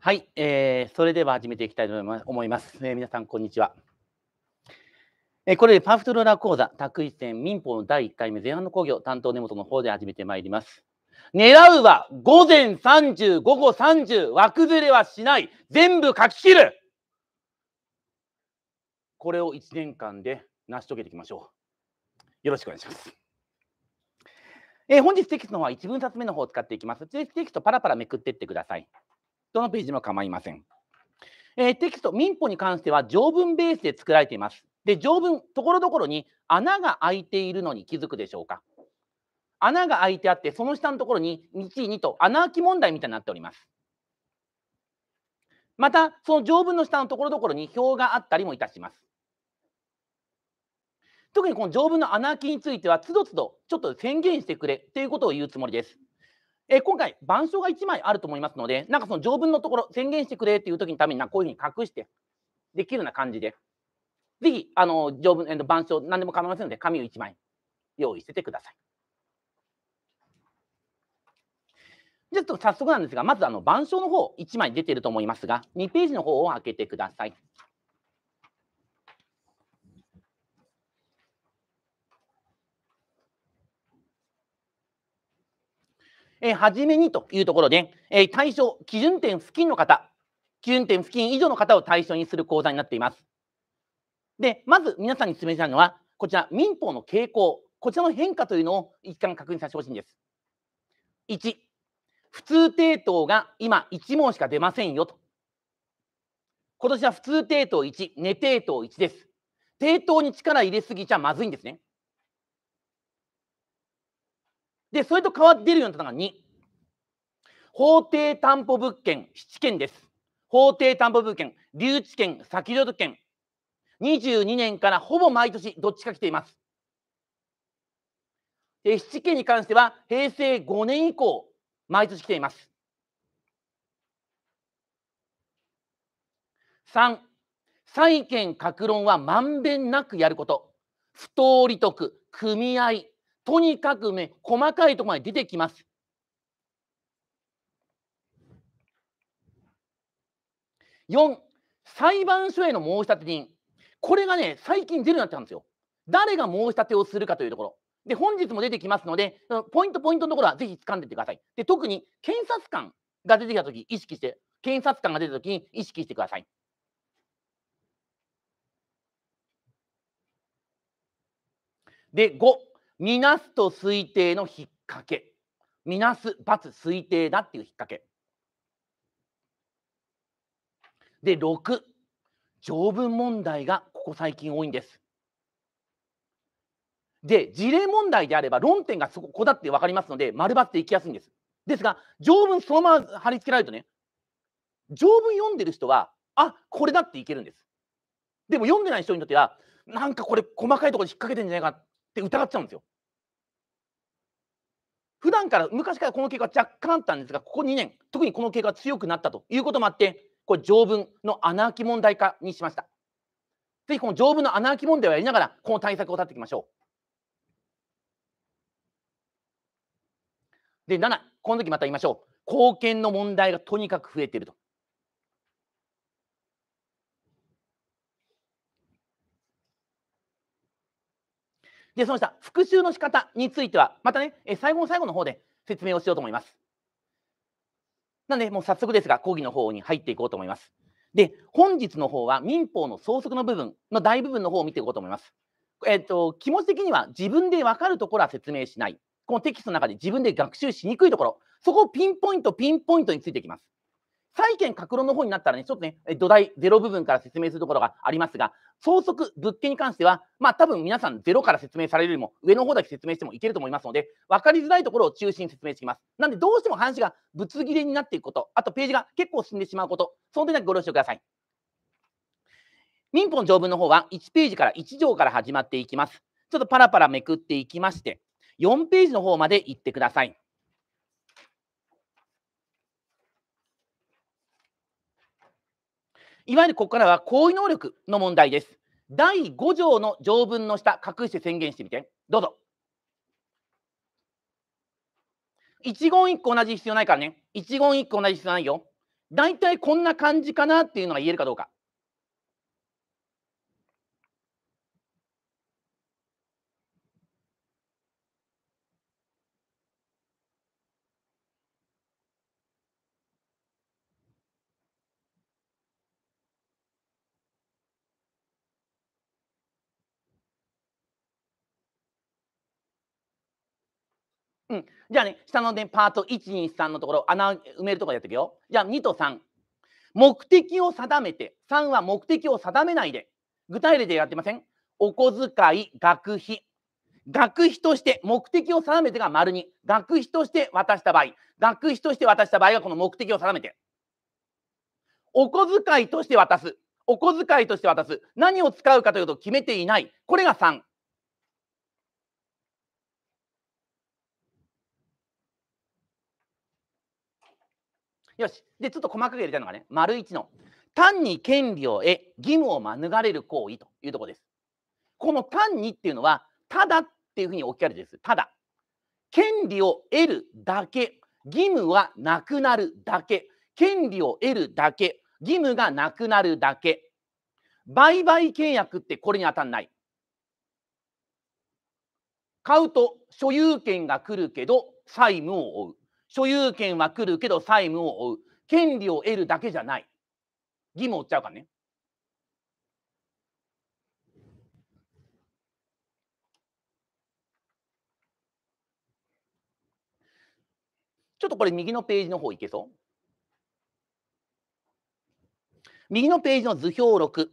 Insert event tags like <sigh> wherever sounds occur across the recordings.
はい、えー、それでは始めていきたいと思います。えー、皆さん、こんにちは。えー、これでパーフトローラー講座、卓一戦民法の第1回目前半の講義を担当根本の方で始めてまいります。狙うは午前3十午後30、枠ずれはしない、全部書き切るこれを1年間で成し遂げていきましょう。よろしくお願いします。えー、本日テキストの方は1分冊目の方を使っていきます。テキストパラパラめくっていってください。どのページも構いません。えー、テキスト、民法に関しては条文ベースで作られています。で、条文、ところどころに穴が開いているのに気づくでしょうか。穴が開いてあって、その下のところに1、2と穴開き問題みたいになっております。また、その条文の下のところどころに表があったりもいたします。特にこの条文の穴開きについては、つどつどちょっと宣言してくれということを言うつもりです。えー、今回、板書が1枚あると思いますので、なんかその条文のところ、宣言してくれっていう時に、ためにな、こういうふうに隠して、できるような感じで、ぜひ、あの、条文、え板書、何でも構いませんので、紙を1枚用意しててください。じゃあ、ちょっと早速なんですが、まず、あの、板書の方、1枚出てると思いますが、2ページの方を開けてください。えー、初めにというところで、えー、対象、基準点付近の方、基準点付近以上の方を対象にする講座になっています。で、まず皆さんに勧めたいのは、こちら、民法の傾向、こちらの変化というのを一貫確認させてほしいんです。1、普通抵当が今1問しか出ませんよと。今年は普通抵当1、寝抵当1です。抵当に力入れすぎちゃまずいんですね。で、それと変わって出るようになったのが2。法定担保物件7件です。法定担保物件、留置権、先譲渡権。22年からほぼ毎年どっちか来ています。で7件に関しては平成5年以降、毎年来ています。3、債権格論はまんべんなくやること。不当利得、組合、とにかくね、細かいところまで出てきます。4、裁判所への申し立て人。これがね、最近出るようになったんですよ。誰が申し立てをするかというところ。で、本日も出てきますので、ポイント、ポイントのところはぜひ掴んでいってください。で、特に検察官が出てきたとき、意識して、検察官が出たときに意識してください。で、5、みなすと推定の引っ掛け。みなす、×推定だっていう引っ掛け。で、6、条文問題がここ最近多いんです。で、事例問題であれば論点がそこだって分かりますので、丸抜っていきやすいんです。ですが、条文そのまま貼り付けられるとね、条文読んでる人は、あこれだっていけるんです。でも読んでない人にとっては、なんかこれ細かいところで引っ掛けてんじゃないかって疑っちゃうんですよ。普段から昔からこの経過は若干あったんですがここ2年特にこの経過は強くなったということもあってこれ条文の穴あき問題化にしました。ぜひこの条文の穴あき問題をやりながらこの対策を立っていきましょう。で7この時また言いましょう貢献の問題がとにかく増えているとで、その下、復習の仕方については、またね、え最後の最後の方で説明をしようと思います。なので、もう早速ですが、講義の方に入っていこうと思います。で、本日の方は民法の総則の部分の大部分の方を見ていこうと思います。えっ、ー、と、気持ち的には自分で分かるところは説明しない。このテキストの中で自分で学習しにくいところ、そこをピンポイント、ピンポイントについていきます。債権格論の方になったらね、ちょっとね、土台、ゼロ部分から説明するところがありますが、相続、物件に関しては、まあ多分皆さん、ゼロから説明されるよりも、上の方だけ説明してもいけると思いますので、分かりづらいところを中心に説明していきます。なんで、どうしても話がぶつ切れになっていくこと、あとページが結構進んでしまうこと、その点だけご了承ください。民法の条文の方は、1ページから1条から始まっていきます。ちょっとパラパラめくっていきまして、4ページの方まで行ってください。いわゆるここからは行為能力の問題です。第5条の条文の下、隠して宣言してみて。どうぞ。一言一句同じ必要ないからね。一言一句同じ必要ないよ。大体こんな感じかなっていうのが言えるかどうか。うん、じゃあね、下のね、パート1、2、3のところ、穴埋めるところやっていくよ。じゃあ、2と3。目的を定めて、3は目的を定めないで。具体例でやってませんお小遣い、学費。学費として目的を定めてが丸に学費として渡した場合。学費として渡した場合はこの目的を定めて。お小遣いとして渡す。お小遣いとして渡す。何を使うかということを決めていない。これが3。よし。で、ちょっと細かく入れたのがね、丸一の、単に権利を得、義務を免れる行為というところです。この単にっていうのは、ただっていうふうに置き換えるです。ただ。権利を得るだけ、義務はなくなるだけ、権利を得るだけ、義務がなくなるだけ。売買契約ってこれに当たんない。買うと所有権が来るけど債務を負う。所有権は来るけど債務を負う。権利を得るだけじゃない。義務を負っちゃうからね。ちょっとこれ右のページの方いけそう右のページの図表6。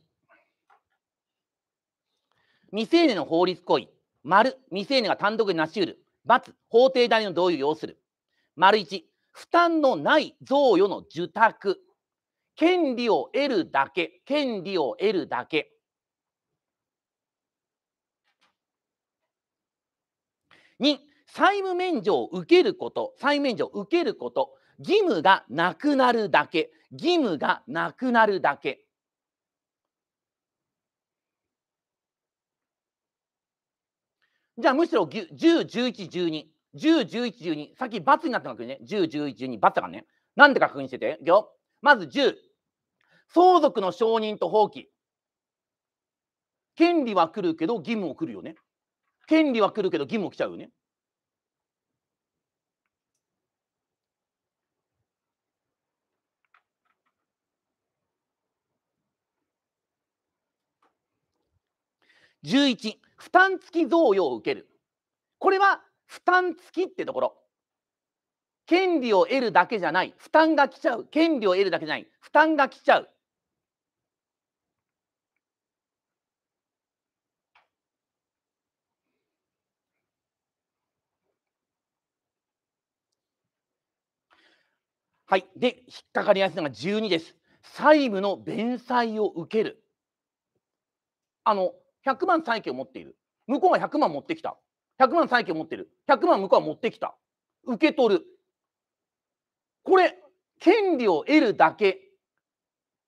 未成年の法律行為。丸未成年が単独で成し得る。罰法定代理の同意を要する。丸1、負担のない贈与の受託。権利を得るだけ、権利を得るだけ。2、債務免除を受けること、債務免除を受けること、義務がなくなるだけ、義務がなくなるだけ。じゃあむしろ10、11、12。10、11、12。さっき×になったわけね。10、11、12、×だからね。なんでか確認してて。いくよ。まず10。相続の承認と放棄。権利は来るけど義務も来るよね。権利は来るけど義務も来ちゃうよね。11負担付き贈与を受けるこれは負担付きってところ。権利を得るだけじゃない。負担が来ちゃう。権利を得るだけじゃない。負担が来ちゃう。はい。で、引っかかりやすいのが12です。債務の弁済を受ける。あの、100万債権を持っている。向こうが100万持ってきた。100万債権持ってる。100万向こうは持ってきた。受け取る。これ、権利を得るだけ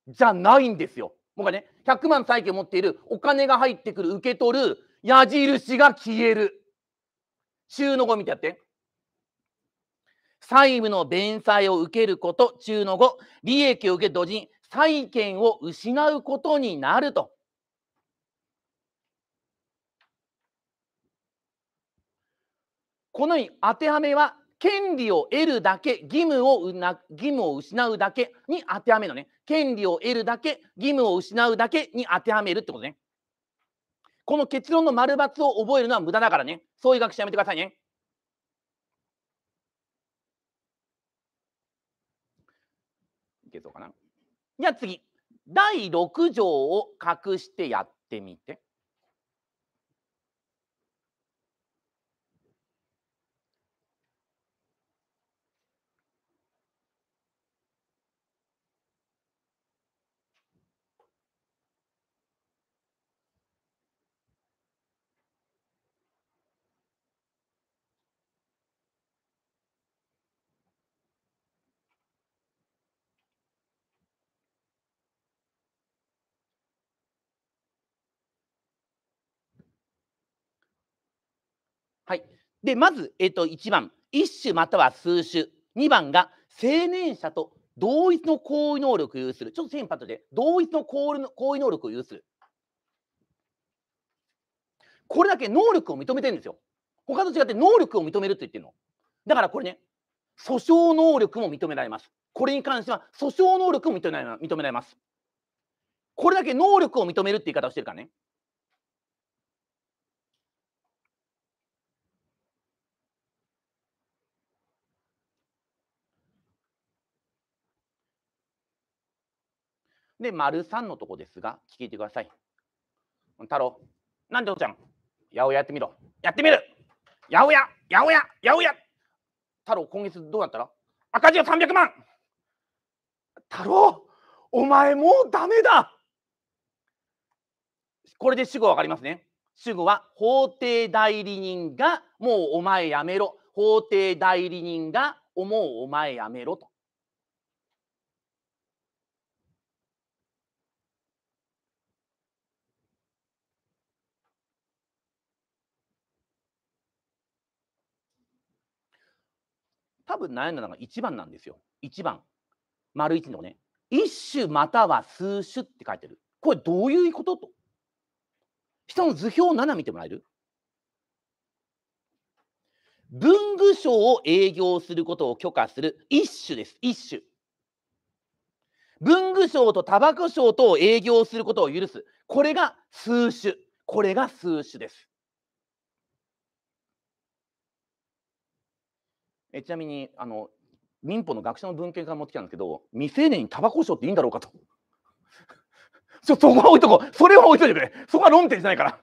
じゃないんですよ。僕はね、100万債権持っている、お金が入ってくる、受け取る、矢印が消える。中の5見てやって。債務の弁済を受けること、中の5、利益を受け土同時に債権を失うことになると。このように当てはめは権利を得るだけ義務をうな義務を失うだけに当てはめのね権利を得るだけ義務を失うだけに当てはめるってことねこの結論の丸抜を覚えるのは無駄だからねそういう学習やめてくださいねいけそうかなじゃあ次第6条を隠してやってみてはい、でまず、えー、と1番一種または数種2番が青年者と同一の行為能力を有するちょっとテンパッとで同一の行為能力を有するこれだけ能力を認めてるんですよ他と違って能力を認めると言ってるのだからこれね訴訟能力も認められますこれに関しては訴訟能力も認められますこれだけ能力を認めるって言い方をしてるからねで、丸三のとこですが、聞いてください。太郎、なんでおちゃん、八百屋やってみろ。やってみる八百屋八百屋八百屋太郎、今月どうなったら赤字は300万太郎、お前もうダメだこれで主語わかりますね。主語は法定代理人がもうお前やめろ。法定代理人がもうお前やめろと。多分悩んだのが1番なんですよ。1番。丸1のね。一種または数種って書いてる。これどういうことと。人の図表7見てもらえる文具商を営業することを許可する一種です。一種。文具商とタバコ商とを営業することを許す。これが数種。これが数種です。えちなみにあの民法の学者の文献から持ってきたんですけど未成年にタバコをしょっていいんだろうかと <laughs> ちょそこは置いとこうそれは置いといてくれそこは論点じゃないから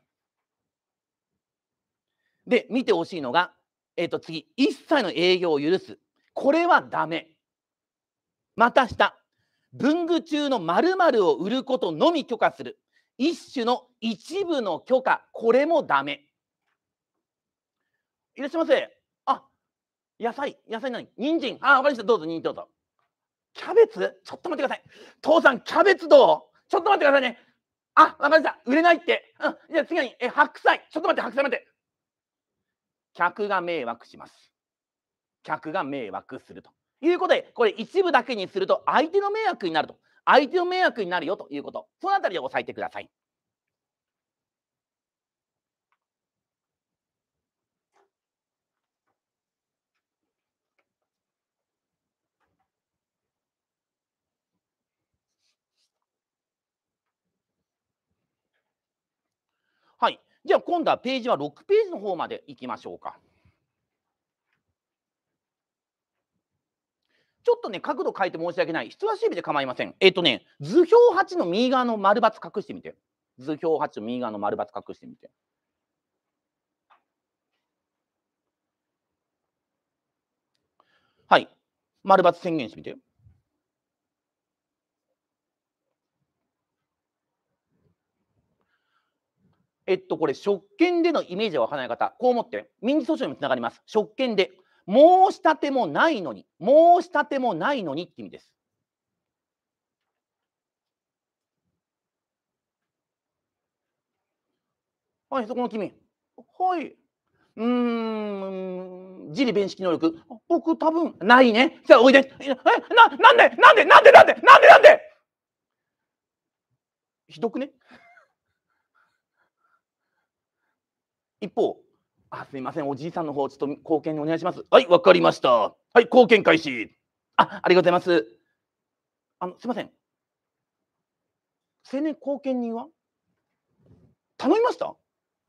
で見てほしいのが、えー、と次一切の営業を許すこれはダメまた下文具中の〇〇を売ることのみ許可する一種の一部の許可これもダメいらっしゃいませ野菜、野菜何人参。あ、わかりました。どうぞ、人参どうぞ。キャベツちょっと待ってください。父さん、キャベツどうちょっと待ってくださいね。あ、わかりました。売れないって。うん。じゃあ次に、え、白菜。ちょっと待って、白菜待って。客が迷惑します。客が迷惑すると。いうことで、これ一部だけにすると相手の迷惑になると。相手の迷惑になるよということ。そのあたりを押さえてください。はい。じゃあ今度はページは6ページの方までいきましょうか。ちょっとね、角度変えて申し訳ない。人差し指で構いません。えっ、ー、とね、図表8の右側の丸×隠してみて。図表8の右側の丸×隠してみて。はい。丸×宣言してみて。えっと、これ、職権でのイメージがわからない方、こう思って、民事訴訟にもつながります。職権で、申し立てもないのに、申し立てもないのにって意味です。はい、そこの君。はい。うん、自利弁識能力。僕、多分ないね。じゃあ、おいで。え、な、なんでなんでなんでなんでなんでなんでひどくね一方、あ、すみません、おじいさんの方、ちょっと貢献お願いします。はい、わかりました。はい、貢献開始。あ、ありがとうございます。あの、すみません。青年貢献人は頼みました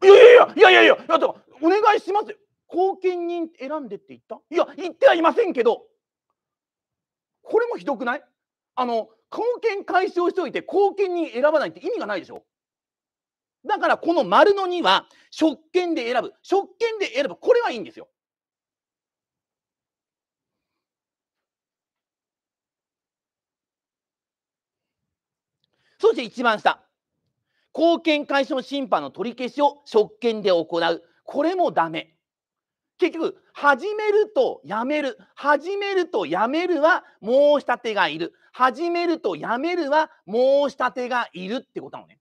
いやいやいやいやいやいや、お願いします貢献人選んでって言ったいや、言ってはいませんけど、これもひどくないあの、貢献解消しておいて、貢献人選ばないって意味がないでしょだからこの丸の2は職権で選ぶ。職権で選ぶ。これはいいんですよ。そして一番下。貢献解消審判の取り消しを職権で行う。これもダメ。結局、始めるとやめる。始めるとやめるは申し立てがいる。始めるとやめるは申し立てがいるってことなのね。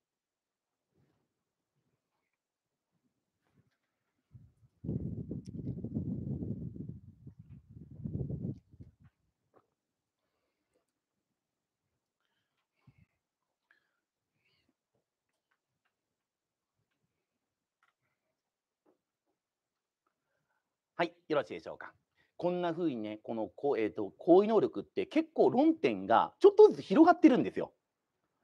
よろしいでしょうか。こんなふうにね、このこ、えーと、行為能力って結構論点がちょっとずつ広がってるんですよ。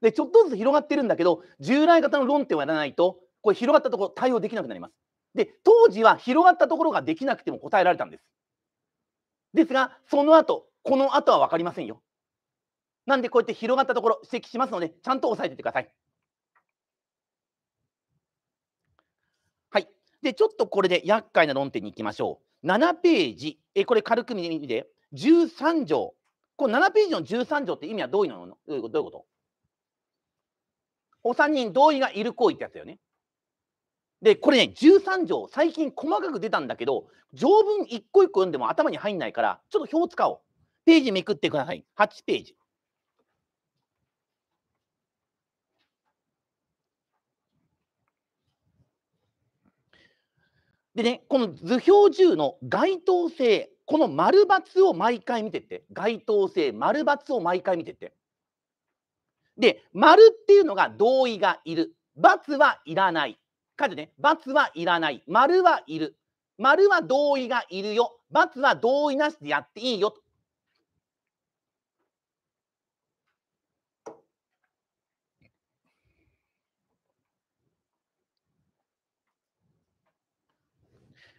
で、ちょっとずつ広がってるんだけど、従来型の論点をやらないと、これ広がったところ対応できなくなります。で、当時は広がったところができなくても答えられたんです。ですが、その後、この後は分かりませんよ。なんでこうやって広がったところ指摘しますので、ちゃんと押さえていてください。はい。で、ちょっとこれで厄介な論点に行きましょう。7ページ、えこれ軽く見て、13条。この7ページの13条って意味は同意なのどういうことお三人同意がいる行為ってやつだよね。で、これね、13条、最近細かく出たんだけど、条文一個一個読んでも頭に入んないから、ちょっと表を使おう。ページめくってください。8ページ。でね、この図表10の該当性、この丸×を毎回見てって、該当性、丸×を毎回見てって。で、丸っていうのが同意がいる、×はいらない。書いてね、×はいらない、丸はいる。丸は同意がいるよ、×は同意なしでやっていいよ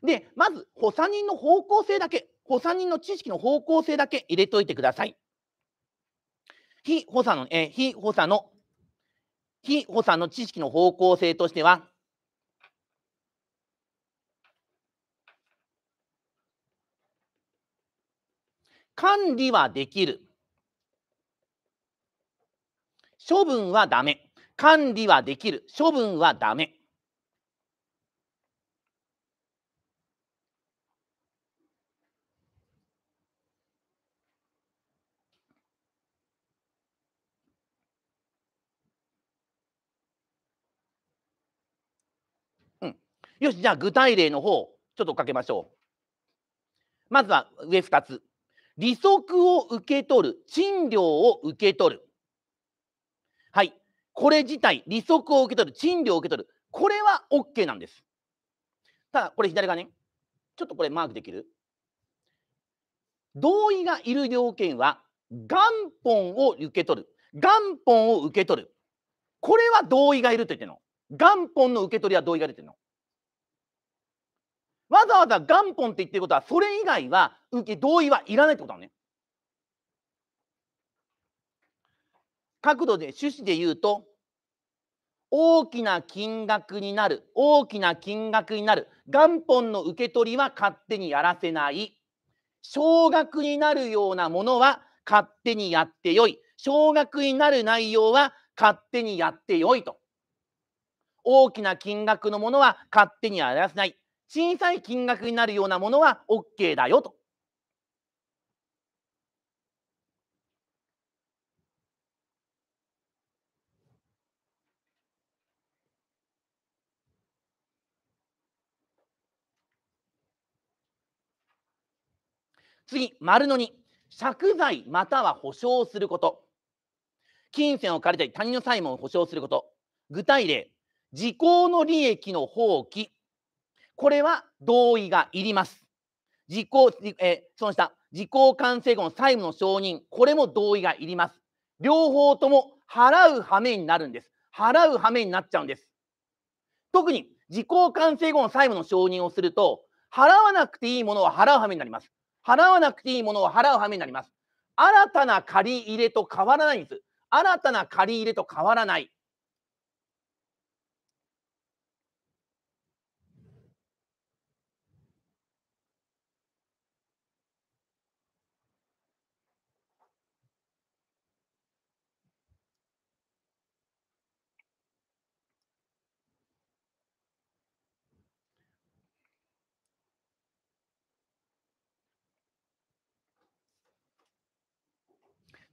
で、まず、補佐人の方向性だけ、補佐人の知識の方向性だけ入れといてください。非補佐の、え非補佐の、非補佐の知識の方向性としては、管理はできる。処分はダメ。管理はできる。処分はダメ。よし、じゃあ具体例の方、ちょっとかけましょう。まずは上2つ。利息を受け取る、賃料を受け取る。はい。これ自体、利息を受け取る、賃料を受け取る。これは OK なんです。ただ、これ左側ね。ちょっとこれマークできる同意がいる要件は元本を受け取る元本を受け取るこれは同意がいると言ってるの元本の受け取りは同意がいるってるのわざわざ元本って言ってることは、それ以外は受け同意はいらないってことだね。角度で趣旨で言うと、大きな金額になる、大きな金額になる、元本の受け取りは勝手にやらせない、少額になるようなものは勝手にやってよい、少額になる内容は勝手にやってよいと。大きな金額のものは勝手にやらせない。小さい金額になるようなものは OK だよと。次、丸の2。借財または保証すること。金銭を借りたり他人の債務を保証すること。具体例、時効の利益の放棄これは同意がいります。実行、えー、損した、時効完成後の債務の承認、これも同意がいります。両方とも払う羽目になるんです。払う羽目になっちゃうんです。特に、時効完成後の債務の承認をすると、払わなくていいものは払う羽目になります。払わなくていいものは払う羽目になります。新たな借り入れと変わらないんです。新たな借り入れと変わらない。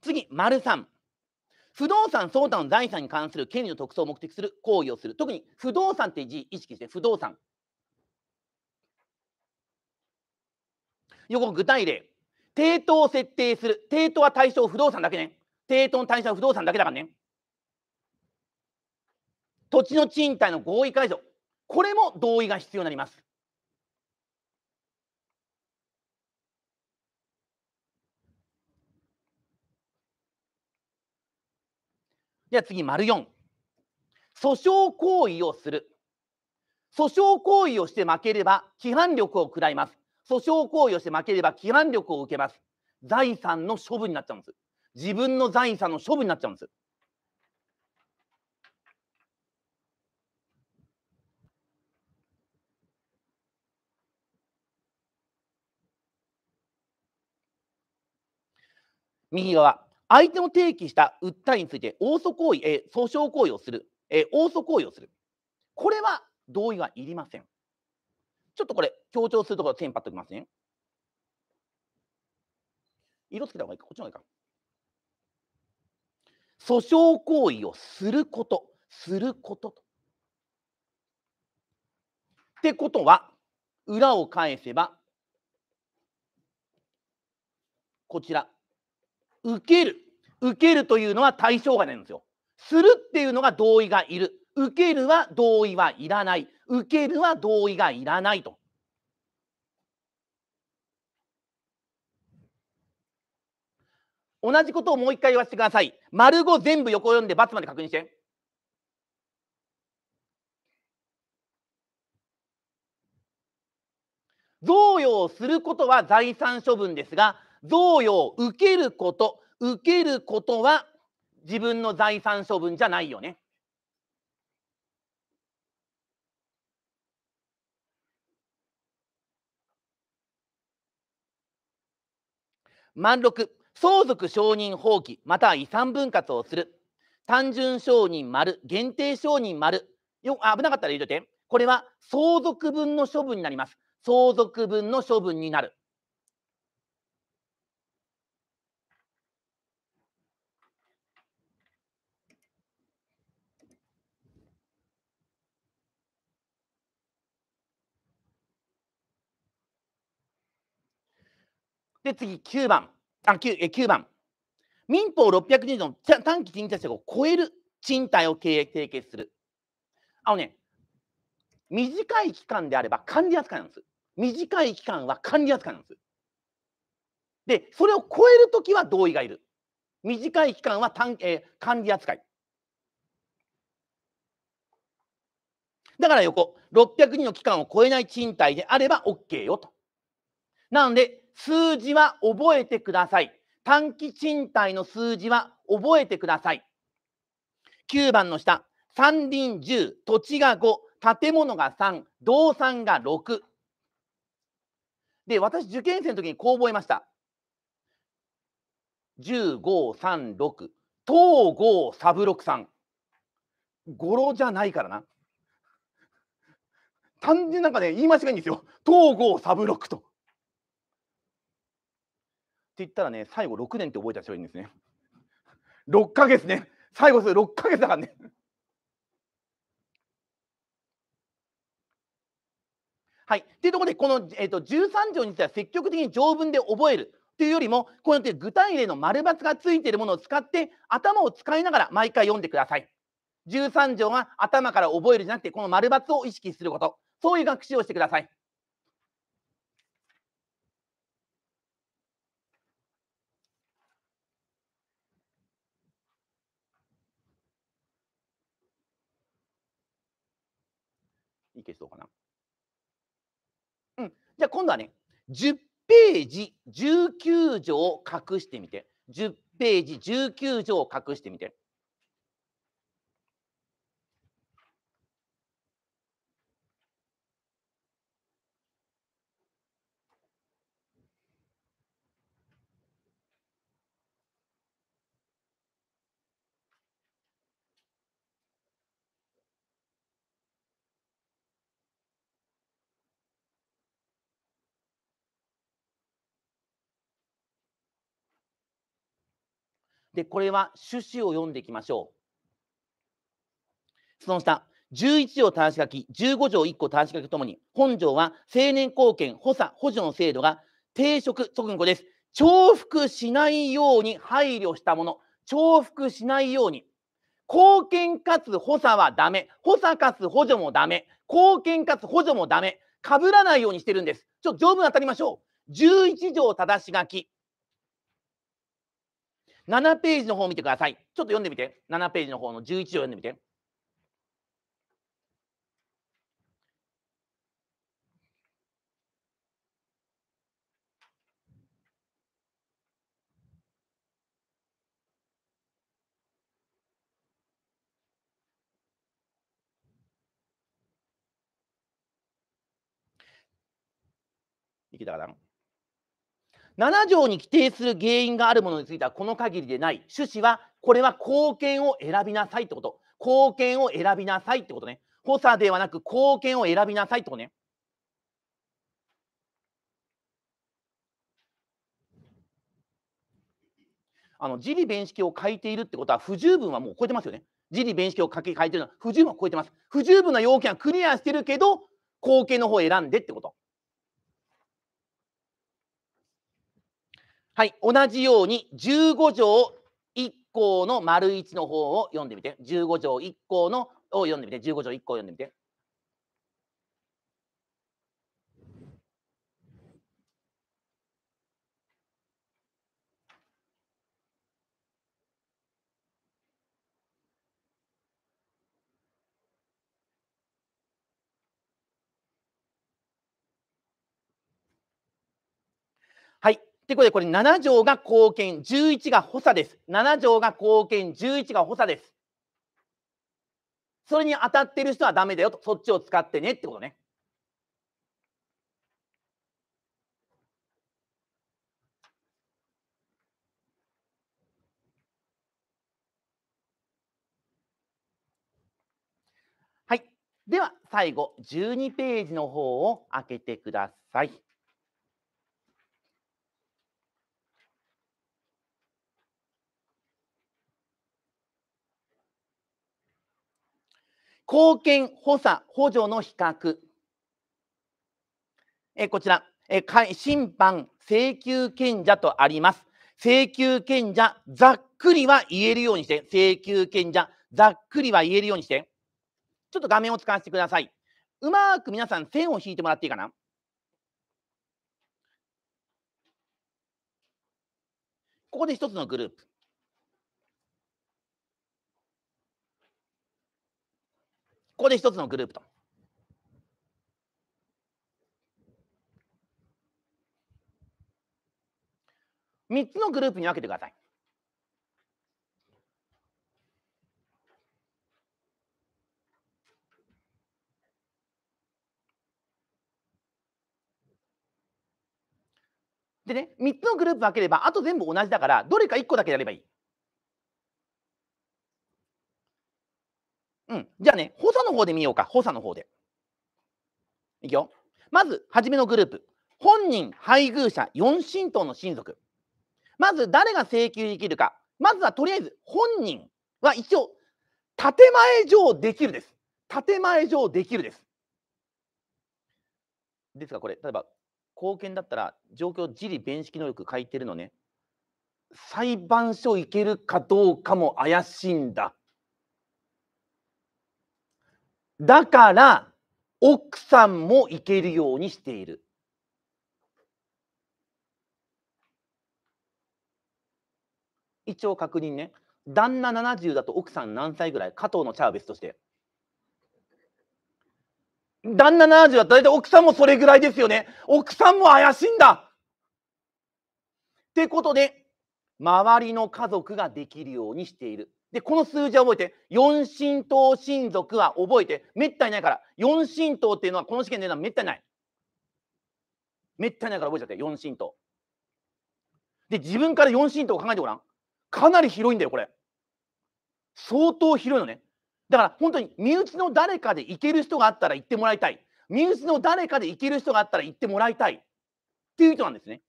次、丸3。不動産、相談の財産に関する権利の特徴を目的する行為をする。特に不動産って字意識して、不動産。横具体例。抵当を設定する。抵当は対象不動産だけね。抵当の対象は不動産だけだからね。土地の賃貸の合意解除。これも同意が必要になります。ゃあ次、丸4。訴訟行為をする。訴訟行為をして負ければ規範力を食らいます。訴訟行為をして負ければ規範力を受けます。財産の処分になっちゃうんです。自分の財産の処分になっちゃうんです。右側相手の提起した訴えについて、応訴行為、えー、訴訟行為をする、えー、応訴行為をする。これは同意はいりません。ちょっとこれ、強調するところ、線パておきますね。色つけた方がいいか、こっちの方がいいか。訴訟行為をすること、すること。ってことは、裏を返せば、こちら、受ける。受けるというのは対象がないんですよ。するっていうのが同意がいる。受けるは同意はいらない。受けるは同意がいらないと。同じことをもう一回言わせてください。丸五全部横読んで×まで確認して。贈与をすることは財産処分ですが、贈与を受けること、受けることは自分の財産処分じゃないよね。満六、相続承認放棄、または遺産分割をする。単純承認丸、限定承認丸。よ危なかったら入れといて。これは相続分の処分になります。相続分の処分になる。で、次9番。あ、9, え9番。民法620の短期賃貸借を超える賃貸を契約締結する。あのね、短い期間であれば管理扱いなんです。短い期間は管理扱いなんです。で、それを超えるときは同意がいる。短い期間は短、えー、管理扱い。だから横、602の期間を超えない賃貸であれば OK よと。なので、数字は覚えてください。短期賃貸の数字は覚えてください。9番の下、山林10、土地が5、建物が3、動産が6。で、私、受験生の時にこう覚えました。1536東郷三六さん語呂じゃないからな単純なんかね言い間違いんですよ東郷三六と言ったらね、最後6年って覚えた人がいるんですね。6 <laughs> ヶ月ね。最後それ6ヶ月だからね。<laughs> はい。というところで、この、えーと、と13条については積極的に条文で覚えるというよりも、こうやって具体例の丸抜がついているものを使って、頭を使いながら毎回読んでください。13条は頭から覚えるじゃなくて、この丸抜を意識すること。そういう学習をしてください。いけそうかな。うん。じゃあ今度はね、10ページ19条を隠してみて。10ページ19条を隠してみて。で、これは趣旨を読んでいきましょう。その下、11条端し書き、15条1項端し書きともに、本条は成年後見、補佐、補助の制度が定職即後です。重複しないように配慮したもの。重複しないように。貢献かつ補佐はダメ。補佐かつ補助もダメ。貢献かつ補助もダメ。被らないようにしてるんです。ちょっと条文当たりましょう。11条正し書き。7ページの方を見てください。ちょっと読んでみて。7ページの方の11を読んでみて。いけたかな7条に規定する原因があるものについてはこの限りでない。趣旨は、これは貢献を選びなさいってこと。貢献を選びなさいってことね。補佐ではなく貢献を選びなさいってことね。あの自利弁式を書いているってことは不十分はもう超えてますよね。自利弁式を書き書いてるのは不十分は超えてます。不十分な要件はクリアしてるけど、貢献の方を選んでってこと。はい、同じように15条1項の丸1の方を読んでみて。15条1項のを読んでみて。15条1項を読んでみて。ということで、これ7条が貢献、11が補佐です。7条が貢献、11が補佐です。それに当たってる人はダメだよと、そっちを使ってねってことね。はい。では、最後、12ページの方を開けてください。貢献補佐補助の比較。えこちら、え審判請求権者とあります。請求権者、ざっくりは言えるようにして、請求権者、ざっくりは言えるようにして、ちょっと画面を使わせてください。うまく皆さん線を引いてもらっていいかな。ここで一つのグループ。ここで一つのグループと。3つのグループに分けてください。でね、3つのグループ分ければ、あと全部同じだから、どれか1個だけやればいい。うん。じゃあね、補佐の方で見ようか。補佐の方で。いくよ。まず、初めのグループ。本人、配偶者、四親等の親族。まず、誰が請求できるか。まずは、とりあえず、本人は一応、建前上できるです。建前上できるです。ですが、これ、例えば、貢献だったら、状況、自利弁識能力書いてるのね。裁判所行けるかどうかも怪しいんだ。だから奥さんも行けるようにしている。一応確認ね。旦那70だと奥さん何歳ぐらい加藤のチャーベスとして。旦那70だと大体奥さんもそれぐらいですよね。奥さんも怪しいんだってことで、周りの家族ができるようにしている。で、この数字は覚えて、四神党親族は覚えて、めったにないから、四神党っていうのはこの試験で値段のはめったにない。めったにないから覚えちゃって、四神党。で、自分から四神党を考えてごらん。かなり広いんだよ、これ。相当広いのね。だから本当に身内の誰かで行ける人があったら行ってもらいたい。身内の誰かで行ける人があったら行ってもらいたい。っていう人なんですね。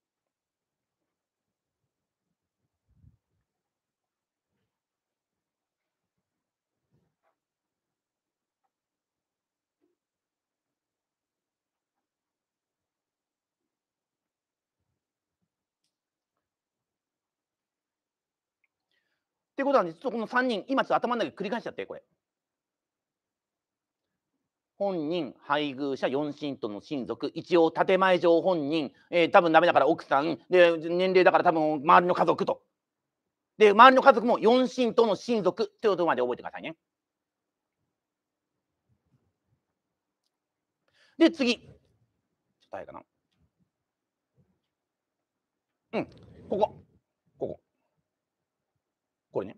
ってことはね、ちょっとこの3人、今ちょっと頭の中で繰り返しちゃって、これ。本人、配偶者、四親との親族、一応建前上本人、えー、多分ダメだから奥さん、で年齢だから多分周りの家族と。で、周りの家族も四親との親族ということまで覚えてくださいね。で、次。ちょっと早いかな。うん、ここ。これね。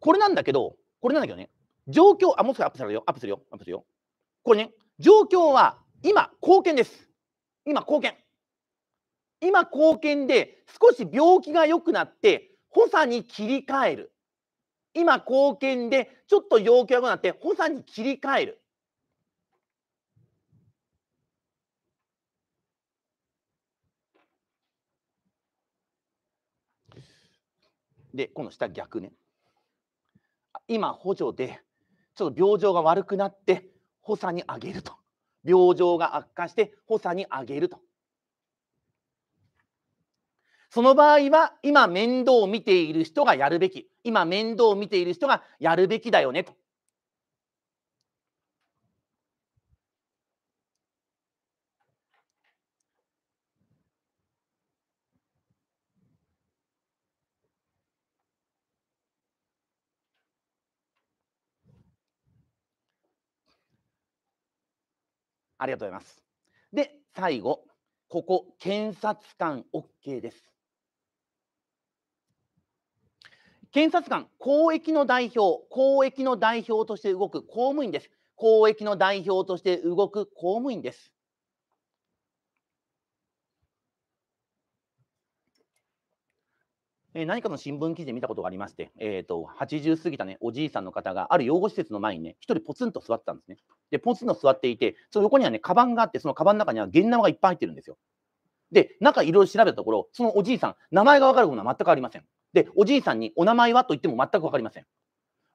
これなんだけど、これなんだけどね、状況、あ、もうすぐアップするよ、アップするよ、アップするよ。これね、状況は今、貢献です。今、貢献。今、貢献で、少し病気が良くなって、補佐に切り替える。今、貢献で、ちょっと要求が良くなって、補佐に切り替える。で、今の下逆ね。今、補助で、ちょっと病状が悪くなって、補佐に上げると。病状が悪化して、補佐に上げると。その場合は、今面倒を見ている人がやるべき。今面倒を見ている人がやるべきだよねと。ありがとうございます。で、最後、ここ、検察官 OK です。検察官、公益の代表、公益の代表として動く公務員です。公益の代表として動く公務員です。えー、何かの新聞記事で見たことがありまして、えーと、80過ぎた、ね、おじいさんの方がある養護施設の前にね、1人ポツンと座ってたんですね。で、ポツンと座っていて、その横にはね、カバンがあって、そのカバンの中には現生がいっぱい入ってるんですよ。で、中いろいろ調べたところ、そのおじいさん、名前が分かるものは全くありません。で、おじいさんにお名前はと言っても全く分かりません。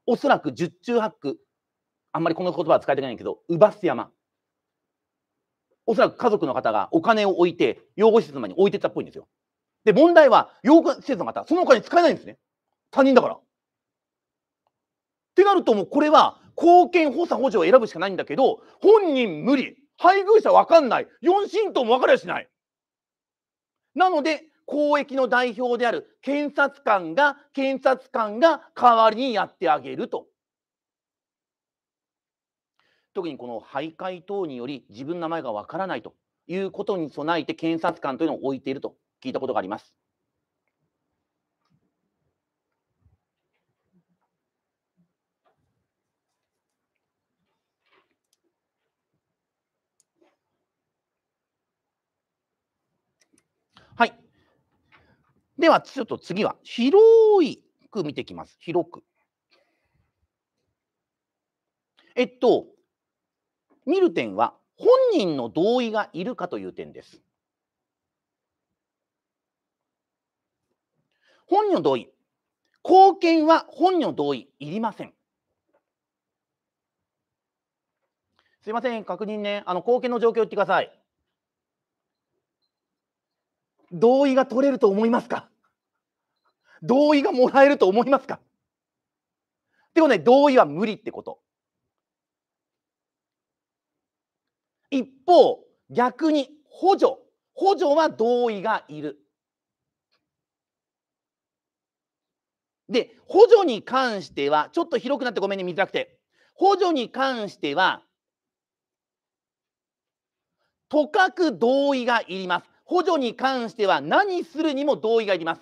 おそらく十中八九、あんまりこの言葉は使いたくないけど、うばす山。おそらく家族の方がお金を置いて、養護施設の前に置いてたっぽいんですよ。で、問題は、養護施設の方、そのお金使えないんですね。他人だから。ってなると、もうこれは、貢献補佐補助を選ぶしかないんだけど、本人無理。配偶者わかんない。四親等もわかりゃしない。なので、公益の代表である検察官が、検察官が代わりにやってあげると。特にこの徘徊等により自分の名前がわからないということに備えて検察官というのを置いていると。聞いたことがあります。はい。では、ちょっと次は、広いく見ていきます。広く。えっと、見る点は、本人の同意がいるかという点です。本人の同意。貢献は本人の同意いりません。すいません、確認ね。あの貢献の状況を言ってください。同意が取れると思いますか同意がもらえると思いますかでもね、同意は無理ってこと。一方、逆に補助。補助は同意がいる。で、補助に関しては、ちょっと広くなってごめんね、見づらくて。補助に関しては、とかく同意がいります。補助に関しては、何するにも同意がいります。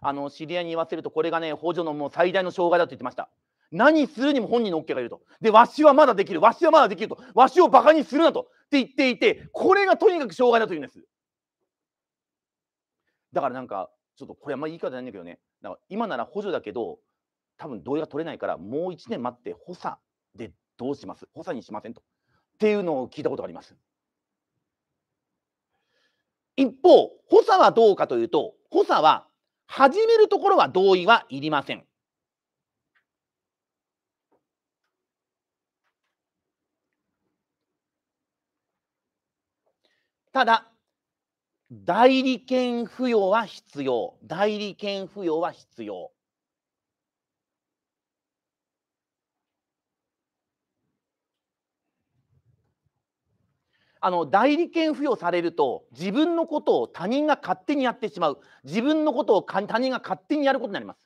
あの知り合いに言わせると、これがね、補助のもう最大の障害だと言ってました。何するにも本人の OK がいると。で、わしはまだできる、わしはまだできると、わしをバカにするなとって言っていて、これがとにかく障害だというんです。だからなんか、ちょっとこれあんまりいい方ないんだけどね、だから今なら補助だけど、多分同意が取れないから、もう1年待って補佐でどうします補佐にしませんと。っていうのを聞いたことがあります。一方、補佐はどうかというと、補佐は始めるところは同意はいりません。ただ、代理権付与は必要。代理権付与は必要。あの代理権付与されると自分のことを他人が勝手にやってしまう自分のことを他人が勝手にやることになります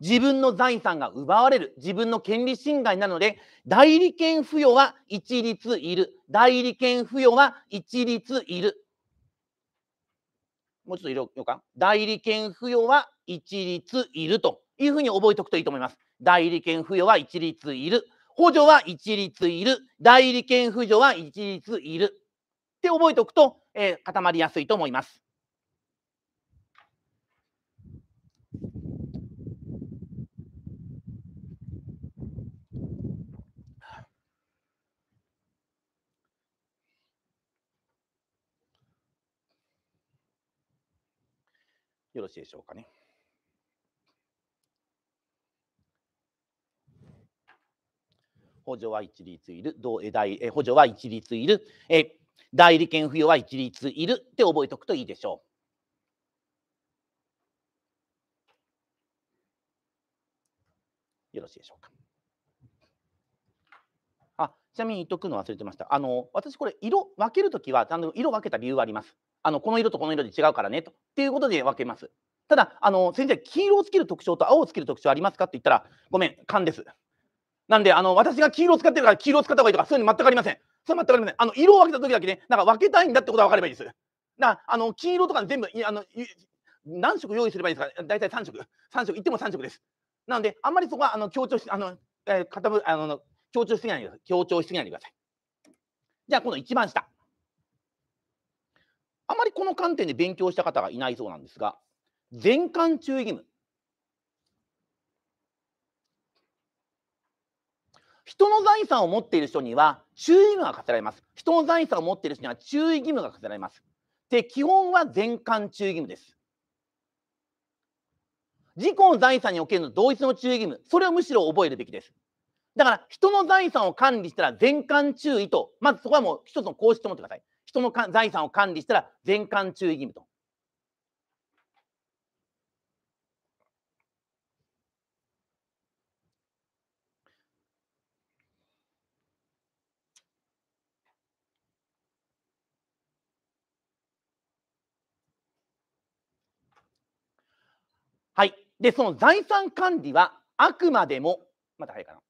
自分の財産が奪われる自分の権利侵害なので代理権付与は一律いる代理権付与は一律いるもうちょっとよ予感。代理権付与は一律いるというふうに覚えておくといいと思います。代理権付与は一律いる。補助は一律いる。代理権扶助は一律いる。って覚えておくと、えー、固まりやすいと思います。よろしいでしょうかね。補助は一律いる。同え補助は一律いる。え代理権付与は一律いるって覚えておくといいでしょう。よろしいでしょうか。あちなみに言っとくの忘れてました。あの私これ色分けるときはあの色分けた理由はあります。あのこの色とこの色で違うからねとっていうことで分けます。ただ、あの先生、黄色をつける特徴と青をつける特徴ありますかって言ったら、ごめん、勘です。なんで、あの私が黄色を使ってるから黄色を使った方がいいとか、そういうの全くありません。それ全くありません。あの色を分けた時だけね、なんか分けたいんだってことは分かればいいです。なあの黄色とか全部あの何色用意すればいいですか大体3色。3色、いっても3色です。なので、あんまりそこはあの強調し、あの、えー、傾あの強調しすぎないでください。強調しすぎないでください。じゃあ、今度一番下。あまりこの観点で勉強した方がいないそうなんですが、全館注意義務。人の財産を持っている人には注意義務が課せられます。人の財産を持っている人には注意義務が課せられます。で、基本は全館注意義務です。自己の財産におけるの同一の注意義務、それをむしろ覚えるべきです。だから、人の財産を管理したら全館注意と、まずそこはもう一つの公式と思ってください。人の財産を管理したら全館注意義務と。はい。で、その財産管理はあくまでも、また早いかな。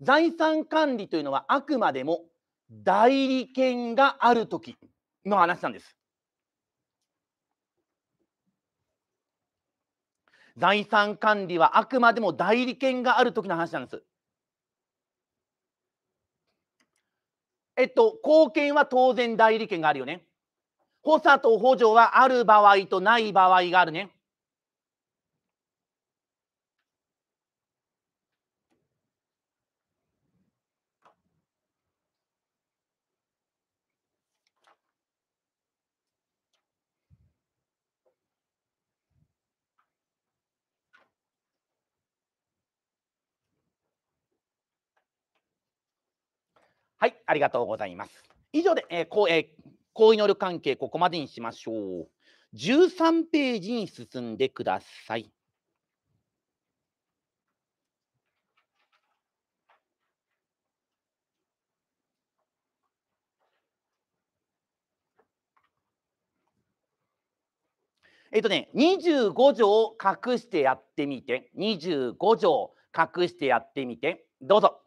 財産管理というのはあくまでも代理権がある時の話なんです。財産管理はあくまでも代理権がある時の話なんです。えっと、後見は当然代理権があるよね。補佐と補助はある場合とない場合があるね。はい、ありがとうございます。以上で、えーこう、えー、行為能力関係、ここまでにしましょう。13ページに進んでください。えっとね、25条隠してやってみて、25条隠してやってみて、どうぞ。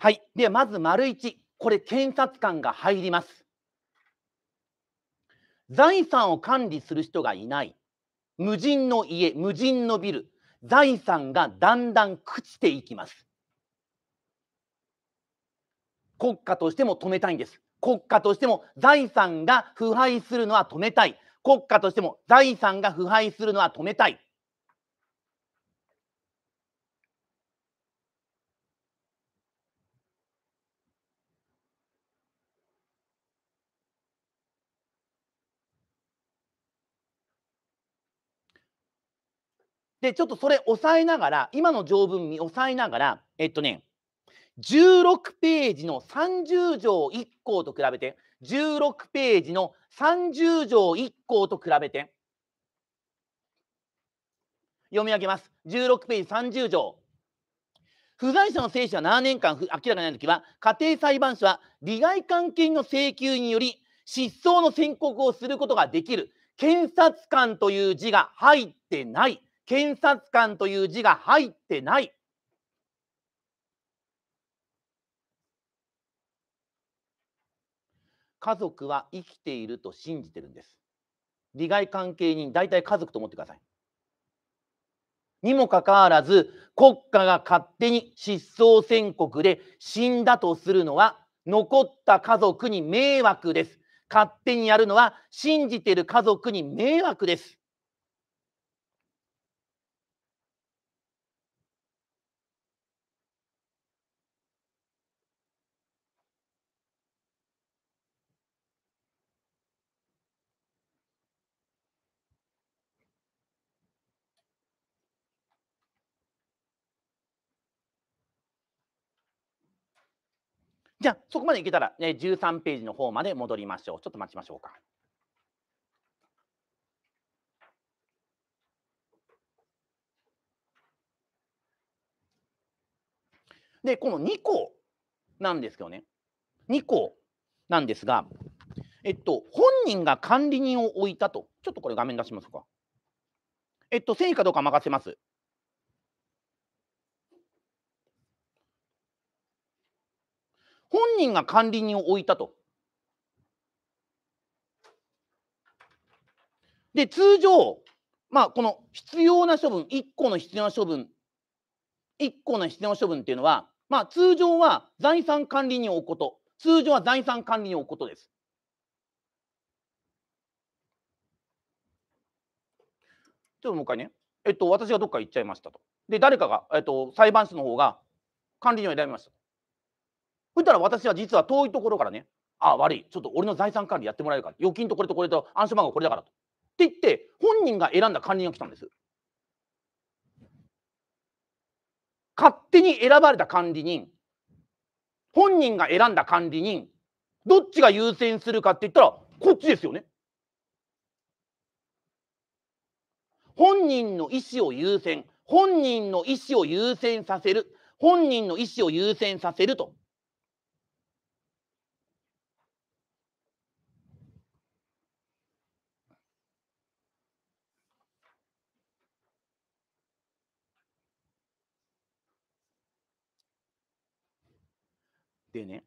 はい。では、まず丸1。これ、検察官が入ります。財産を管理する人がいない。無人の家、無人のビル。財産がだんだん朽ちていきます。国家としても止めたいんです。国家としても財産が腐敗するのは止めたい。国家としても財産が腐敗するのは止めたい。で、ちょっとそれ押さえながら、今の条文に押さえながら、えっとね、16ページの30条1項と比べて、16ページの30条1項と比べて、読み上げます。16ページ30条。不在者の生死は7年間明らかにないときは、家庭裁判所は利害関係の請求により、失踪の宣告をすることができる。検察官という字が入ってない。検察官という字が入ってない。家族は生きていると信じてるんです。利害関係人、大体家族と思ってください。にもかかわらず、国家が勝手に失踪宣告で死んだとするのは、残った家族に迷惑です。勝手にやるのは、信じてる家族に迷惑です。じゃあ、そこまでいけたら、ね、13ページの方まで戻りましょう。ちょっと待ちましょうか。で、この2項なんですけどね、2項なんですが、えっと、本人が管理人を置いたと、ちょっとこれ画面出しますか。えっと、繊維かどうか任せます。本人が管理人を置いたと。で通常、まあ、この必要な処分1個の必要な処分1個の必要な処分っていうのは、まあ、通常は財産管理人を置くこと通常は財産管理人を置くことです。ちょっともう一回ね、えっと、私がどっか行っちゃいましたと。で、誰かが、えっと、裁判所の方が管理人を選びました。そしたら私は実は遠いところからね、ああ、悪い、ちょっと俺の財産管理やってもらえるから、預金とこれとこれと暗証番号これだからと。って言って、本人が選んだ管理人が来たんです。勝手に選ばれた管理人、本人が選んだ管理人、どっちが優先するかって言ったら、こっちですよね。本人の意思を優先、本人の意思を優先させる、本人の意思を優先させると。でね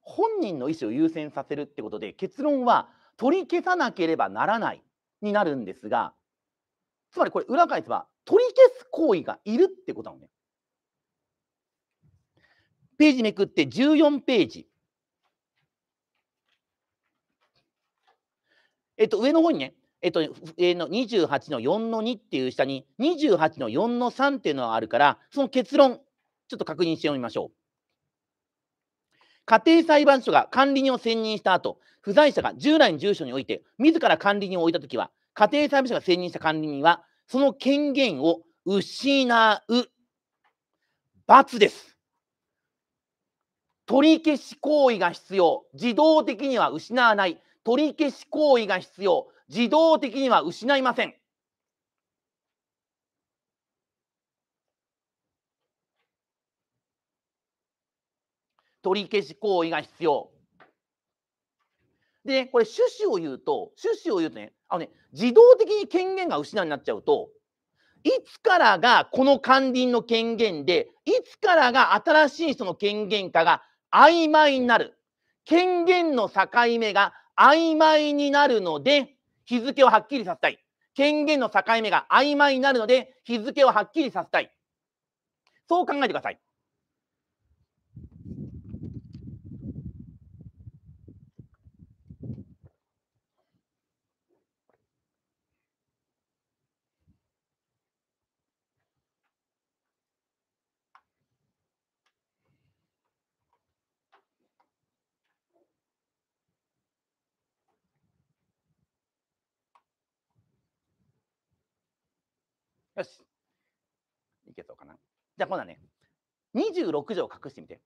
本人の意思を優先させるってことで結論は取り消さなければならないになるんですがつまりこれ裏返せば取り消す行為がいるってことなのね。ページめくって14ページ。えっと、上の方にね、えっと、えの28の4の2っていう下に28の4の3っていうのがあるから、その結論、ちょっと確認してみましょう。家庭裁判所が管理人を選任した後、不在者が従来の住所において、自ら管理人を置いたときは、家庭裁判所が選任した管理人は、その権限を失う罰です。取り消し行為が必要。自動的には失わない。取り消し行為が必要。自動的には失いません。取り消し行為が必要。で、ね、これ趣旨を言うと、趣旨を言うとね、あのね、自動的に権限が失うになっちゃうと、いつからがこの管理の権限で、いつからが新しい人の権限かが曖昧になる。権限の境目が曖昧になるので、日付をはっきりさせたい。権限の境目が曖昧になるので、日付をはっきりさせたい。そう考えてください。よし。いけそうかな。じゃあ今度はね、26条隠してみて。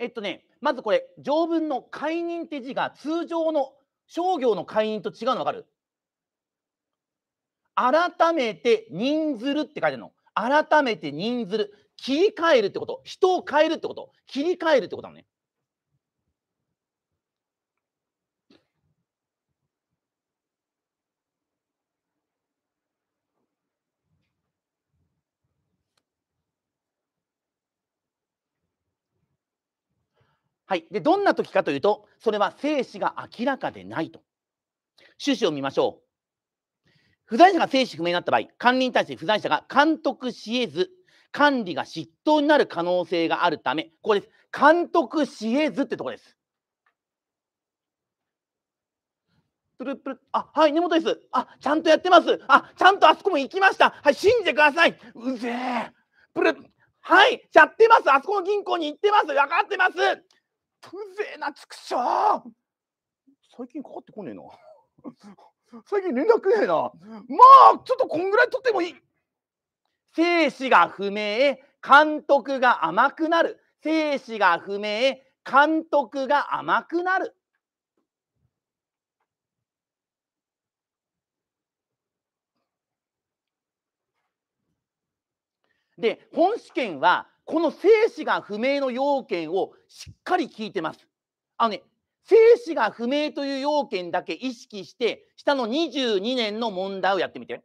えっとね、まずこれ、条文の解任って字が通常の商業の解任と違うの分かる改めて人ずるって書いてあるの。改めて人ずる。切り替えるってこと。人を変えるってこと。切り替えるってことなのね。はい、でどんな時かというとそれは生死が明らかでないと。趣旨を見ましょう。不在者が生死不明になった場合、管理に対して不在者が監督し得ず、管理が執刀になる可能性があるため、ここです。監督し得ずってとこです。プルプルあはい、根本です。あちゃんとやってます。あちゃんとあそこも行きました。はい、信じてください。うぜえ。プルはい、やってます。あそこの銀行に行ってます。わかってます。うぜえな、畜生。最近かかってこねえな。最近連絡ねえな。まあ、ちょっとこんぐらい取ってもいい。生死が不明、監督が甘くなる。生死が不明、監督が甘くなる。で、本試験は、この生死が不明の要件をしっかり聞いてます。あのね、生死が不明という要件だけ意識して、下の22年の問題をやってみて。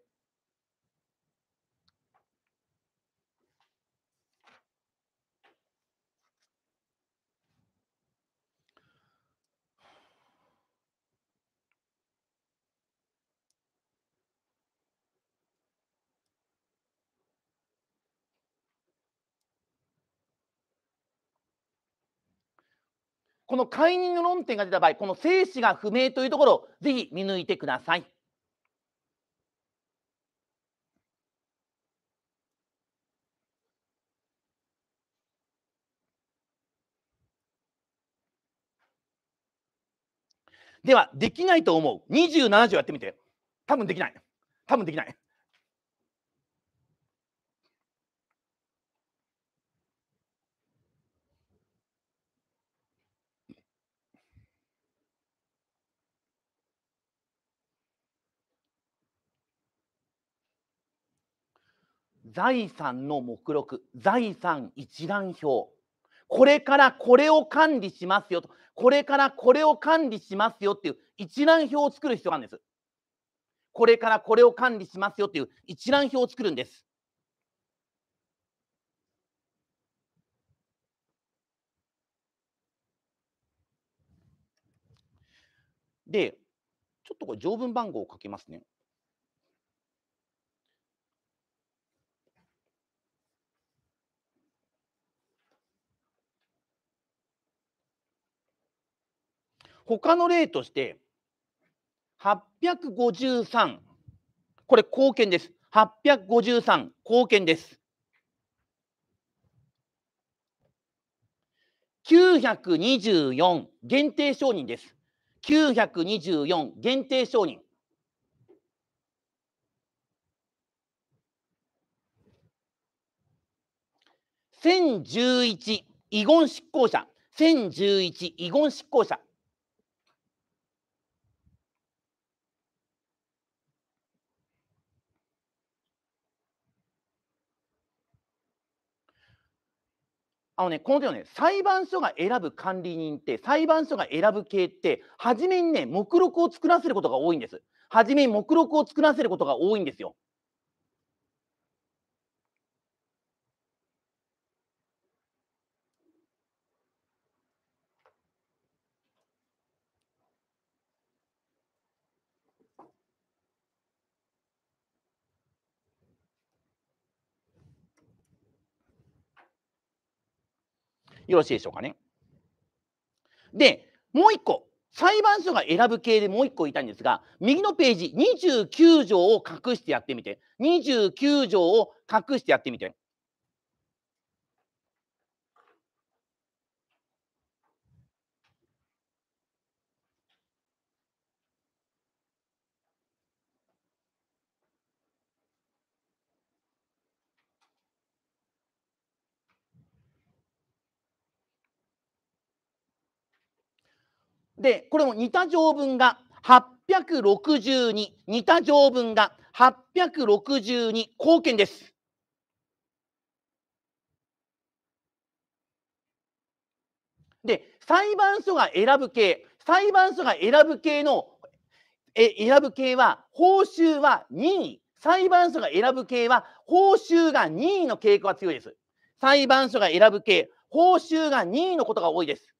この解任の論点が出た場合、この生死が不明というところをぜひ見抜いてください。では、できないと思う。27条やってみて。多分できない。多分できない。財産の目録、財産一覧表、これからこれを管理しますよと、これからこれを管理しますよっていう一覧表を作る必要があるんです。これからこれを管理しますよっていう一覧表を作るんです。で、ちょっとこれ条文番号を書きますね。他の例として、853、これ、貢献です。853、貢献です。924限定承認です。924限定承認。1011遺言執行者。1011遺言執行者。あのね、この点はね、裁判所が選ぶ管理人って、裁判所が選ぶ系って、初めにね、目録を作らせることが多いんです。初めに目録を作らせることが多いんですよ。よろしいでしょうかね。で、もう一個、裁判所が選ぶ系でもう一個言いたいんですが、右のページ、29条を隠してやってみて、29条を隠してやってみて。でこれも似た条文が862似た条文が862貢献です。で裁判所が選ぶ系裁判所が選ぶ系のえ選ぶ系は報酬は任意裁判所が選ぶ系は報酬が任意の傾向が強いです。裁判所が選ぶ系報酬が任意のことが多いです。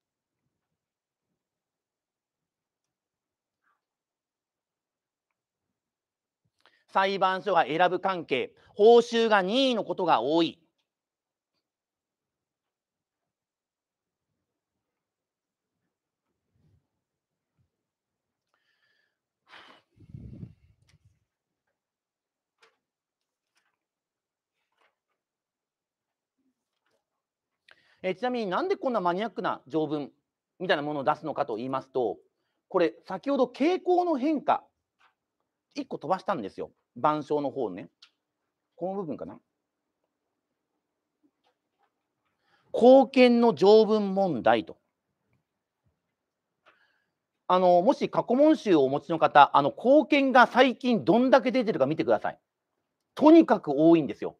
裁判所が選ぶ関係、報酬が任意のことが多い。えちなみになんでこんなマニアックな条文みたいなものを出すのかと言いますとこれ先ほど傾向の変化1個飛ばしたんですよ。板書の方ね。この部分かな。貢献の条文問題と。あのもし過去問集をお持ちの方、あの貢献が最近どんだけ出てるか見てください。とにかく多いんですよ。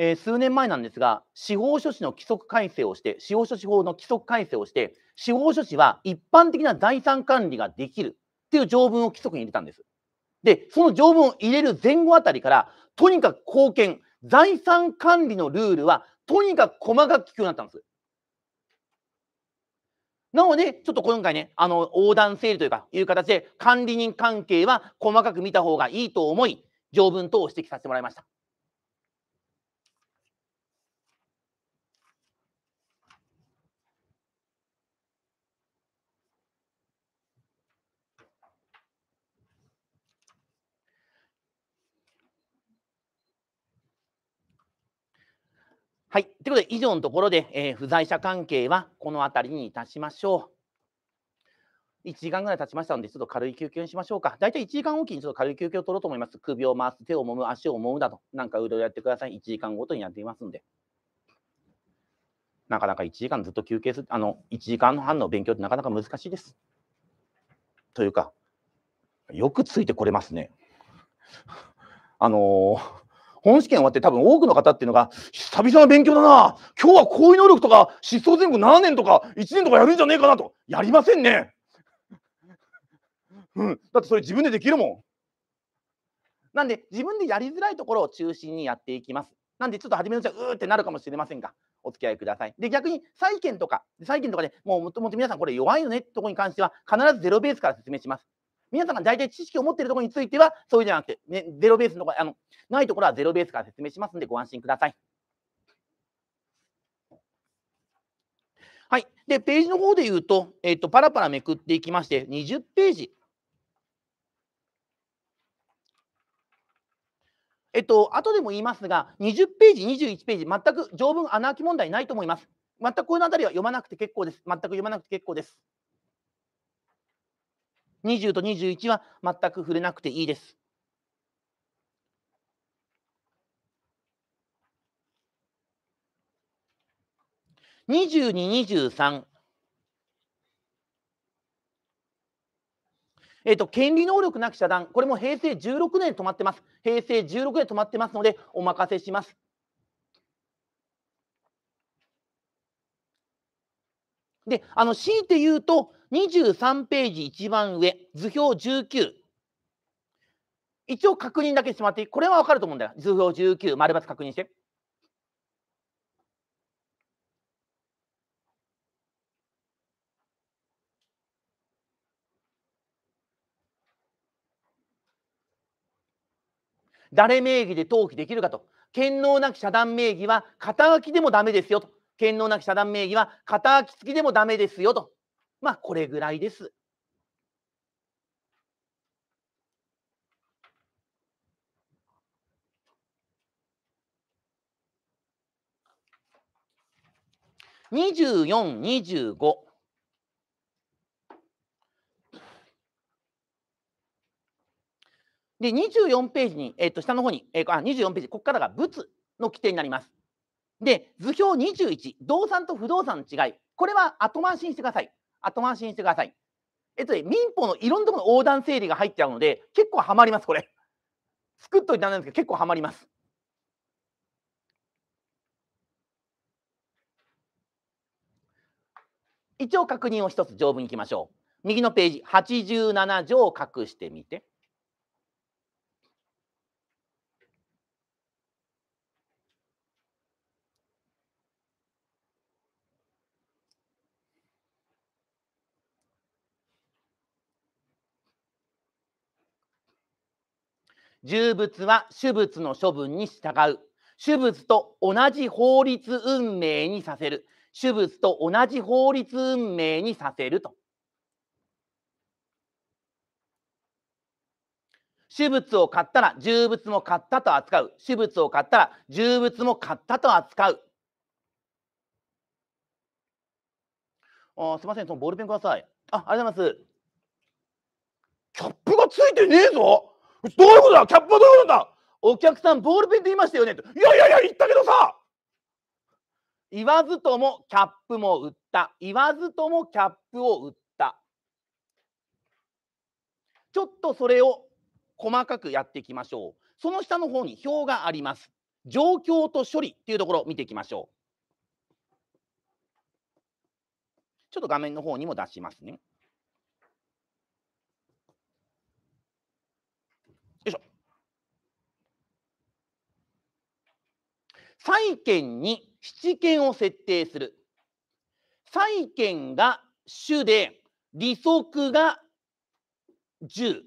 えー、数年前なんですが、司法書士の規則改正をして、司法書士法の規則改正をして、司法書士は一般的な財産管理ができるっていう条文を規則に入れたんです。で、その条文を入れる前後あたりから、とにかく貢献、財産管理のルールは、とにかく細かく聞くようになったんです。なので、ちょっと今回ね、あの横断整理というか、いう形で、管理人関係は細かく見た方がいいと思い、条文等を指摘させてもらいました。はい。ということで、以上のところで、えー、不在者関係はこの辺りにいたしましょう。1時間ぐらい経ちましたので、ちょっと軽い休憩にしましょうか。大体1時間おきにちょっと軽い休憩を取ろうと思います。首を回す、手を揉む、足を揉むだと、なんかいろいろやってください。1時間ごとにやっていますので。なかなか1時間ずっと休憩する、あの、1時間半の勉強ってなかなか難しいです。というか、よくついてこれますね。あのー本試験終わって多分多くの方っていうのが久々の勉強だな今日は行為能力とか失踪前後7年とか1年とかやるんじゃねえかなとやりませんね、うん、だってそれ自分でできるもんなんで自分でやりづらいところを中心にやっていきますなんでちょっと初めのうちはうーってなるかもしれませんがお付き合いくださいで逆に債券とか債券とかでもうもともと皆さんこれ弱いよねってとこに関しては必ずゼロベースから説明します皆さんが大体知識を持っているところについては、そうじゃなくて、ね、ゼロベースのとこあの、ないところはゼロベースから説明しますので、ご安心ください。はい。で、ページの方で言うと、えっ、ー、と、パラパラめくっていきまして、20ページ。えっと、後でも言いますが、20ページ、21ページ、全く条文穴あき問題ないと思います。全くこのあたりは読まなくて結構です。全く読まなくて結構です。20と21は全く触れなくていいです。22、23。えっ、と、権利能力なき社団、これも平成16年止まってます。平成16年止まってますので、お任せします。で、あの、強いて言うと、23ページ一番上、図表19。一応確認だけしてもらっていいこれはわかると思うんだよ。図表19、丸抜確認して。誰名義で登記できるかと。権能なき遮断名義は肩書きでもダメですよと。権能なき遮断名義は肩書き付きでもダメですよと。まあ、これぐらいです。24、25。で、24ページに、えっ、ー、と、下の方に、えー、あ、24ページ、ここからが物の規定になります。で、図表21、動産と不動産の違い。これは後回しにしてください。後回しにしてください。えっと、ね、民法のいろんなところの横断整理が入っちゃうので、結構はまります、これ。作っといたんですけど、結構はまります。一応確認を一つ丈夫にいきましょう。右のページ、87条を隠してみて。重物は主物の処分に従う。主物と同じ法律運命にさせる。主物と同じ法律運命にさせると。主物を買ったら重物も買ったと扱う。主物を買ったら重物も買ったと扱う。あすみません、そのボールペンください。あ、ありがとうございます。キャップがついてねえぞどういうことだキャップはどういうことだお客さん、ボールペンって言いましたよねいやいやいや、言ったけどさ言わずともキャップも売った。言わずともキャップを売った。ちょっとそれを細かくやっていきましょう。その下の方に表があります。状況と処理っていうところを見ていきましょう。ちょっと画面の方にも出しますね。債権に質権を設定する。債権が主で、利息が10。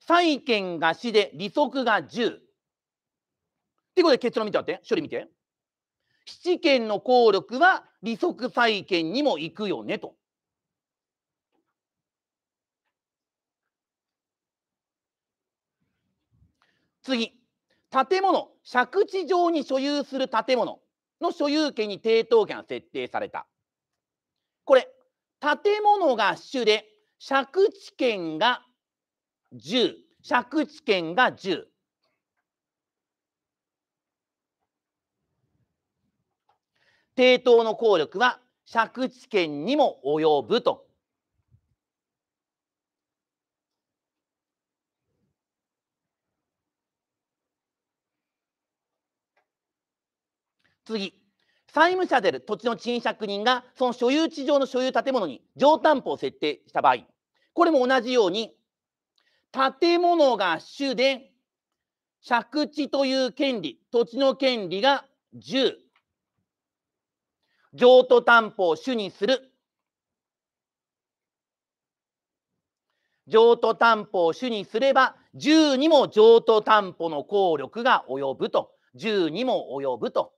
債権が死で、利息が10。ってことで結論見てあって、処理見て。質権の効力は利息債権にも行くよねと。次。建物借地上に所有する建物の所有権に抵当権が設定されたこれ建物が主で借地権が10借地権が10抵当の効力は借地権にも及ぶと次債務者である土地の賃借人がその所有地上の所有建物に上担保を設定した場合これも同じように建物が主で借地という権利土地の権利が10譲渡担保を主にする譲渡担保を主にすれば10にも譲渡担保の効力が及ぶと10にも及ぶと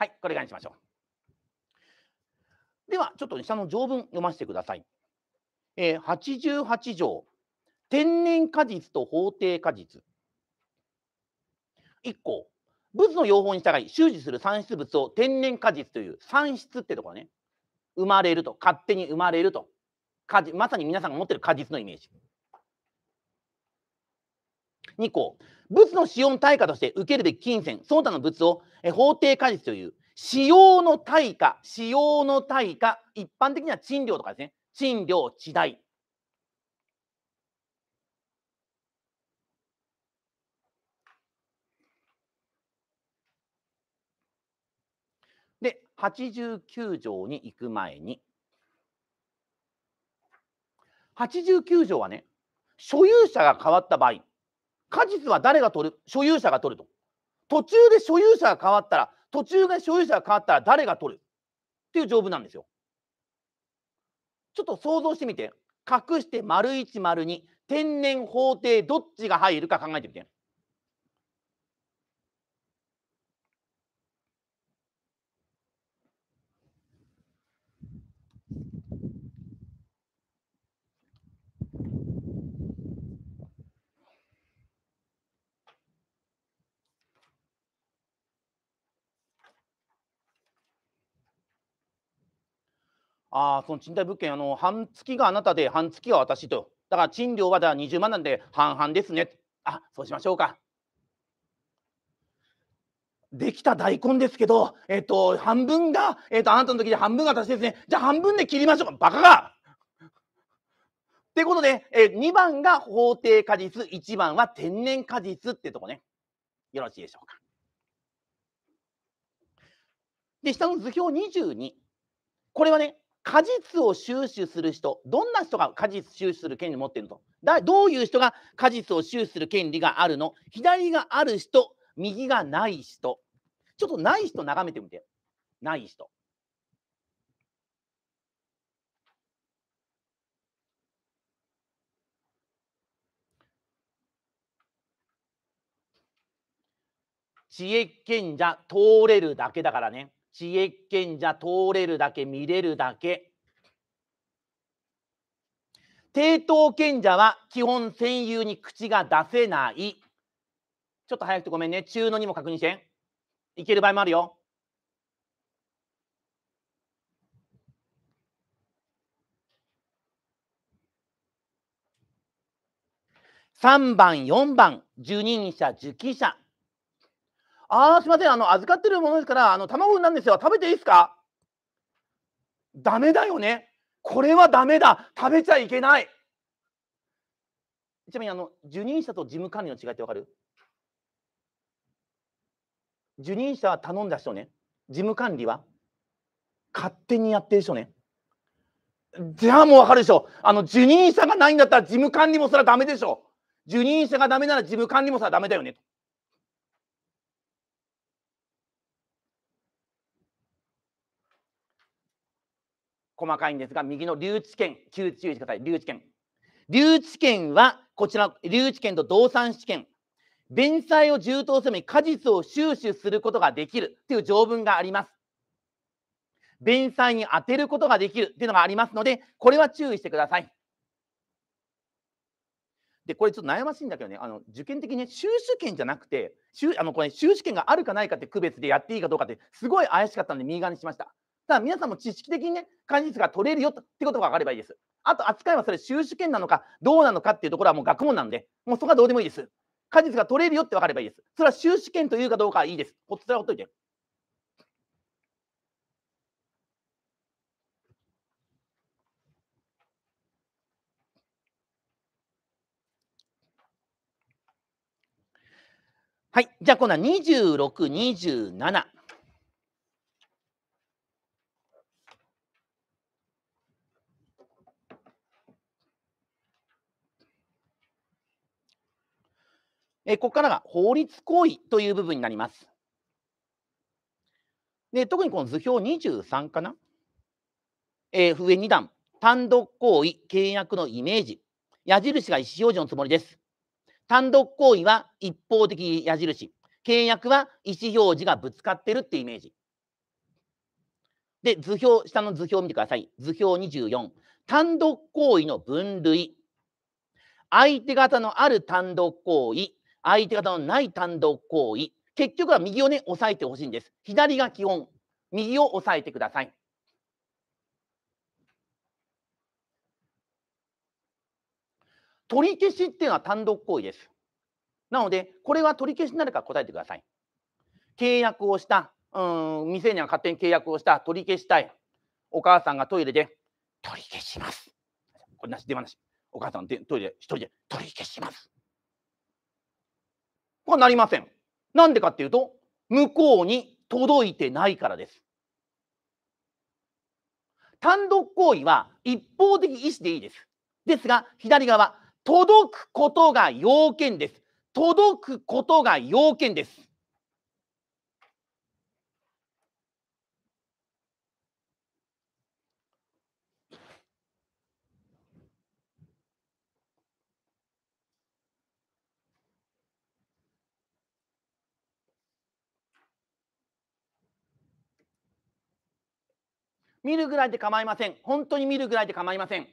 はい、これぐらいにしましょう。では、ちょっと下の条文読ませてください。えー、88条、天然果実と法定果実。1項、物の用法に従い、修知する産出物を天然果実という産出ってところね、生まれると、勝手に生まれると、果実まさに皆さんが持ってる果実のイメージ。2項、物の使用の対価として受けるべき金銭、その他の物を法定果実という、使用の対価、使用の対価、一般的には賃料とかですね、賃料、地代。で、89条に行く前に、89条はね、所有者が変わった場合、果実は誰が取る所有者が取ると。途中で所有者が変わったら、途中で所有者が変わったら誰が取るっていう条文なんですよ。ちょっと想像してみて、隠して丸1、丸2、天然法廷どっちが入るか考えてみて。あその賃貸物件あの半月があなたで半月は私とだから賃料はだ20万なんで半々ですねあそうしましょうかできた大根ですけど、えっと、半分が、えっと、あなたの時で半分が私ですね。じゃあ半分で切りましょうか。バカがってことで、え2番が法定果実、1番は天然果実ってとこね。よろしいでしょうか。で、下の図表22。これはね、果実を収集する人、どんな人が果実収集する権利を持っているとだ、どういう人が果実を収集する権利があるの左がある人、右がない人。ちょっとない人眺めてみて。ない人。知恵賢者通れるだけだからね。知恵賢者通れるだけ見れるだけ低等賢者は基本占有に口が出せないちょっと早くてごめんね中の2も確認していける場合もあるよ3番4番受任者受記者ああ、すみません、あの預かってるものですから、あの卵なんですよ、食べていいですかダメだよね。これはダメだ、食べちゃいけない。ちなみにあの受任者と事務管理の違いってわかる受任者は頼んだ人ね、事務管理は勝手にやってる人ね。じゃあもうわかるでしょ。あの受任者がないんだったら事務管理もそれはダメでしょ。受任者がダメなら事務管理もすらはダメだよねと。細かいんですが、右の留置権、注意してください、留置権。留置権は、こちら、留置権と動産試験、弁済を充当するたに果実を収集することができるという条文があります。弁済に充てることができるというのがありますので、これは注意してください。で、これちょっと悩ましいんだけどね、あの受験的に、ね、収取権じゃなくて、収あのこれ収支権があるかないかって区別でやっていいかどうかって、すごい怪しかったんで、右側にしました。だから皆さんも知識的にね、管理率が取れるよってことが分かればいいです。あと扱いはそれ、収支権なのかどうなのかっていうところはもう学問なんで、もうそこはどうでもいいです。果実が取れるよって分かればいいです。それは収支権というかどうかはいいです。こちらほっといて。はい。じゃあ、今度は26、27。えここからが法律行為という部分になります。で特にこの図表23かな、えー、上2段、単独行為、契約のイメージ、矢印が意思表示のつもりです。単独行為は一方的矢印、契約は意思表示がぶつかってるってイメージ。で、図表、下の図表を見てください。図表24、単独行為の分類。相手方のある単独行為、相手方のない単独行為、結局は右をね、押さえてほしいんです。左が基本、右を押さえてください。取り消しっていうのは単独行為です。なので、これは取り消しになるか答えてください。契約をした、うん、店には勝手に契約をした、取り消したい。お母さんがトイレで取り消します。こんなし出話。お母さんトイレ一人で取り消します。これなりません。なんでかっていうと、向こうに届いてないからです。単独行為は一方的意思でいいです。ですが、左側、届くことが要件です。届くことが要件です。見るぐらいで構いません。本当に見るぐらいで構いません。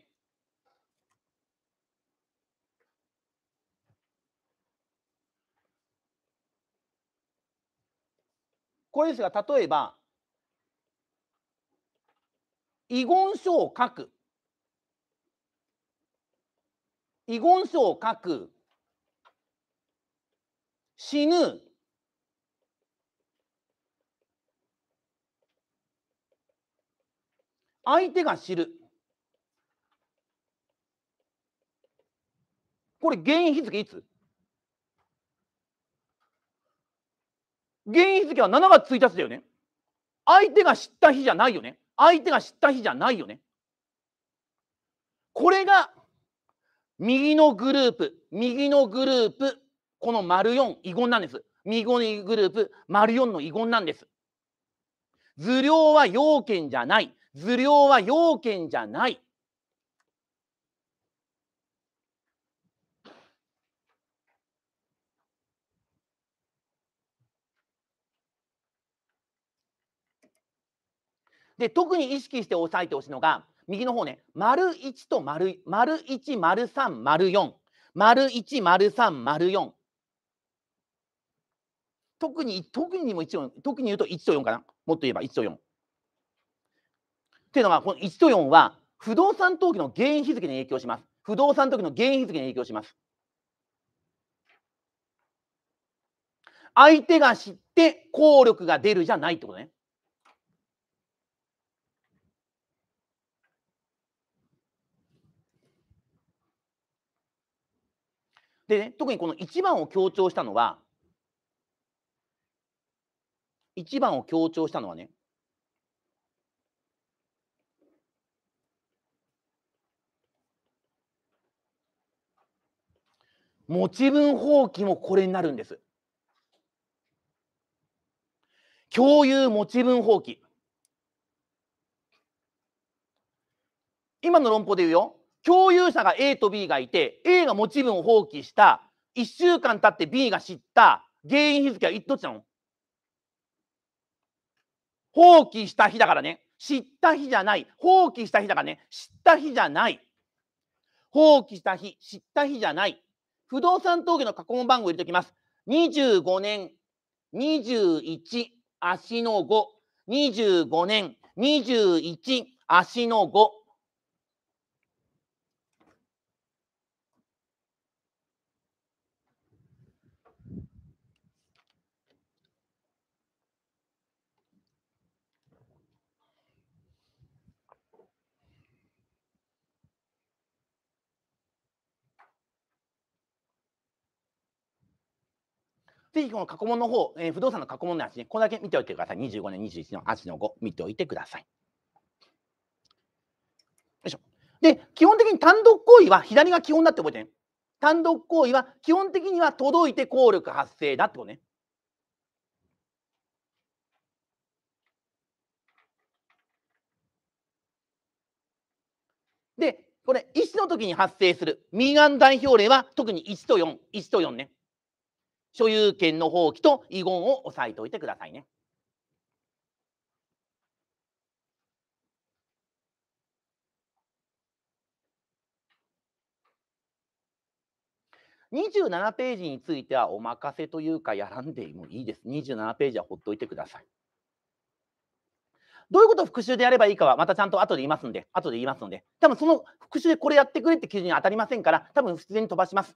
これですが、例えば、遺言書を書く。遺言書を書く。死ぬ。相手が知る。これ原因日付いつ原因日付は7月1日だよね。相手が知った日じゃないよね。相手が知った日じゃないよね。これが右のグループ、右のグループ、この丸4遺言なんです。右のグループ、丸4の遺言なんです。図量は要件じゃない。図量は要件じゃない。で特に意識して押さえてほしいのが右の方ね丸一と丸丸一丸三丸四丸一丸三丸四特に特にも1特に言うと一と四かなもっと言えば一と四というのが、この1と4は、不動産登記の原因日付に影響します。不動産登記の原因日付に影響します。相手が知って効力が出るじゃないってことね。でね、特にこの1番を強調したのは、1番を強調したのはね、持ち分放棄もこれになるんです。共有持ち分放棄。今の論法で言うよ。共有者が A と B がいて、A が持ち分を放棄した、1週間経って B が知った原因日付はどっちなの放棄した日だからね。知った日じゃない。放棄した日だからね。知った日じゃない。放棄した日、知った日じゃない。不動産登記の過去問番号入れておきます。25年、21、足の5。25年、21、足の5。ぜひこの過去問の方、えー、不動産の過去問の足ね、これだけ見ておいてください。25年、21の足の5、見ておいてください。よいしょ。で、基本的に単独行為は左が基本だって覚えてね。単独行為は基本的には届いて効力発生だってことね。で、これ、1の時に発生する右側の代表例は特に1と4、1と4ね。所有権の放棄と遺言を押さえておいてくださいね。27ページについてはお任せというかやらんでもいいです。27ページはほっといてください。どういうことを復習でやればいいかはまたちゃんと後で言いますので、後で言いますので、多分その復習でこれやってくれって基準に当たりませんから、多分普通に飛ばします。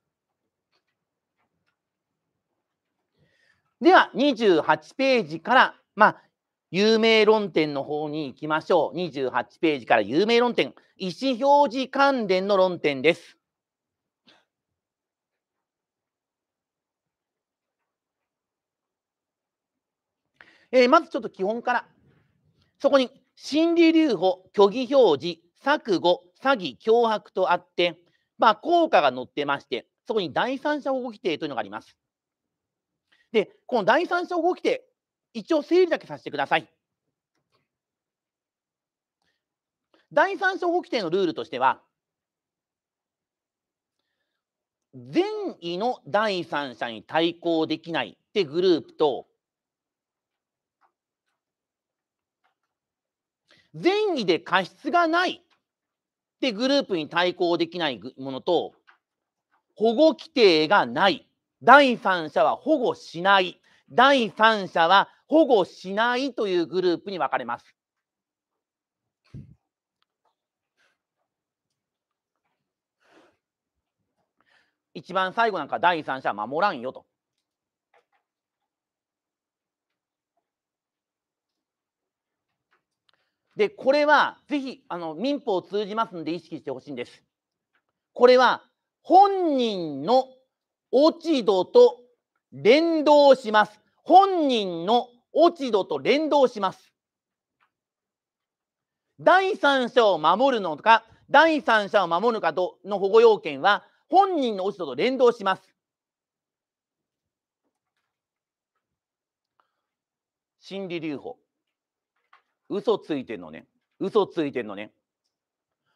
では、28ページから、まあ、有名論点の方に行きましょう。28ページから有名論点、意思表示関連の論点です。えー、まずちょっと基本から。そこに、心理留保、虚偽表示、錯誤、詐欺、脅迫とあって、まあ、効果が載ってまして、そこに第三者保護規定というのがあります。で、この第三章法規定、一応整理だけさせてください。第三章法規定のルールとしては、善意の第三者に対抗できないってグループと、善意で過失がないってグループに対抗できないものと、保護規定がない第三者は保護しない、第三者は保護しないというグループに分かれます。一番最後なんか第三者は守らんよと。で、これはぜひあの民法を通じますので意識してほしいんです。これは本人の落ち度と連動します。本人の落ち度と連動します。第三者を守るのか、第三者を守るかとの保護要件は、本人の落ち度と連動します。心理留保。嘘ついてんのね。嘘ついてんのね。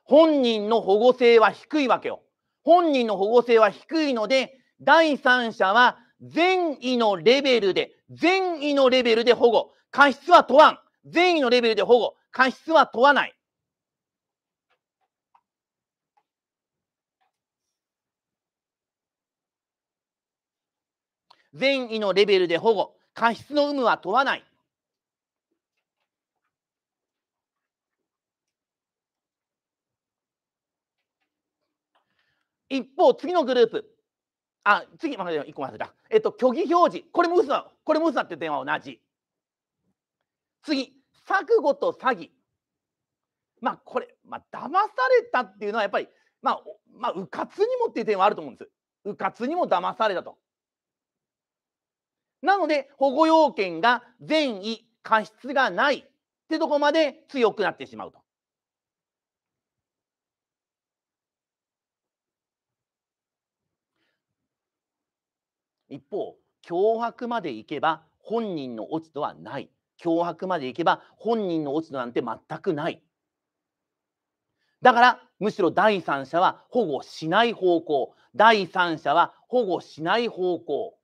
本人の保護性は低いわけよ。本人の保護性は低いので、第三者は善意のレベルで、善意のレベルで保護。過失は問わん。善意のレベルで保護。過失は問わない。善意のレベルで保護。過失の有無は問わない。一方、次のグループ。あ、次、まあ、1個忘れた。えっと、虚偽表示。これも嘘だ。これも嘘だって点は同じ。次、錯誤と詐欺。まあ、これ、まあ、騙されたっていうのは、やっぱり、まあ、まあ、うかつにもっていう点はあると思うんです。うかつにも騙されたと。なので、保護要件が善意、過失がないってとこまで強くなってしまうと。一方脅迫までいけば本人の落ち度はない脅迫までいけば本人の落ち度なんて全くないだからむしろ第三者は保護しない方向第三者は保護しない方向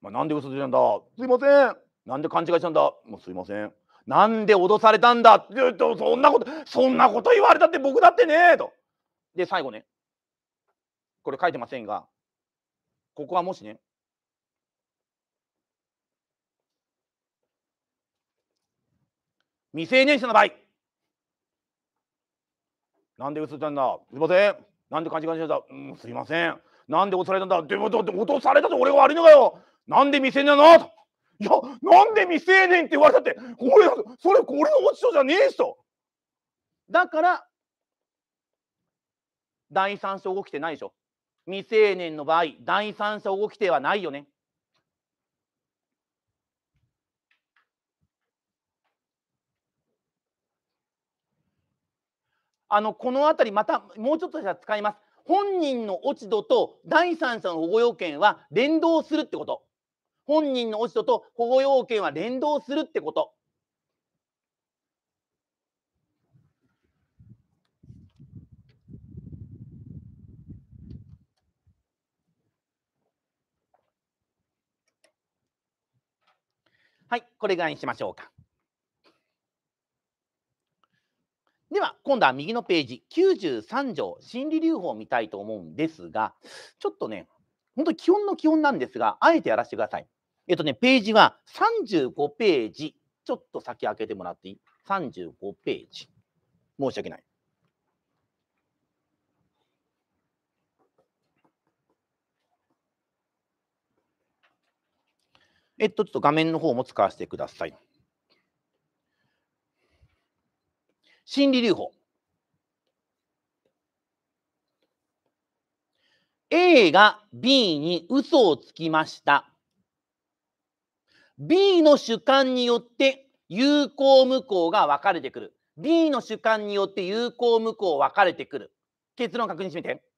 まあ、なんで嘘ついたんだすいませんなんで勘違いしたんだもうすいませんなんで脅されたんだそんなことそんなこと言われたって僕だってねとで最後ねこれ書いてませんが、ここはもしね、未成年者の場合、なんで映ったんだ、すいません、なんで勘違いしてだ、うん、すいません、なんで落とされたんだ、でも、落とされたと俺が悪いのかよ、なんで未成年なのと。いや、なんで未成年って言われたって、俺、それ、俺の落ちそうじゃねえしと。だから、第三者起きてないでしょ。未成年の場合、第三者保護規定はないよね。あのこの辺りまたもうちょっとしたら使います。本人の落ち度と第三者の保護要件は連動するってこと。本人の落ち度と保護要件は連動するってこと。はい、これぐらいにしましょうか。では、今度は右のページ、93条、心理留保を見たいと思うんですが、ちょっとね、本当基本の基本なんですが、あえてやらせてください。えっとね、ページは35ページ。ちょっと先開けてもらっていい ?35 ページ。申し訳ない。えっと、ちょっと画面の方も使わせてください。心理留保。A が B に嘘をつきました。B の主観によって有効無効が分かれてくる。B の主観によって有効無効分かれてくる。結論確認してみて。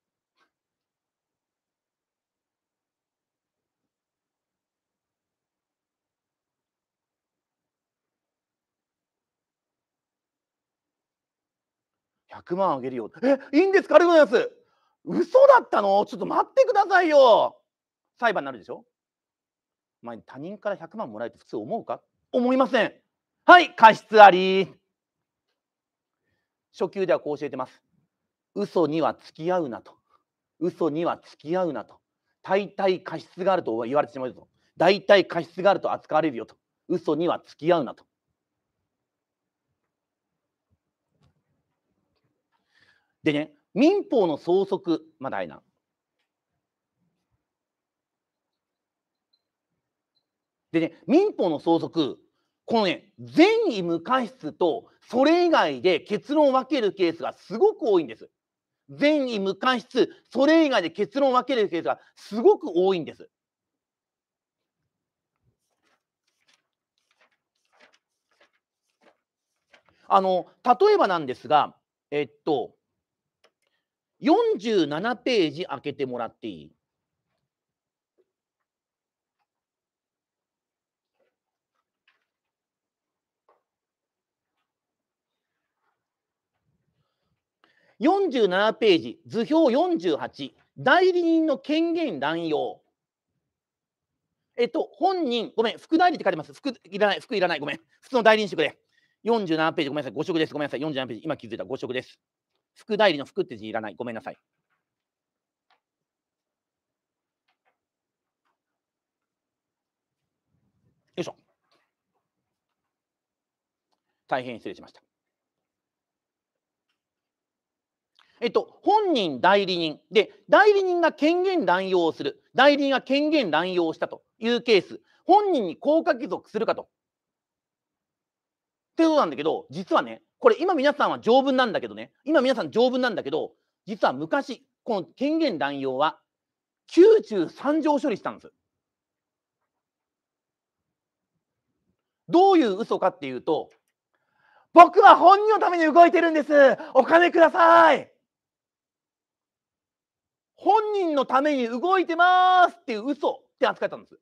100万あげるよ。え、いいんですかありがとうございます。嘘だったのちょっと待ってくださいよ。裁判になるでしょ前に他人から100万もらえて普通思うか思いません。はい、過失あり。初級ではこう教えてます。嘘には付き合うなと。嘘には付き合うなと。大体過失があると言われてしまうぞ。大体過失があると扱われるよと。嘘には付き合うなと。でね、民法の総則、まあ、大難。でね、民法の総則、このね、善意無過失とそれ以外で結論を分けるケースがすごく多いんです。善意無過失、それ以外で結論を分けるケースがすごく多いんです。あの例えばなんですが、えっと、47ページ開けてもらっていい47ページ図表48代理人の権限乱用えっと本人ごめん副代理って書いてます服いらない副いらないごめん普通の代理人職で47ページごめんなさい5色ですごめんなさい47ページ今気づいた5色です副代理の副って字いらない。ごめんなさい。よいしょ。大変失礼しました。えっと、本人代理人で代理人が権限乱用する代理人が権限乱用したというケース本人に降格帰属するかと。ってことなんだけど実はねこれ今皆さんは条文なんだけどね、今皆さん条文なんだけど、実は昔、この権限乱用は93条処理したんです。どういう嘘かっていうと、僕は本人のために動いてるんです。お金ください。本人のために動いてますっていう嘘って扱ったんです。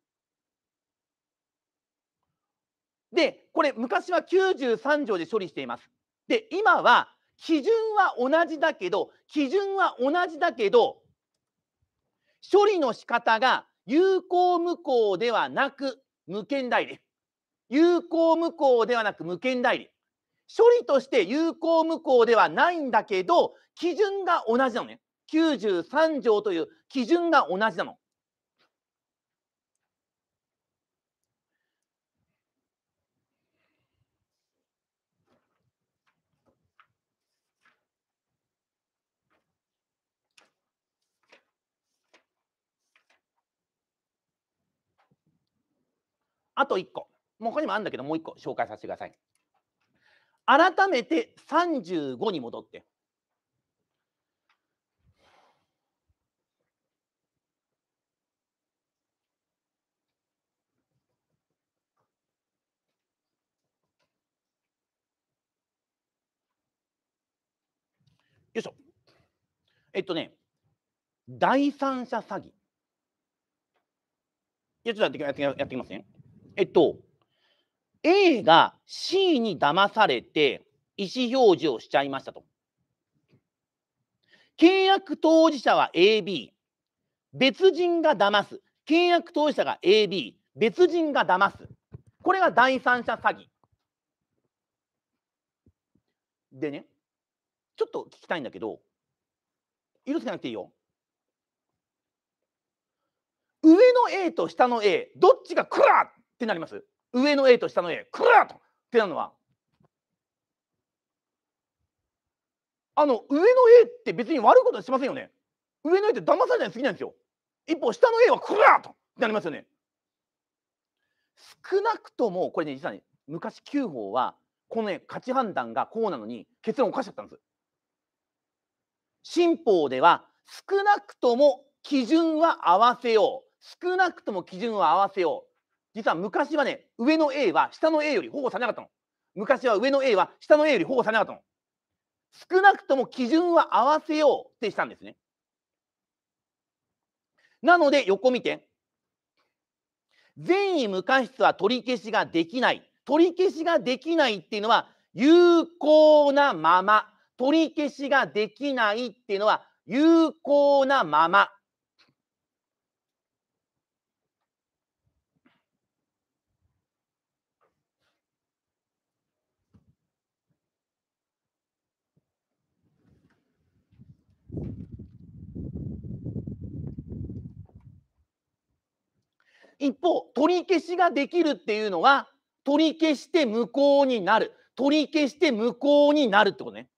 で、これ昔は93条で処理しています。で、今は基準は同じだけど、基準は同じだけど、処理の仕方が有効無効ではなく無権代理。有効無効ではなく無権代理。処理として有効無効ではないんだけど、基準が同じなのね。93条という基準が同じなの。あと1個。もう他にもあるんだけど、もう1個紹介させてください。改めて35に戻って。よいしょ。えっとね、第三者詐欺。いや、ちょっとやっていきますね。えっと、A が C に騙されて意思表示をしちゃいましたと。契約当事者は AB、別人が騙す。契約当事者が AB、別人が騙す。これが第三者詐欺。でね、ちょっと聞きたいんだけど、色つけなくていいよ。上の A と下の A、どっちがクラってなります上の A と下の A クラッとってなるのはあの上の A って別に悪いことはしませんよね上の A って騙されないすぎないんですよ一方下の A はクラッとってなりますよね少なくともこれね実はね昔9法はこのね価値判断がこうなのに結論を犯しちゃったんです新法では少なくとも基準は合わせよう少なくとも基準は合わせよう実は昔はね、上の A は下の A より保護されなかったの。昔は上の A は下の A より保護されなかったの。少なくとも基準は合わせようってしたんですね。なので横見て。善意無過失は取り消しができない。取り消しができないっていうのは有効なまま。取り消しができないっていうのは有効なまま。一方取り消しができるっていうのは取り消して無効になる取り消して無効になるってことね。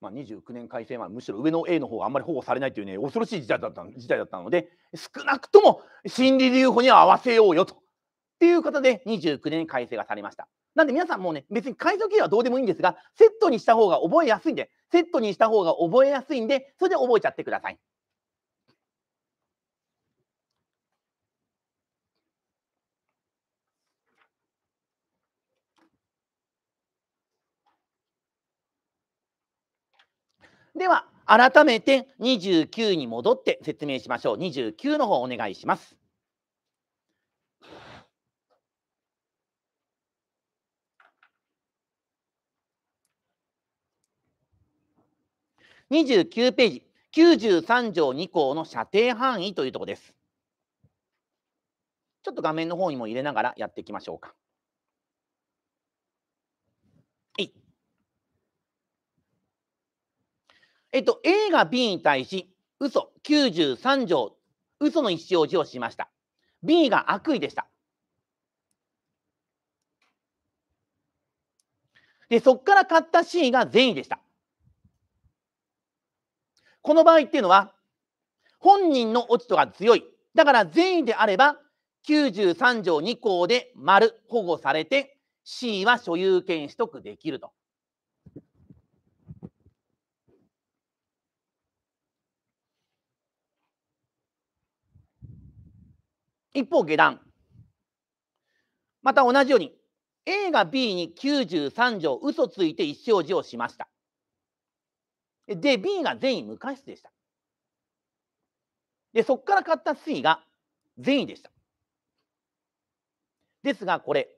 まあ、29年改正はむしろ上の A の方があんまり保護されないというね恐ろしい事態だった事態だったので少なくとも心理留保には合わせようよとっていうことで、29年に改正がされました。なんで皆さんもうね、別に解造経由はどうでもいいんですが、セットにした方が覚えやすいんで、セットにした方が覚えやすいんで、それで覚えちゃってください。では、改めて29に戻って説明しましょう。29の方お願いします。29ページ、93条2項の射程範囲というところです。ちょっと画面の方にも入れながらやっていきましょうか。えっと、A が B に対し、嘘93条、嘘の一生字をしました。B が悪意でした。で、そこから買った C が善意でした。この場合っていうのは、本人の落ち度が強い。だから善意であれば、93条2項で丸保護されて、C は所有権取得できると。一方、下段。また同じように、A が B に93条嘘ついて一生事をしました。で、B が善意無過失でした。で、そこから買った C が善意でした。ですが、これ、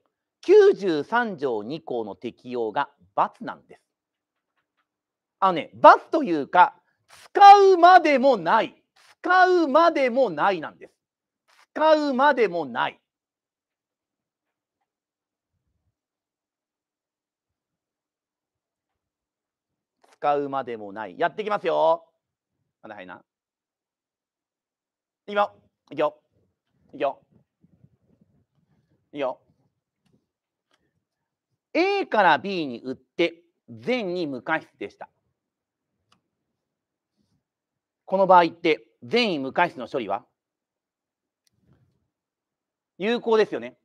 93条2項の適用が罰なんです。あのね、罰というか、使うまでもない。使うまでもないなんです。使うまでもない。使うまでもない。やっていきますよ。まだ早いな。いいよ。いくよ。いくよ。いいよ。A から B に売って善に無過失でした。この場合って善意無過失の処理は有効ですよね。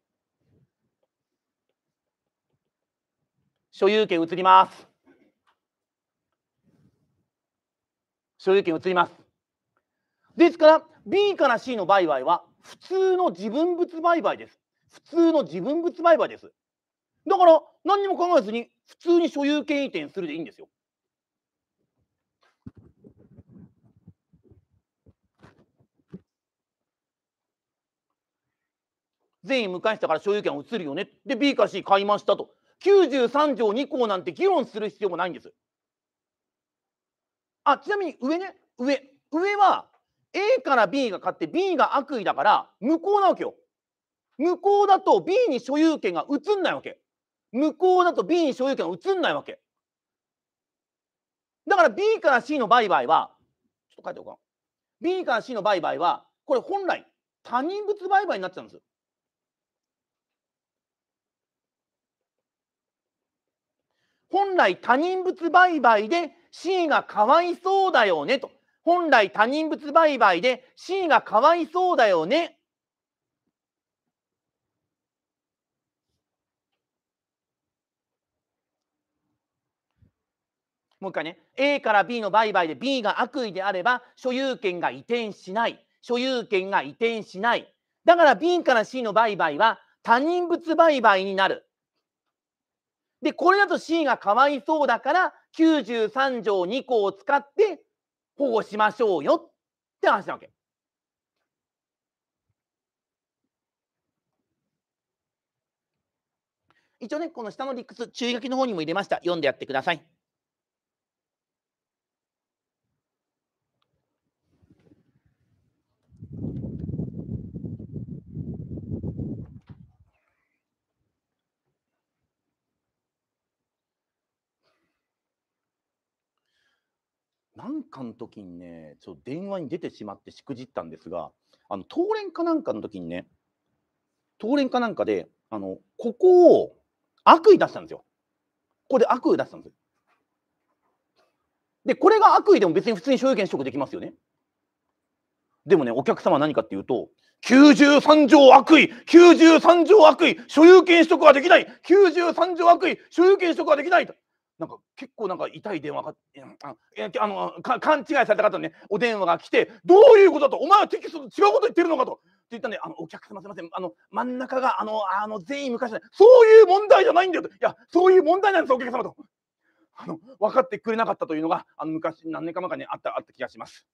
所有権移ります。所有権移ります。ですから B から C の売買は普通の自分物売買です。普通の自分物売買です。だから何にも考えずに普通に所有権移転するでいいんですよ。善意無関したから所有権移るよねで B から C 買いましたと93条2項なんて議論する必要もないんです。あちなみに上ね上上は A から B が勝って B が悪意だから無効なわけよ。無効だと B に所有権が移んないわけ。無効だと B に所有権が移んないわけ。だから B から C の売買は、ちょっと書いておこう。B から C の売買は、これ本来他人物売買になっちゃうんですよ。本来他人物売買で C がかわいそうだよねと。本来他人物売買で C がかわいそうだよね。もう一回ね。A から B の売買で B が悪意であれば所有権が移転しない。所有権が移転しない。だから B から C の売買は他人物売買になる。で、これだと C がかわいそうだから93条2項を使って保護しましょうよって話なわけ。一応ね、この下の理屈、注意書きの方にも入れました。読んでやってください。なんかの時にね、ちょっと電話に出てしまってしくじったんですが、あの、東連かなんかの時にね、当連かなんかで、あの、ここを悪意出したんですよ。ここで悪意出したんですで、これが悪意でも別に普通に所有権取得できますよね。でもね、お客様は何かっていうと、93条悪意、93条悪意、所有権取得はできない、93条悪意、所有権取得はできないと。なんか結構なんか痛い電話がああの勘違いされた方のねお電話が来てどういうことだとお前はテキストと違うこと言ってるのかとって言ったんであのお客様すいませんあの真ん中があのあの全員昔そういう問題じゃないんだよといやそういう問題なんですお客様とあの分かってくれなかったというのがあの昔何年か前かに、ね、あったあった気がします。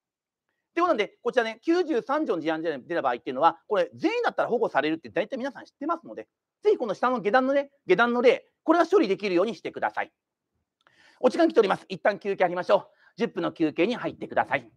ということで、こちらね、93条の事案で出た場合っていうのは、これ、全員だったら保護されるって大体皆さん知ってますので、ぜひこの下の下段のね、下段の例、これは処理できるようにしてください。お時間来ております。一旦休憩ありましょう。10分の休憩に入ってください。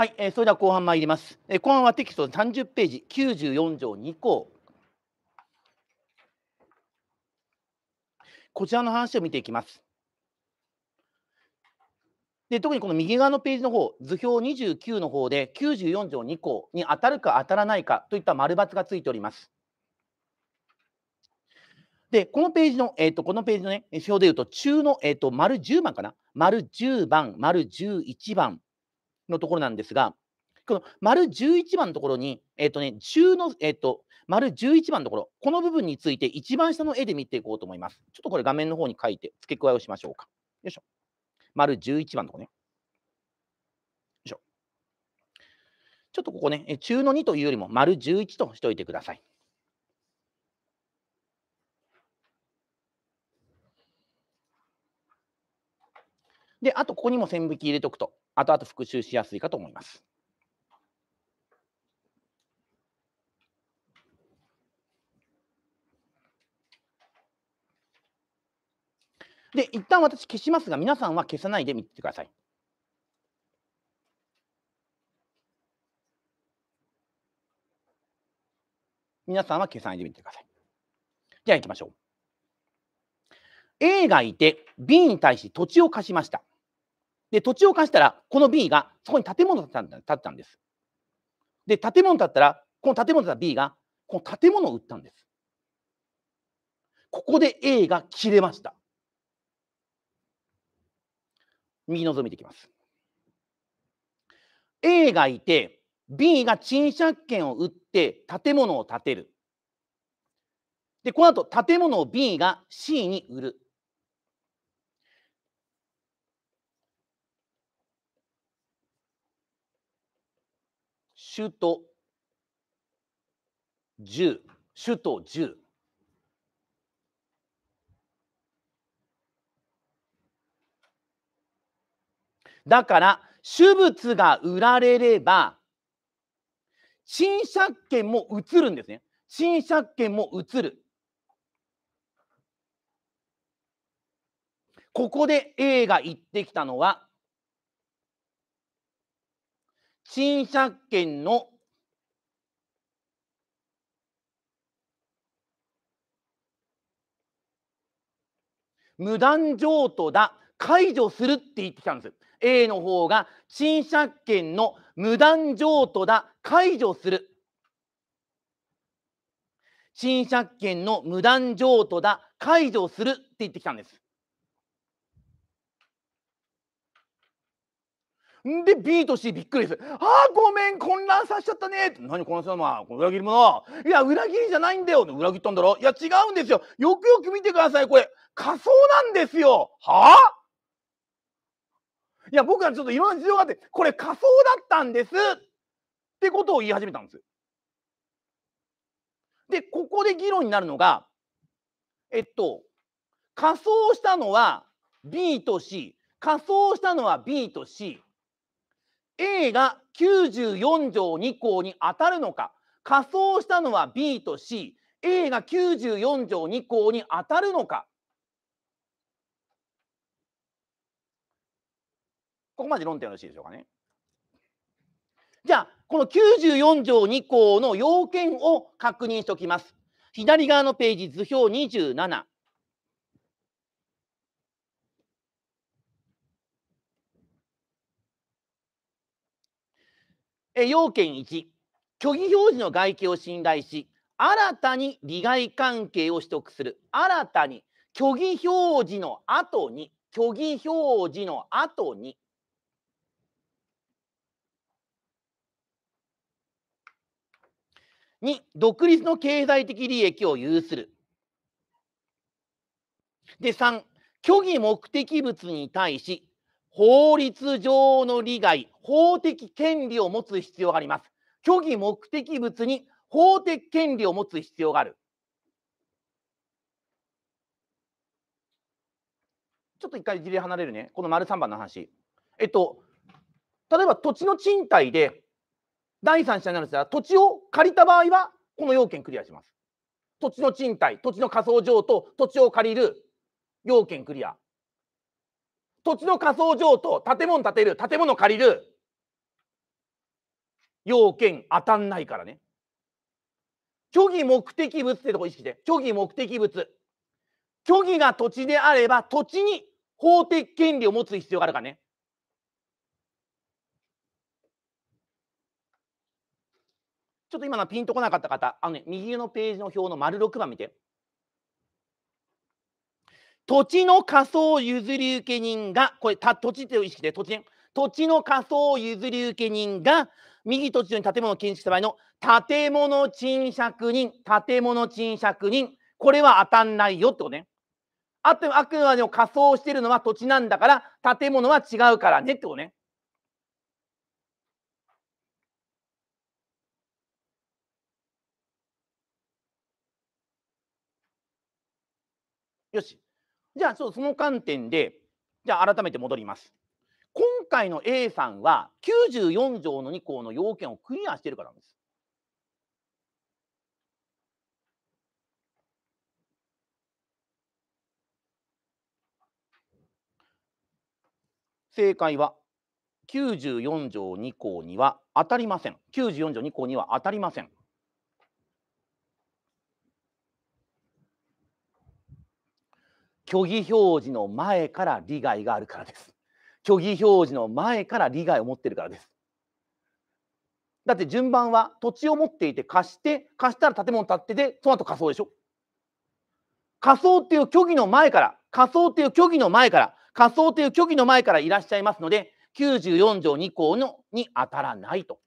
はい、えー、それでは後半参ります。えー、後半はテキスト三十ページ九十四条二項。こちらの話を見ていきます。で特にこの右側のページの方、図表29の方で94条2項に当たるか当たらないかといった丸×がついております。で、このページの、えーと、このページの、ね、表でいうと、中の、えーと、と丸10番かな、丸10番、丸11番、のところなんですが、この丸11番のところに、えっ、とね、中の、えっ、と、丸11番のところ、この部分について一番下の絵で見ていこうと思います。ちょっとこれ画面の方に書いて付け加えをしましょうか。よいしょ。丸11番のところね。よいしょ。ちょっとここね、中の2というよりも丸11としておいてください。で、あとここにも線引き入れておくと、後と復習しやすいかと思います。で、一旦私消しますが、皆さんは消さないで見てください。皆さんは消さないでみてください。じゃあ行きましょう。A がいて B に対し土地を貸しました。で、土地を貸したら、この B がそこに建物を建てたんです。で、建物だったら、この建物だった B が、この建物を売ったんです。ここで A が切れました。右のぞみていきます。A がいて、B が賃借権を売って建物を建てる。で、この後、建物を B が C に売る。首都1首都だから主物が売られれば賃借権も移るんですね賃借権も移るここで A が言ってきたのは賃借権の無断譲渡だ解除するって言ってきたんです A の方が賃借権の無断譲渡だ解除する賃借権の無断譲渡だ解除するって言ってきたんですで B と C びっくりですああごめん混乱させちゃったね何混乱したのは裏切り者いや裏切りじゃないんだよ裏切ったんだろいや違うんですよよくよく見てくださいこれ仮想なんですよはあいや僕はちょっといろんな事情があってこれ仮想だったんですってことを言い始めたんですでここで議論になるのがえっと仮想したのは B と C 仮想したのは B と C A が94条2項に当たるのか仮想したのは B と C A が94条2項に当たるのかここまで論点よろしいでしょうかね。じゃあこの94条2項の要件を確認しておきます。左側のページ図表27え要件1、虚偽表示の外形を信頼し、新たに利害関係を取得する。新たに虚偽表示の後に、虚偽表示の後に、2、独立の経済的利益を有する。で、3、虚偽目的物に対し、法律上の利害、法的権利を持つ必要があります。虚偽目的物に法的権利を持つ必要がある。ちょっと一回事例離れるね、この丸3番の話。えっと、例えば土地の賃貸で第三者になるとしたら、土地を借りた場合は、この要件クリアします。土地の賃貸、土地の仮想上と土地を借りる要件クリア。土地の仮想譲渡、建物建てる、建物借りる、要件当たんないからね。虚偽目的物ってとこ意識して、虚偽目的物。虚偽が土地であれば、土地に法的権利を持つ必要があるからね。ちょっと今のピンとこなかった方、あのね、右のページの表の丸6番見て。土地の仮想譲り受け人が、これ、た土地という意識で、土地、ね、土地の仮想譲り受け人が、右土地に建物を建築した場合の建物賃借人、建物賃借人、これは当たんないよってことね。あとあくまでも仮想してるのは土地なんだから、建物は違うからねってことね。よし。じゃあちょその観点でじゃあ改めて戻ります。今回の A さんは94条の2項の要件をクリアしているからなんです。正解は94条2項には当たりません。94条2項には当たりません。虚偽表示の前から利害があるからです。虚偽表示の前から利害を持ってるからです。だって順番は土地を持っていて貸して貸したら建物建っててその後仮葬でしょ仮葬っていう虚偽の前から仮葬っていう虚偽の前から仮葬っていう虚偽の前からいらっしゃいますので94条2項のに当たらないと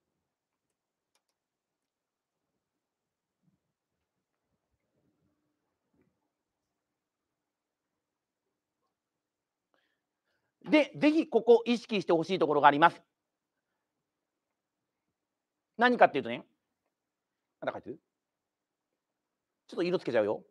で、ぜひここ意識してほしいところがあります。何かっていうとね、まだ書いてるちょっと色つけちゃうよ。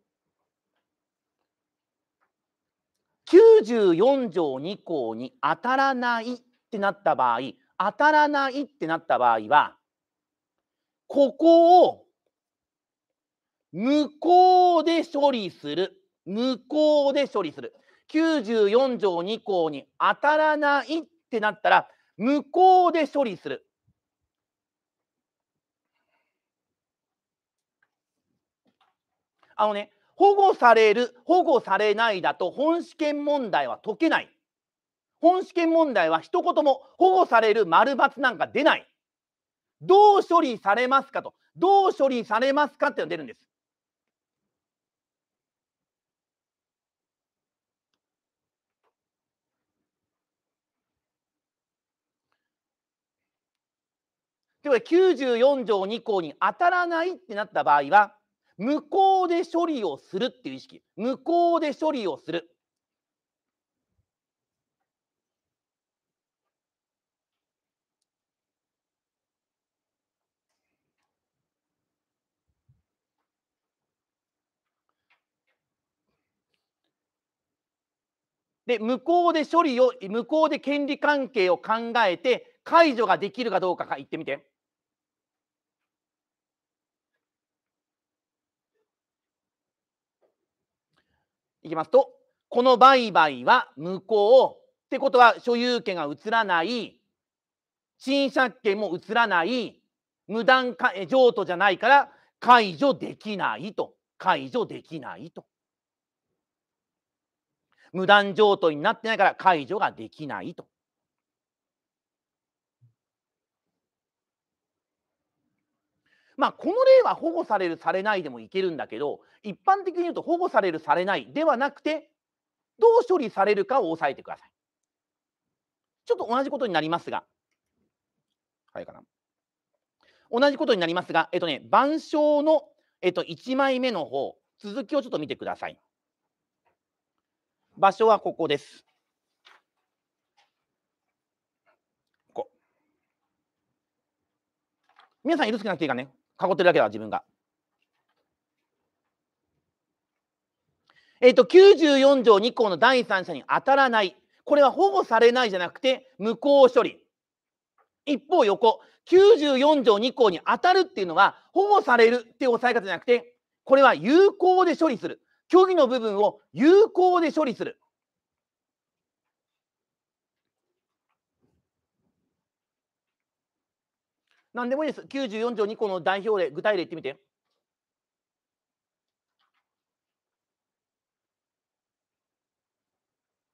94条2項に当たらないってなった場合、当たらないってなった場合は、ここを無効で処理する。無効で処理する。94条2項に当たらないってなったら、無効で処理する。あのね、保護される、保護されないだと本試験問題は解けない。本試験問題は一言も保護される丸×なんか出ない。どう処理されますかと、どう処理されますかってのが出るんです。というわ94条2項に当たらないってなった場合は無効で処理をするっていう意識無効で処理をする。で無効で処理を無効で権利関係を考えて解除ができるかどうか言ってみて。いきますと、この売買は無効。ってことは、所有権が移らない、賃借権も移らない、無断か譲渡じゃないから解除できないと。解除できないと。無断譲渡になってないから解除ができないと。まあ、この例は保護されるされないでもいけるんだけど一般的に言うと保護されるされないではなくてどう処理されるかを抑えてください。ちょっと同じことになりますが、はいかな。同じことになりますが、えっとね、板章の、えっと、1枚目の方、続きをちょっと見てください。場所はここです。ここ皆さん、色つけなくていいかね。囲ってるだけだ、自分が。えっ、ー、と、94条2項の第三者に当たらない。これは保護されないじゃなくて、無効処理。一方、横。94条2項に当たるっていうのは、保護されるっていう押さえ方じゃなくて、これは有効で処理する。虚偽の部分を有効で処理する。何でもいいです。94条2項の代表例、具体例言ってみて。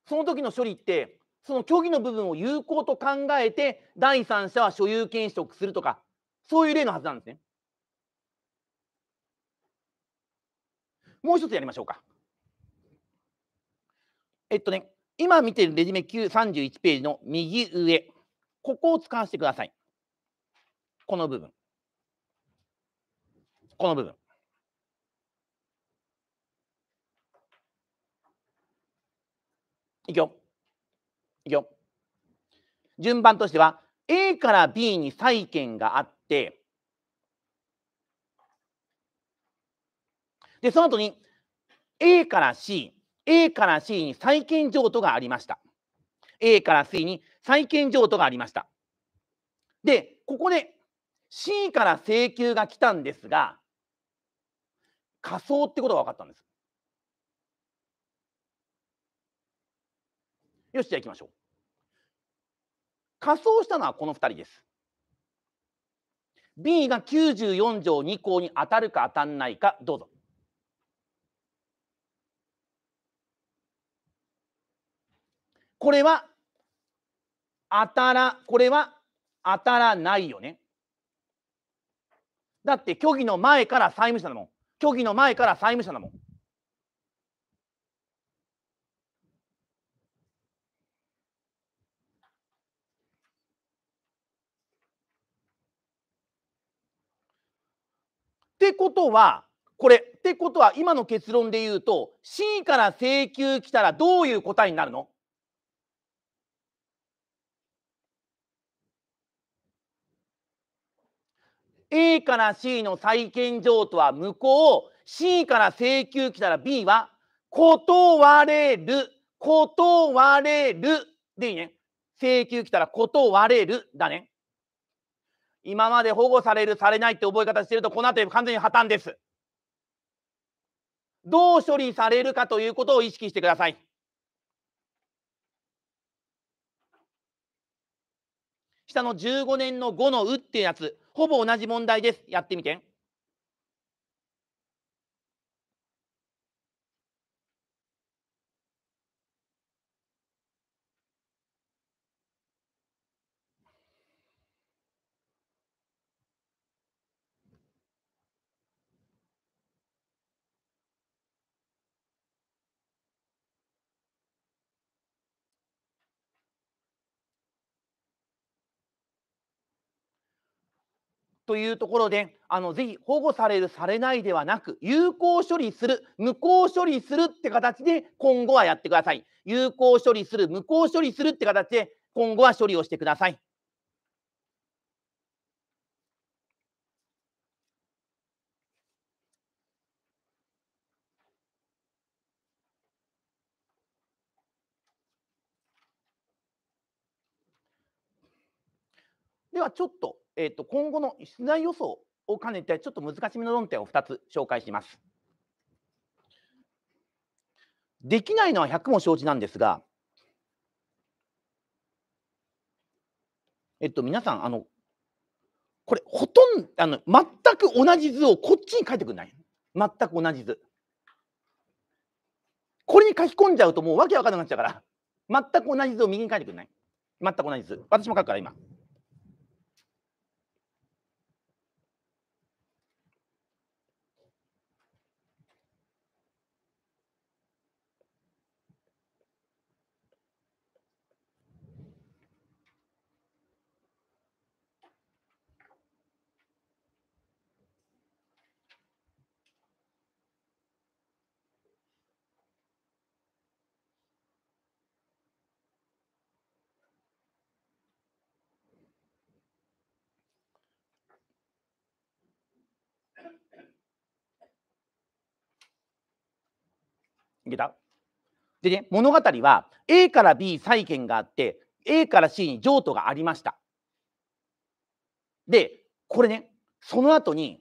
その時の処理ってその虚偽の部分を有効と考えて第三者は所有権取得するとかそういう例のはずなんですね。もう一つやりましょうか。えっとね今見てるレジュメ31ページの右上ここを使わせてください。この部分。この部分。いくよ。いくよ。順番としては A から B に債権があってでその後に A から C、A から C に債権譲渡がありました。A から C に債権譲渡がありました。で、ここで C から請求が来たんですが仮想ってことが分かったんです。よしじゃあいきましょう。仮想したのはこの2人です。B が94条2項に当たるか当たんないかどうぞ。これは当たらこれは当たらないよね。だって虚偽の前から債務者だもん。虚偽の前から債務者だもん。ってことはこれってことは今の結論で言うと C から請求来たらどういう答えになるの A から C の債権譲渡は無効 C から請求来たら B は断れる断れるでいいね請求来たら断れるだね今まで保護されるされないって覚え方してるとこの後完全に破綻ですどう処理されるかということを意識してください下の15年の5の「う」っていうやつほぼ同じ問題です。やってみて。というところであのぜひ保護されるされないではなく有効処理する無効処理するって形で今後はやってください有効処理する無効処理するって形で今後は処理をしてくださいではちょっとえっ、ー、と、今後の出題予想を兼ねて、ちょっと難しめの論点を2つ紹介します。できないのは100も承知なんですが、えっと、皆さん、あの、これ、ほとんど、あの、全く同じ図をこっちに書いてくれない。全く同じ図。これに書き込んじゃうと、もうわけわからなくなっちゃうから、全く同じ図を右に書いてくれない。全く同じ図。私も書くから、今。いけたでね物語は A から B 債権があって A から C に譲渡がありました。でこれねその後に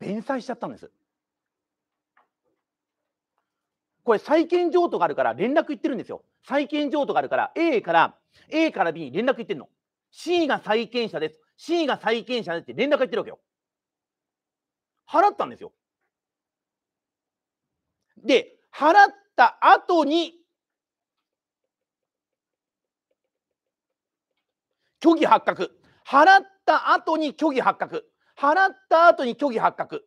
弁済しちゃったんです。これ債権譲渡があるから連絡言ってるんですよ。債権譲渡があるから A から A から B に連絡言ってるの。C が債権者です。C が債権者でって連絡が入ってるわけよ。払ったんですよ。で、払った後に、虚偽発覚。払った後に虚偽発覚。払った後に虚偽発覚。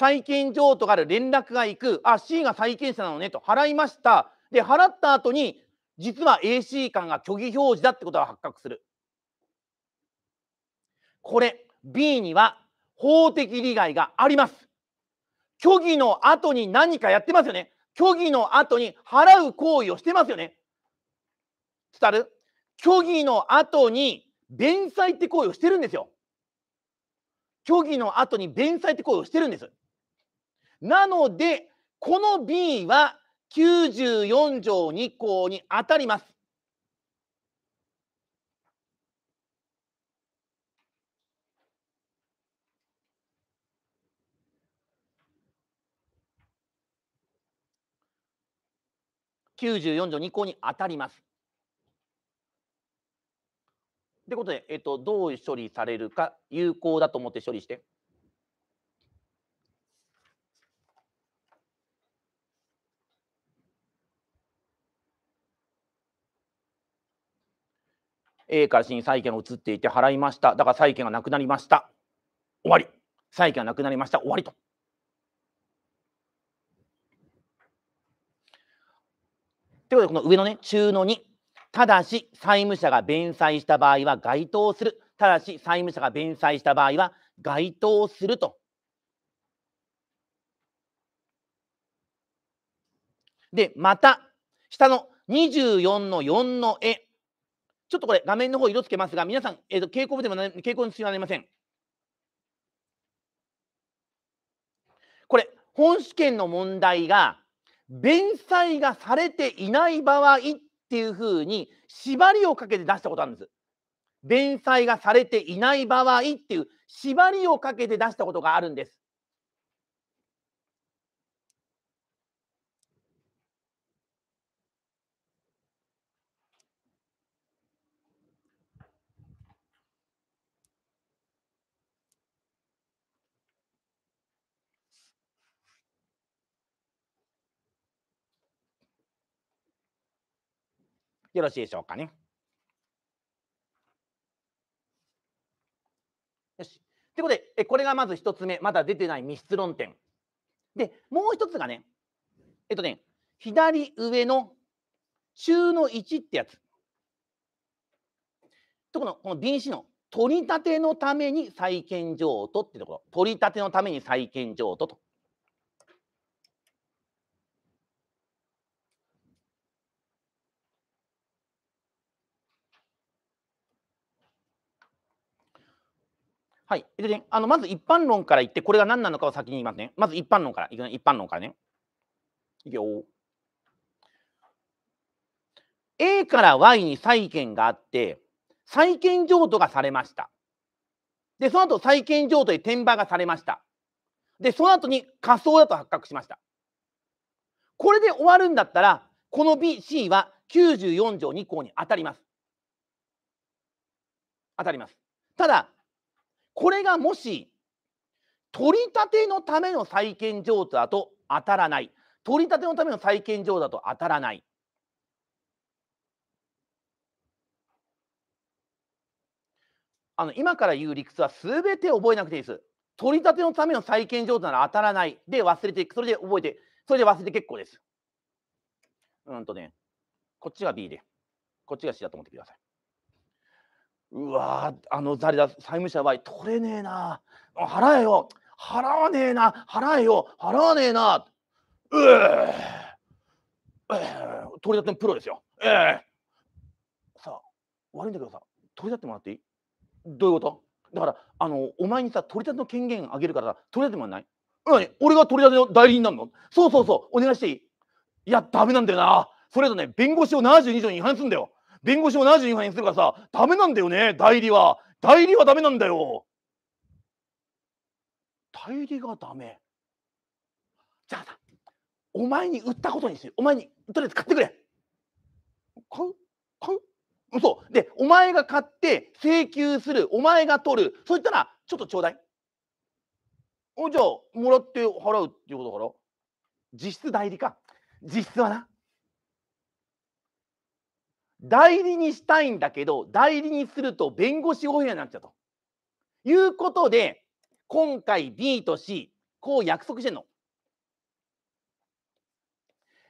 債権譲渡がある連絡が行くあ C が債権者なのねと払いましたで払った後に実は AC 間が虚偽表示だってことが発覚するこれ B には法的利害があります虚偽の後に何かやってますよね虚偽の後に払う行為をしてますよね伝る虚偽の後に弁済って行為をしてるんですよ。虚偽の後に弁済って行為をしてるんです。なので、この B は94条2項に当たります。94条2項に当たります。ということで、えっと、どう処理されるか有効だと思って処理して。A から C に債権が移っていて払いました。だから債権がなくなりました。終わり。債権がなくなりました。終わりと。ということで、この上のね、中の2。ただし、債務者が弁済した場合は該当する。ただし、債務者が弁済した場合は該当すると。で、また、下の24の4の絵。ちょっとこれ、画面の方色つけますが、皆さん、えーと、と傾向部でもな傾向に必要ありません。これ、本試験の問題が、弁済がされていない場合っていうふうに、縛りをかけて出したことあるんです。弁済がされていない場合っていう縛りをかけて出したことがあるんです。よろしいでしょうかね。よし。ということで、これがまず1つ目、まだ出てない密室論点。で、もう1つがね、えっとね、左上の中の1ってやつ。とこのこの B c の取り立てのために債権譲渡ってところ取り立てのために債権譲渡とはい。でね、あのまず一般論から言って、これが何なのかを先に言いますね。まず一般論から。い一般論からね。いくよ。A から Y に債権があって、債権譲渡がされました。で、その後債権譲渡で転売がされました。で、その後に仮想だと発覚しました。これで終わるんだったら、この B、C は94条2項に当たります。当たります。ただ、これがもし取り立てのための債権譲渡だと当たらない取り立てのための債権譲渡だと当たらないあの今から言う理屈は全て覚えなくていいです。取り立てのための債権譲渡なら当たらない。で、忘れて、いく。それで覚えて、それで忘れて結構です。うんとね、こっちが B で、こっちが C だと思ってください。うわあの誰だ債務者は取れねえな払えよ払わねえな払えよ払わねえなうええー、取り立てのプロですよええさあ悪いんだけどさ取り立ててもらっていいどういうことだからあのお前にさ取り立ての権限あげるからさ取り立てもらわない何俺が取り立ての代理人なのそうそうそうお願いしていいいやダメなんだよなそれだとね弁護士を72条に違反するんだよ弁護士も72犯にするからさ、ダメなんだよね、代理は。代理はダメなんだよ。代理がダメ。じゃあさ、お前に売ったことにする。お前に、とりあえず買ってくれ。買う買うそうでお前が買って請求するお前が取るそういったらちょっとちょうだいおじゃあもらって払うっていうことだから実質代理か実質はな代理にしたいんだけど、代理にすると弁護士オフェアになっちゃうと。いうことで、今回 B と C、こう約束してんの。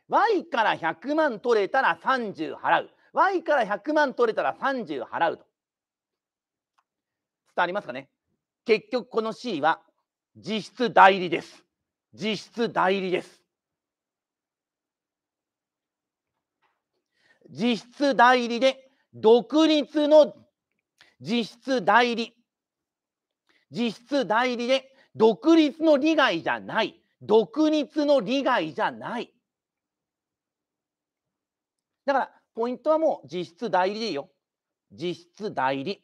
Y から100万取れたら30払う。Y から100万取れたら30払うと。伝わりますかね結局この C は実質代理です。実質代理です。実質代理で独立の実質代理実質代理で独立の利害じゃない独立の利害じゃないだからポイントはもう実質代理でいいよ実質代理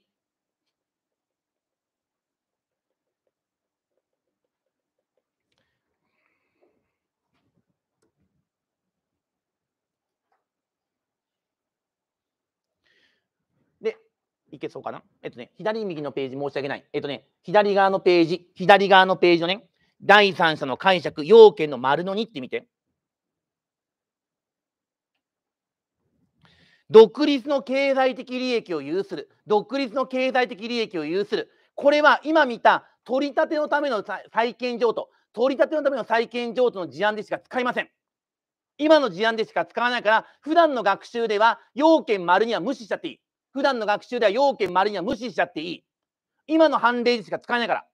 いけそうかなえっとね、左右のページ申し訳ない。えっとね、左側のページ、左側のページのね、第三者の解釈、要件の丸の2って見て。独立の経済的利益を有する。独立の経済的利益を有する。これは今見た取り立てのための債権譲渡、取り立てのための債権譲渡の事案でしか使いません。今の事案でしか使わないから、普段の学習では要件丸には無視しちゃっていい。普段の学習では要件丸には無視しちゃっていい。今の判例にしか使えないから。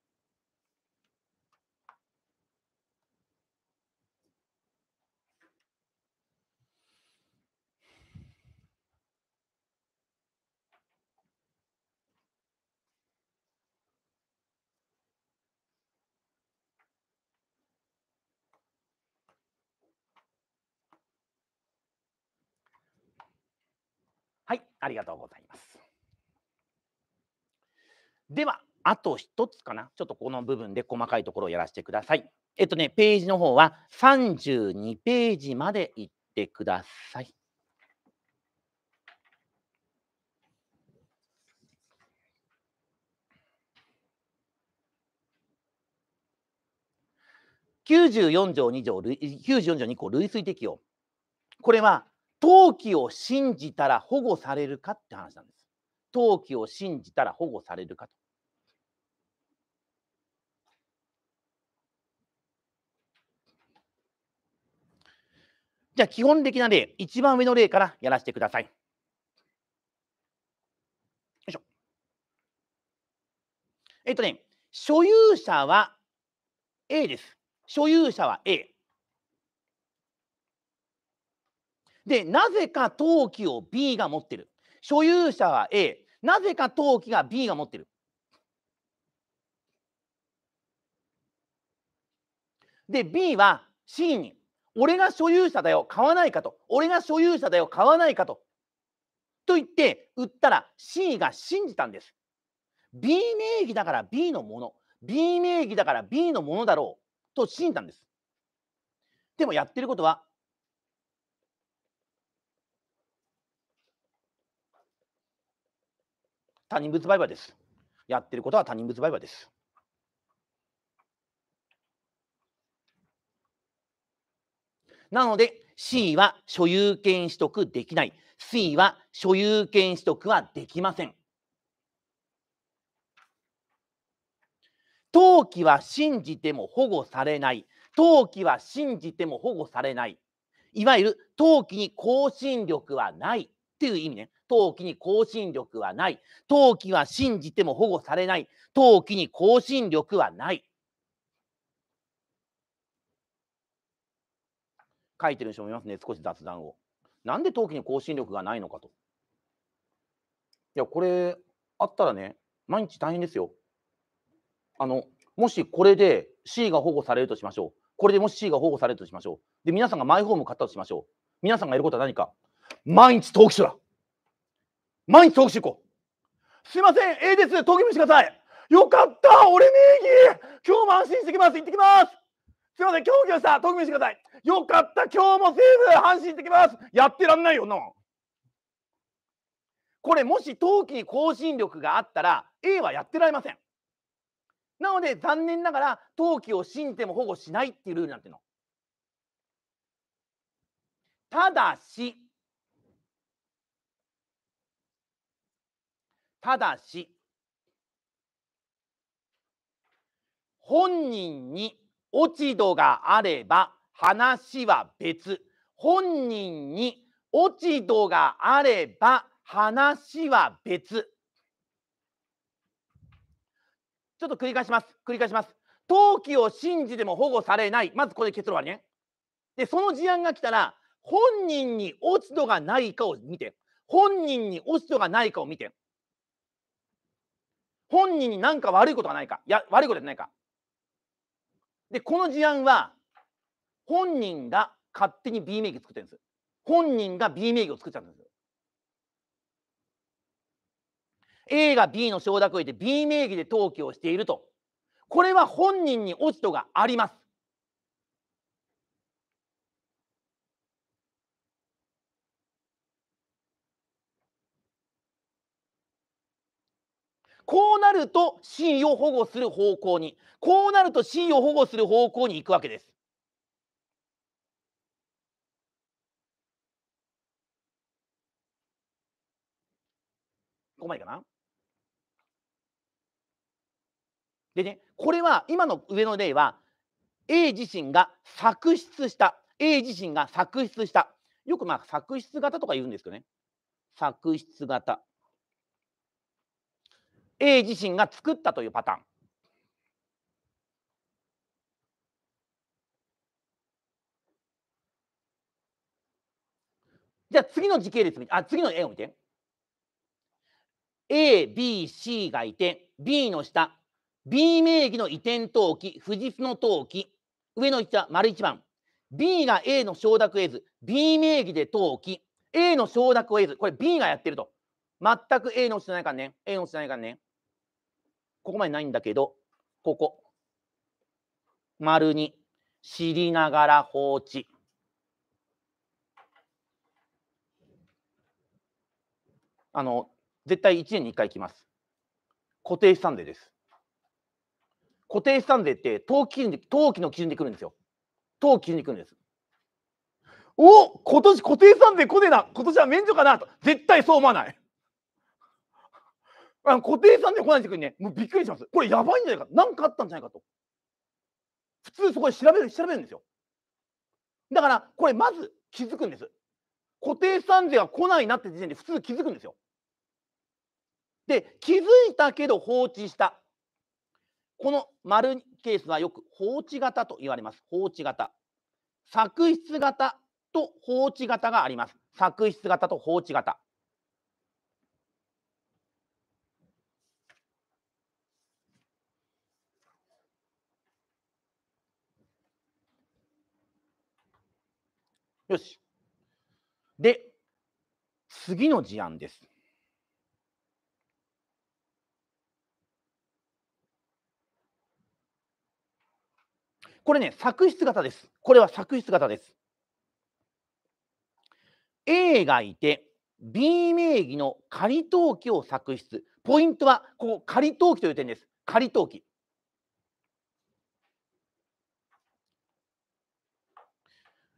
ありがとうございます。では、あと1つかな。ちょっとこの部分で細かいところをやらせてください。えっとね、ページの方は32ページまで行ってください。94条2条、94条2項類推適用。これは陶器を信じたら保護されるかって話なんです。陶器を信じたら保護されるかと。じゃあ基本的な例、一番上の例からやらせてください。よいしょ。えっとね、所有者は A です。所有者は A。で、なぜか登記を B が持ってる。所有者は A。なぜか登記が B が持ってる。で、B は C に、俺が所有者だよ、買わないかと。俺が所有者だよ、買わないかと。と言って、売ったら C が信じたんです。B 名義だから B のもの。B 名義だから B のものだろう。と信じたんです。でもやってることは他人物売買です。やってることは他人物売買です。なので C は所有権取得できない。C は所有権取得はできません。登記は信じても保護されない。登記は信じても保護されない。いわゆる登記に更新力はない。っていう意味ね。陶器に更新力はない。陶器は信じても保護されない。陶器に更新力はない。書いてる人もいますね、少し雑談を。なんで陶器に更新力がないのかと。いや、これ、あったらね、毎日大変ですよ。あの、もしこれで C が保護されるとしましょう。これでもし C が保護されるとしましょう。で、皆さんがマイホーム買ったとしましょう。皆さんがやることは何か。毎日登記書だ。毎日登記書行こう。すいません、A です。登記もしてください。よかった、俺名義。今日も安心してきます。行ってきます。すいません、今日もした。登記もしてください。よかった、今日もセーフ。安心してきます。やってらんないよな。これもし登記に更新力があったら A はやってられません。なので残念ながら登記を信じても保護しないっていうルールになってるの。ただしただし本人に落ち度があれば話は別本人に落ち度があれば話は別ちょっと繰り返します繰り返します登記を信じても保護されないまずこれ結論はねでその事案が来たら本人に落ち度がないかを見て本人に落ち度がないかを見て本人に何か悪いことがないかいや悪いことゃないかでこの事案は本人が勝手に B 名義作ってるんです本人が B 名義を作っちゃったんです A が B の承諾を得て B 名義で登記をしているとこれは本人に落ち度がありますこうなると真意を保護する方向にこうなると真意を保護する方向に行くわけです。ここまでかなでねこれは今の上の例は A 自身が作出した A 自身が作出したよくまあ作出型とか言うんですけどね作出型 A 自身が作ったというパターン。じゃあ次の時系列見てあ次の絵を見て。A、B、C がいて B の下 B 名義の移転登記富士の登記上の下丸一番 B が A の承諾を得ず B 名義で登記 A の承諾を得ずこれ B がやってると全く A の落ちてないからね A の落ちないからねここまでないんだけど、ここ。丸に知りながら放置。あの、絶対1年に1回来ます。固定資産税です。固定資産税って当期の基準で来るんですよ。当期基準で来るんです。お今年固定資産税来ねえな今年は免除かなと絶対そう思わない。あの固定さんで来ないでくんね、もうびっくりします。これやばいんじゃないか、何かあったんじゃないかと。普通そこで調べる、調べるんですよ。だから、これまず気づくんです。固定資産税が来ないなって時点で普通気づくんですよ。で、気づいたけど放置した。この丸ケースはよく放置型と言われます。放置型。作出型と放置型があります。作出型と放置型。よし。で、次の事案です。これね、作出型です。これは作出型です。A がいて、B 名義の仮登記を作出。ポイントは、ここ、仮登記という点です。仮登記。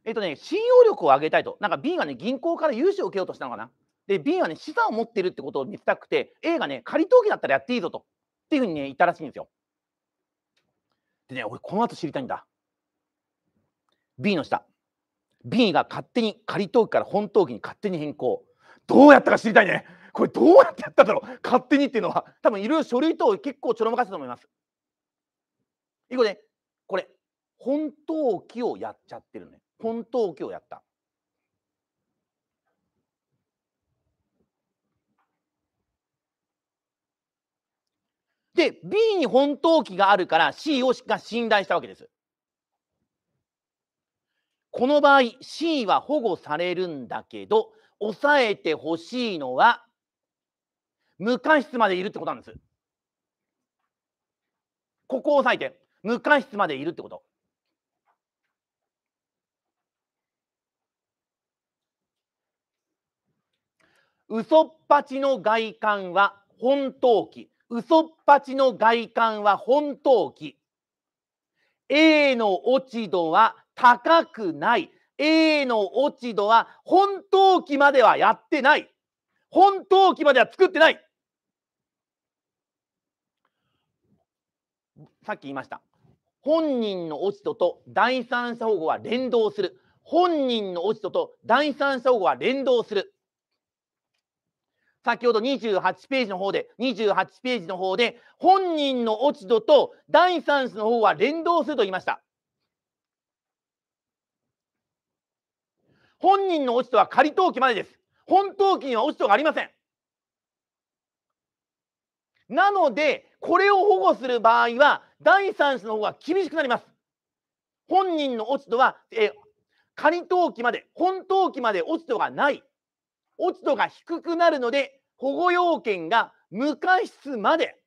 えっとね、信用力を上げたいと。なんか B がね、銀行から融資を受けようとしたのかな。で、B はね、資産を持ってるってことを見せたくて、A がね、仮登記だったらやっていいぞと。っていうふうにね、言ったらしいんですよ。でね、俺、この後知りたいんだ。B の下。B が勝手に仮登記から本登記に勝手に変更。どうやったか知りたいね。これどうやってやったんだろう。勝手にっていうのは、多分いろいろ書類等結構ちょろまかせたと思います。い個ね、これ、本登記をやっちゃってるね。本当記をやった。で B に本当記があるから C をしか信頼したわけです。この場合 C は保護されるんだけど抑えてほしいのは無過失までいるってことなんです。ここを押さえて無過失までいるってこと。嘘っぱちの外観は本当期。嘘っぱちの外観は本当期。A の落ち度は高くない。A の落ち度は本当期まではやってない。本当期までは作ってない。さっき言いました。本人の落ち度と第三者保護は連動する。本人の落ち度と第三者保護は連動する。先ほど28ページの方で、28ページの方で、本人の落ち度と第三種の方は連動すると言いました。本人の落ち度は仮登記までです。本登記には落ち度がありません。なので、これを保護する場合は、第三種の方が厳しくなります。本人の落ち度は、えー、仮登記まで、本登記まで落ち度がない。落ち度が低くなるので保護要件が無過失まで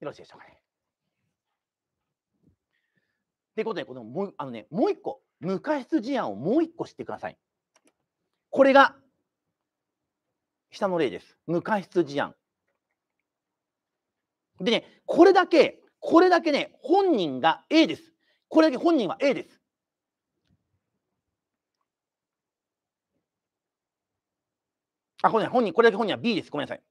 よろしいでしょうかね。ってことで、このもうあのね、もう一個、無過失事案をもう一個知ってください。これが下の例です。無過失事案。でね、これだけ、これだけね、本人が A です。これだけ本人は A です。あ、これね、本人、これだけ本人は B です。ごめんなさい。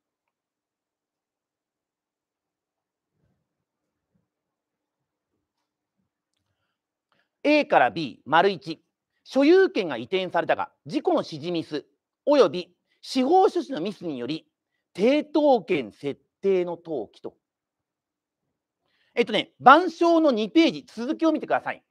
A から B、丸1、所有権が移転されたが、事故の指示ミス、および司法書士のミスにより、抵当権設定の登記と。えっとね、板書の2ページ、続きを見てください。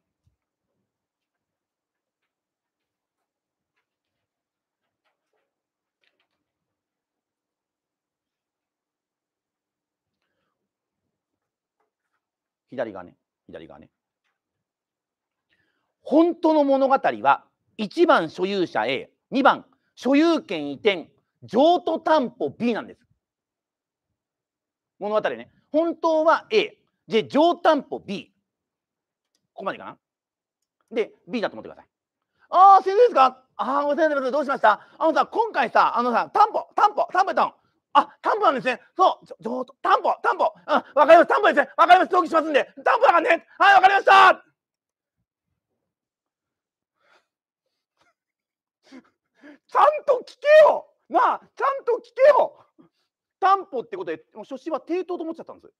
左側ね、左側ね。本当の物語は1番所有者 A、2番所有権移転譲渡担保 B なんです物語ね本当は A で譲担保 B ここまでかなで B だと思ってくださいああ先生ですかああ、お世話にどうしましたあのさ、今回さ、あのさ、担保、担保、担保担保。あ、担保なんですね。そう、譲渡、担保、担保。うん、わかります。担保ですね。わかります。登記しますんで。担保だからね。はい、わかりました。ちゃんと聞けよなあちゃんと聞けよ担保ってことで、もう初心は抵当と思っちゃったんです。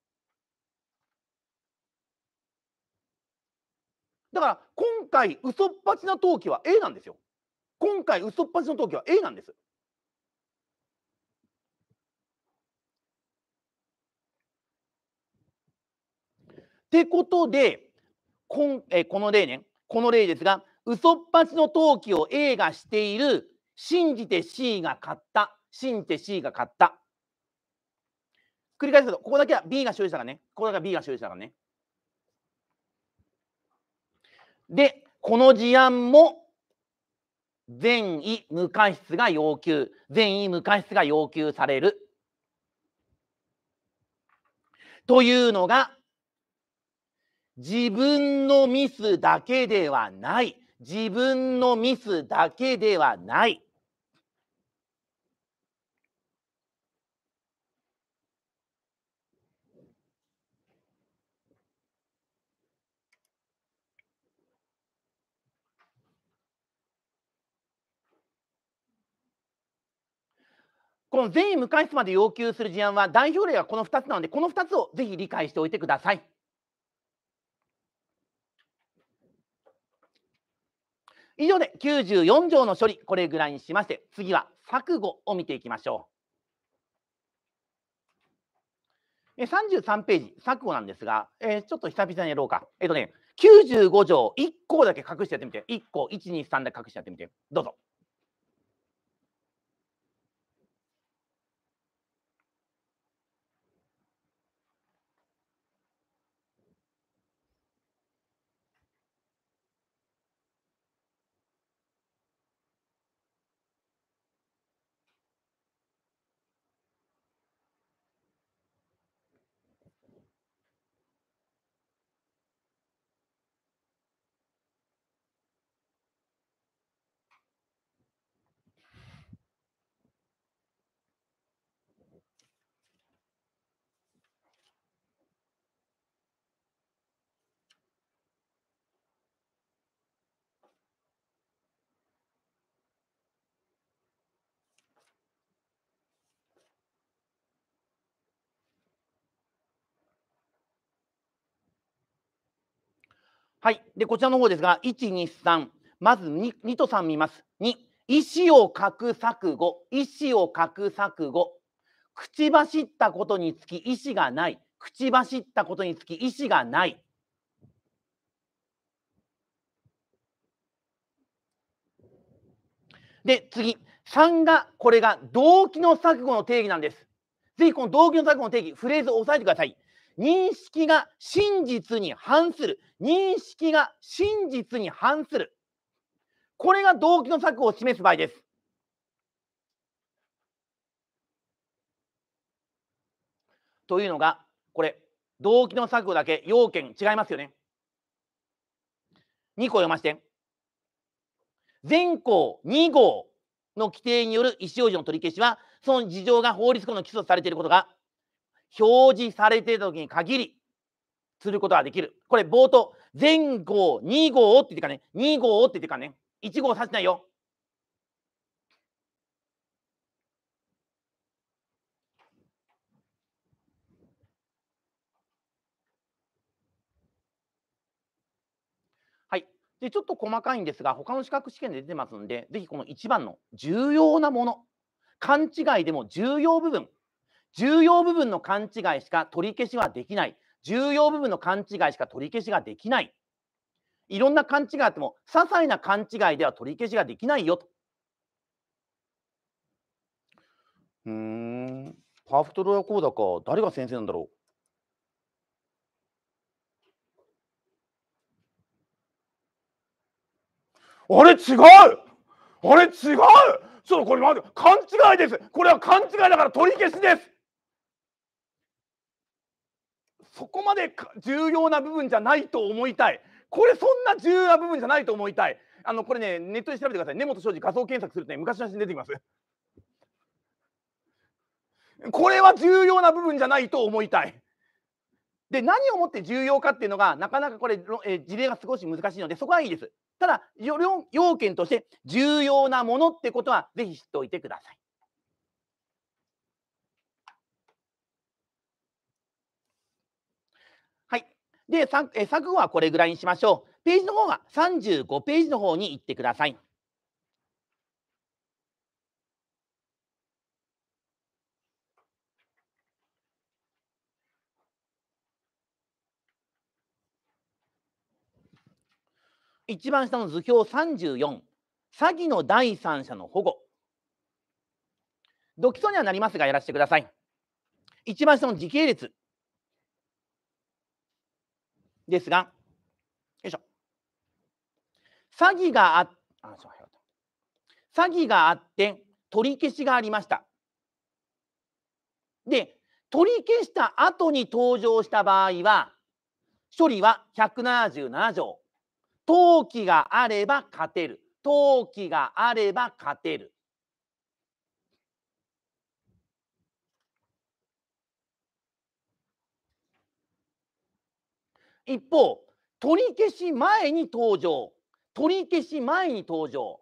だから今回嘘っぱちな登記は A なんですよ。今回嘘っぱちの登記は A なんです。ってことで、こんえこの例ね、この例ですが、嘘っぱちの登記を A がしている信じて C が買った。信じて C が買った。繰り返すと、ここだけは B が所有からね。ここだけは B が所有からね。で、この事案も善意無過失が要求、善意無過失が要求される。というのが、自分のミスだけではない。自分のミスだけではない。この善意無関質まで要求する事案は代表例はこの2つなのでこの2つをぜひ理解しておいてください。以上で94条の処理これぐらいにしまして次は錯誤を見ていきましょう。33ページ錯誤なんですが、えー、ちょっと久々にやろうか。えっ、ー、とね95条1項だけ隠してやってみて1項123で隠してやってみてどうぞ。はい。で、こちらの方ですが、1、2、3。まず 2, 2と3見ます。2、意思を書く錯誤。意思を書く錯誤。口走ったことにつき意思がない。口走ったことにつき意思がない。で、次。3が、これが動機の錯誤の定義なんです。ぜひこの動機の錯誤の定義、フレーズを押さえてください。認識が真実に反する。認識が真実に反する。これが動機の策を示す場合です。というのが、これ、動機の策だけ要件違いますよね。2個読まして。全項2号の規定による意思表示の取り消しは、その事情が法律上の起訴されていることが表示されてい時に限り、することができる。これ冒頭、前号、2号って言ってかね、2号って言ってかね、1号指してないよ。でちょっと細かいんですが他の資格試験で出てますんでぜひこの1番の重要なもの勘違いでも重要部分重要部分の勘違いしか取り消しはできない。重要部分の勘違いしか取り消しができない。いろんな勘違いあっても、些細な勘違いでは取り消しができないよと。うん、パーフェクトローコーダーか、誰が先生なんだろう。あれ違うあれ違うちょっとこれ待って勘違いですこれは勘違いだから取り消しですそこまで重要な部分じゃないと思いたいこれそんな重要な部分じゃないと思いたいあのこれねネットで調べてください根本庄司画像検索するとね昔の写真出てきますこれは重要な部分じゃないと思いたいで何をもって重要かっていうのがなかなかこれ、え事例が少し難しいのでそこはいいですただ要件として重要なものってことはぜひ知っておいてくださいで、作後はこれぐらいにしましょう。ページの方が35ページの方に行ってください。一番下の図表34、詐欺の第三者の保護。独基礎にはなりますが、やらせてください。一番下の時系列、ですが、よいしょ。詐欺があっ詐欺があって取り消しがありました。で、取り消した後に登場した場合は、処理は177条。登記があれば勝てる。登記があれば勝てる。一方、取り消し前に登場。取り消し前に登場。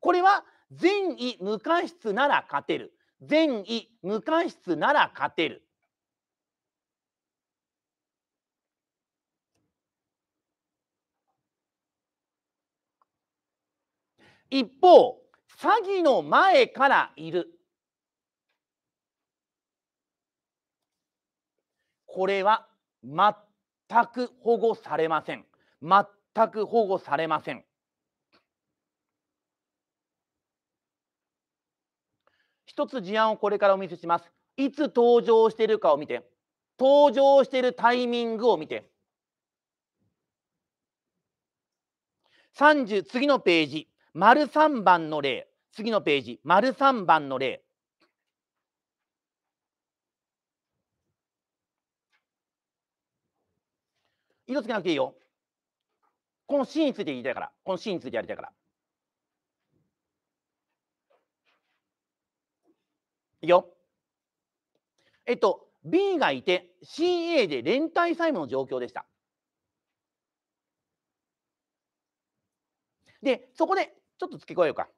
これは善意無過失なら勝てる。善意無過失なら勝てる。一方、詐欺の前からいる。これは全く保護されません。全く保護されません。一つ事案をこれからお見せします。いつ登場しているかを見て、登場しているタイミングを見て、30次のページ、丸3番の例、次のページ、丸3番の例。色つけなくていいよ。このシーンについて言いたいから。このシーンについてやりたいから。いいよ。えっと、B がいて CA で連帯債務の状況でした。で、そこでちょっと付け加えようか。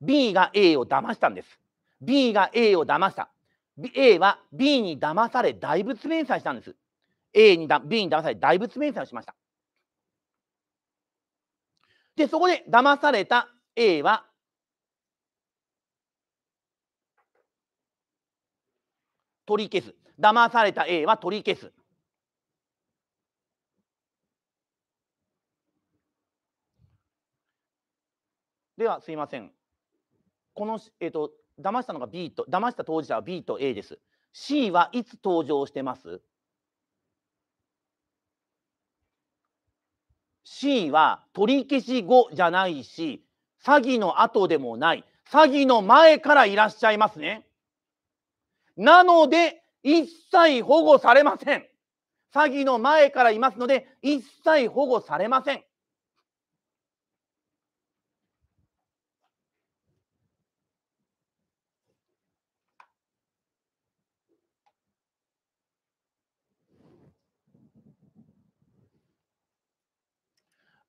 B が A を騙したんです。B が A を騙した。A は B に騙され、大仏弁済したんです。A にだ B に騙され大仏面祭をしました。でそこで騙された A は取り消す騙された A は取り消す。ではすいません。この、えーと騙したのが B と騙した当事者は B と A です。C はいつ登場してます C は取り消し後じゃないし、詐欺の後でもない、詐欺の前からいらっしゃいますね。なので、一切保護されません。詐欺の前からいますので、一切保護されません。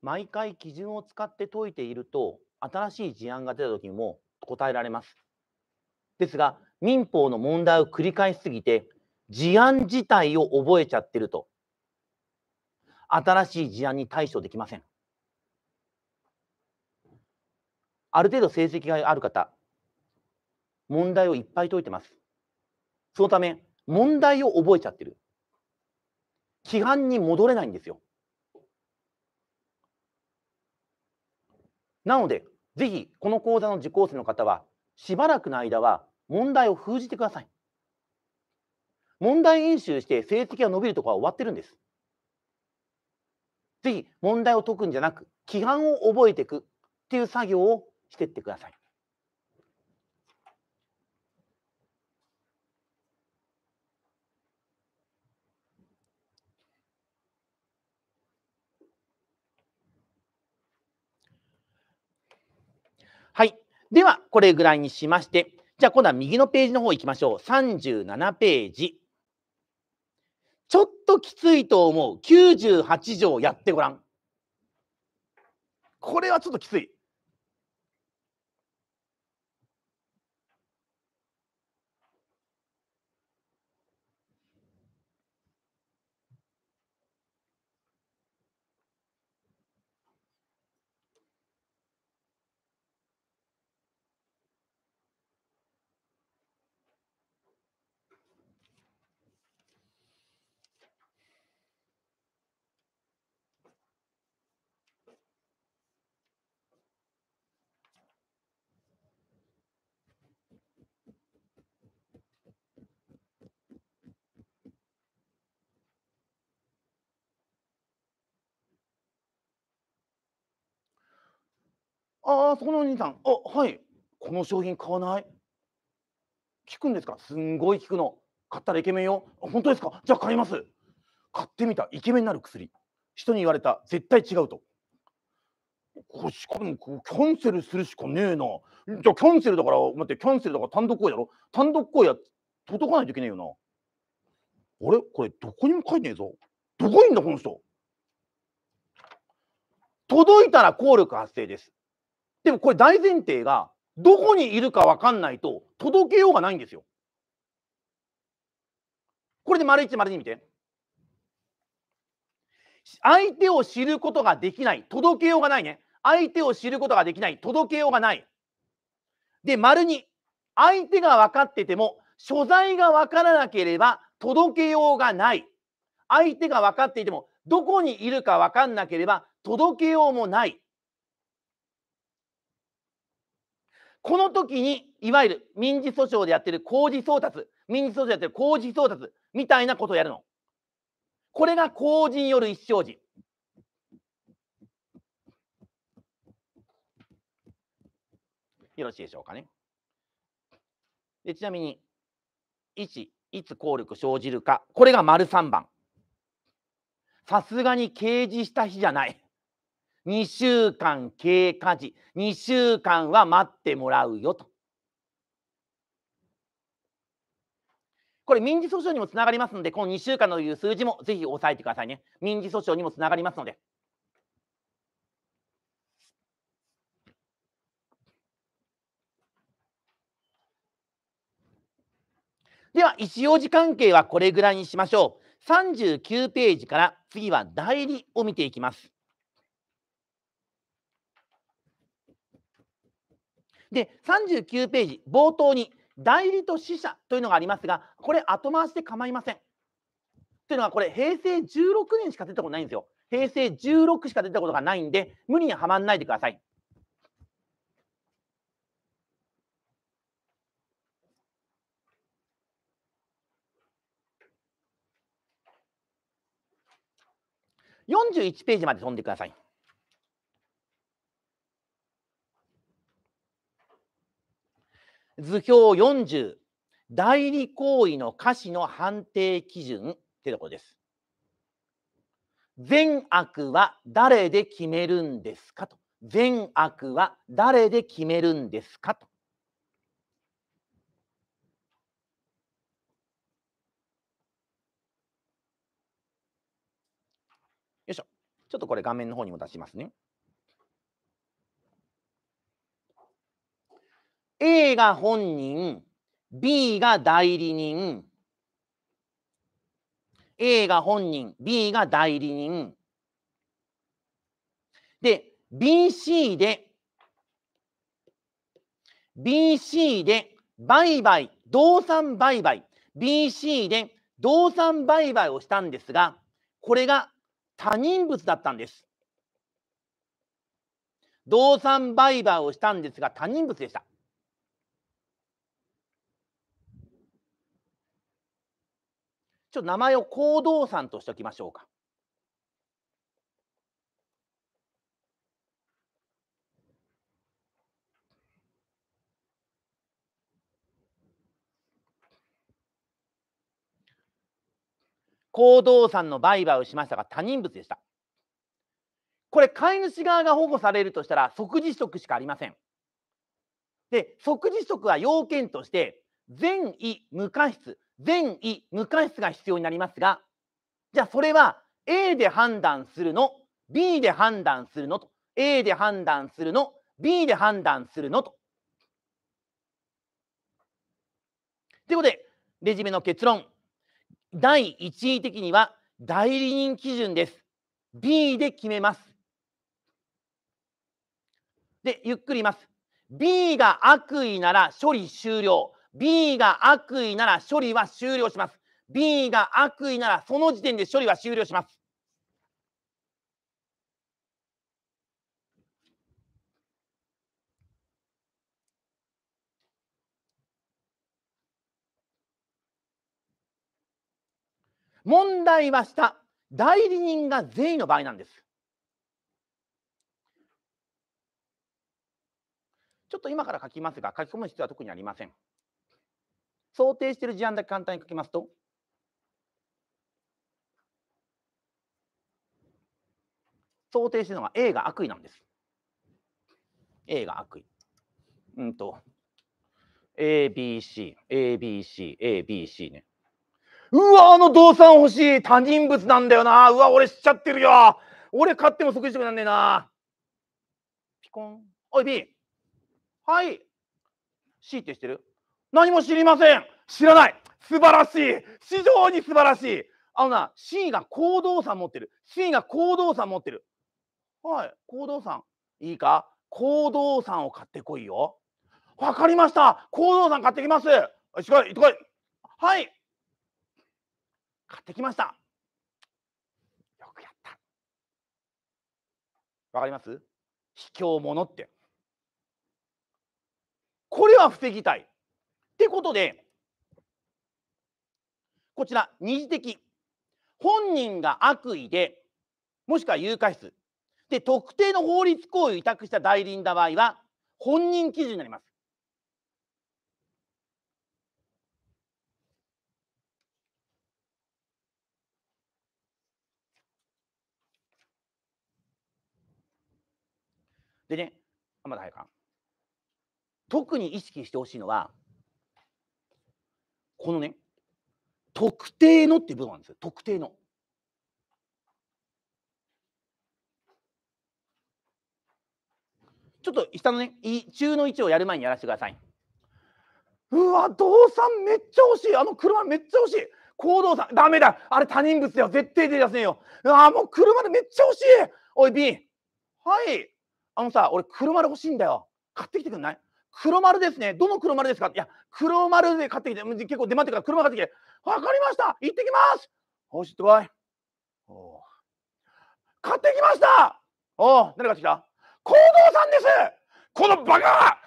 毎回基準を使って解いていると、新しい事案が出た時にも答えられます。ですが、民法の問題を繰り返しすぎて、事案自体を覚えちゃってると、新しい事案に対処できません。ある程度成績がある方、問題をいっぱい解いてます。そのため、問題を覚えちゃってる。規範に戻れないんですよ。なので、ぜひこの講座の受講生の方は、しばらくの間は問題を封じてください。問題演習して成績が伸びるところは終わってるんです。ぜひ問題を解くんじゃなく、規範を覚えていくっていう作業をしていってください。では、これぐらいにしまして、じゃあ今度は右のページの方行きましょう。37ページ。ちょっときついと思う。98条やってごらん。これはちょっときつい。ああ、そこのお兄さん、あ、はい、この商品買わない聞くんですかすんごい聞くの。買ったらイケメンよ。本当ですかじゃあ買います。買ってみたイケメンになる薬。人に言われた。絶対違うと。こしかもキャンセルするしかねえな。じゃあキャンセルだから、待って、キャンセルだから単独行為だろ単独行為は届かないといけないよな。あれこれどこにも書いてねえぞ。どこにいんだこの人。届いたら効力発生です。でもこれ大前提が、どこにいるか分かんないと届けようがないんですよ。これで丸1、丸2見て。相手を知ることができない。届けようがないね。相手を知ることができない。届けようがない。で、丸2。相手が分かってても、所在が分からなければ届けようがない。相手が分かっていても、どこにいるか分かんなければ届けようもない。この時にいわゆる民事訴訟でやってる公示送達民事訴訟でやってる公示送達みたいなことをやるのこれが公示による一生児よろしいでしょうかねでちなみにい思、いつ効力生じるかこれが丸3番さすがに掲示した日じゃない2週間経過時、2週間は待ってもらうよと。これ民事訴訟にもつながりますので、この2週間という数字もぜひ押さえてくださいね。民事訴訟にもつながりますので。では、一応時関係はこれぐらいにしましょう。39ページから次は代理を見ていきます。で39ページ冒頭に代理と死者というのがありますがこれ後回しで構いません。というのはこれ平成16年しか出たことないんですよ。平成16しか出たことがないんで無理にはまんないでください。41ページまで飛んでください。図表40、代理行為の歌詞の判定基準ってとこです。善悪は誰で決めるんですかと。善悪は誰で決めるんですかと。よいしょ。ちょっとこれ画面の方にも出しますね。A が本人、B が代理人、A が本人、B が代理人。で、BC で、BC で売買、動産売買、BC で動産売買をしたんですが、これが他人物だったんです。動産売買をしたんですが、他人物でした。ちょっと名前を行動さんとしておきましょうか。行動産の売買をしましたが他人物でした。これ飼い主側が保護されるとしたら即時取得しかありません。で即時取得は要件として善意無過失善意、無関室が必要になりますが、じゃあそれは A で判断するの、B で判断するのと、A で判断するの、B で判断するのと。ということで、レジュメの結論、第一位的には代理人基準です。B で決めます。で、ゆっくり言います。B が悪意なら処理終了。B が悪意なら処理は終了します。B が悪意ならその時点で処理は終了します。問題はした代理人が善意の場合なんです。ちょっと今から書きますが書き込む必要は特にありません。想定している事案だけ簡単に書きますと、想定しているのが A が悪意なんです。A が悪意。うんと、ABC、ABC、ABC ね。うわ、あの動産欲しい他人物なんだよな。うわ、俺しちゃってるよ。俺買っても即時着なんねえな。ピコン。おい、B。はい。C ってしてる何も知りません知らない素晴らしい非常に素晴らしいあのな C が行動さん持ってる C が行動さん持ってるはい行動さん。いいか行動さんを買ってこいよわかりました行動さん買ってきますしい行ってこいはい買ってきましたよくやったわかります卑怯者ってこれは防ぎたいってことでこちら二次的本人が悪意でもしくは有価質で特定の法律行為を委託した代理人の場合は本人基準になります。でね、まだ早いか。特に意識してほしいのは、このね、特定のっていう部分なんですよ。特定の。ちょっと下のね、中の位置をやる前にやらせてください。うわ、動産めっちゃ欲しい。あの車めっちゃ欲しい。行動さん、ダメだ。あれ他人物だよ。絶対出出せんよ。うわ、もう車でめっちゃ欲しい。おい、B。はい。あのさ、俺車で欲しいんだよ。買ってきてくんない黒丸ですね。どの黒丸ですかいや、黒丸で買ってきて、結構出待ってから黒丸買ってきて、わかりました行ってきますおし、行ってこい。お買ってきましたお誰がきた行動さんですこのバカ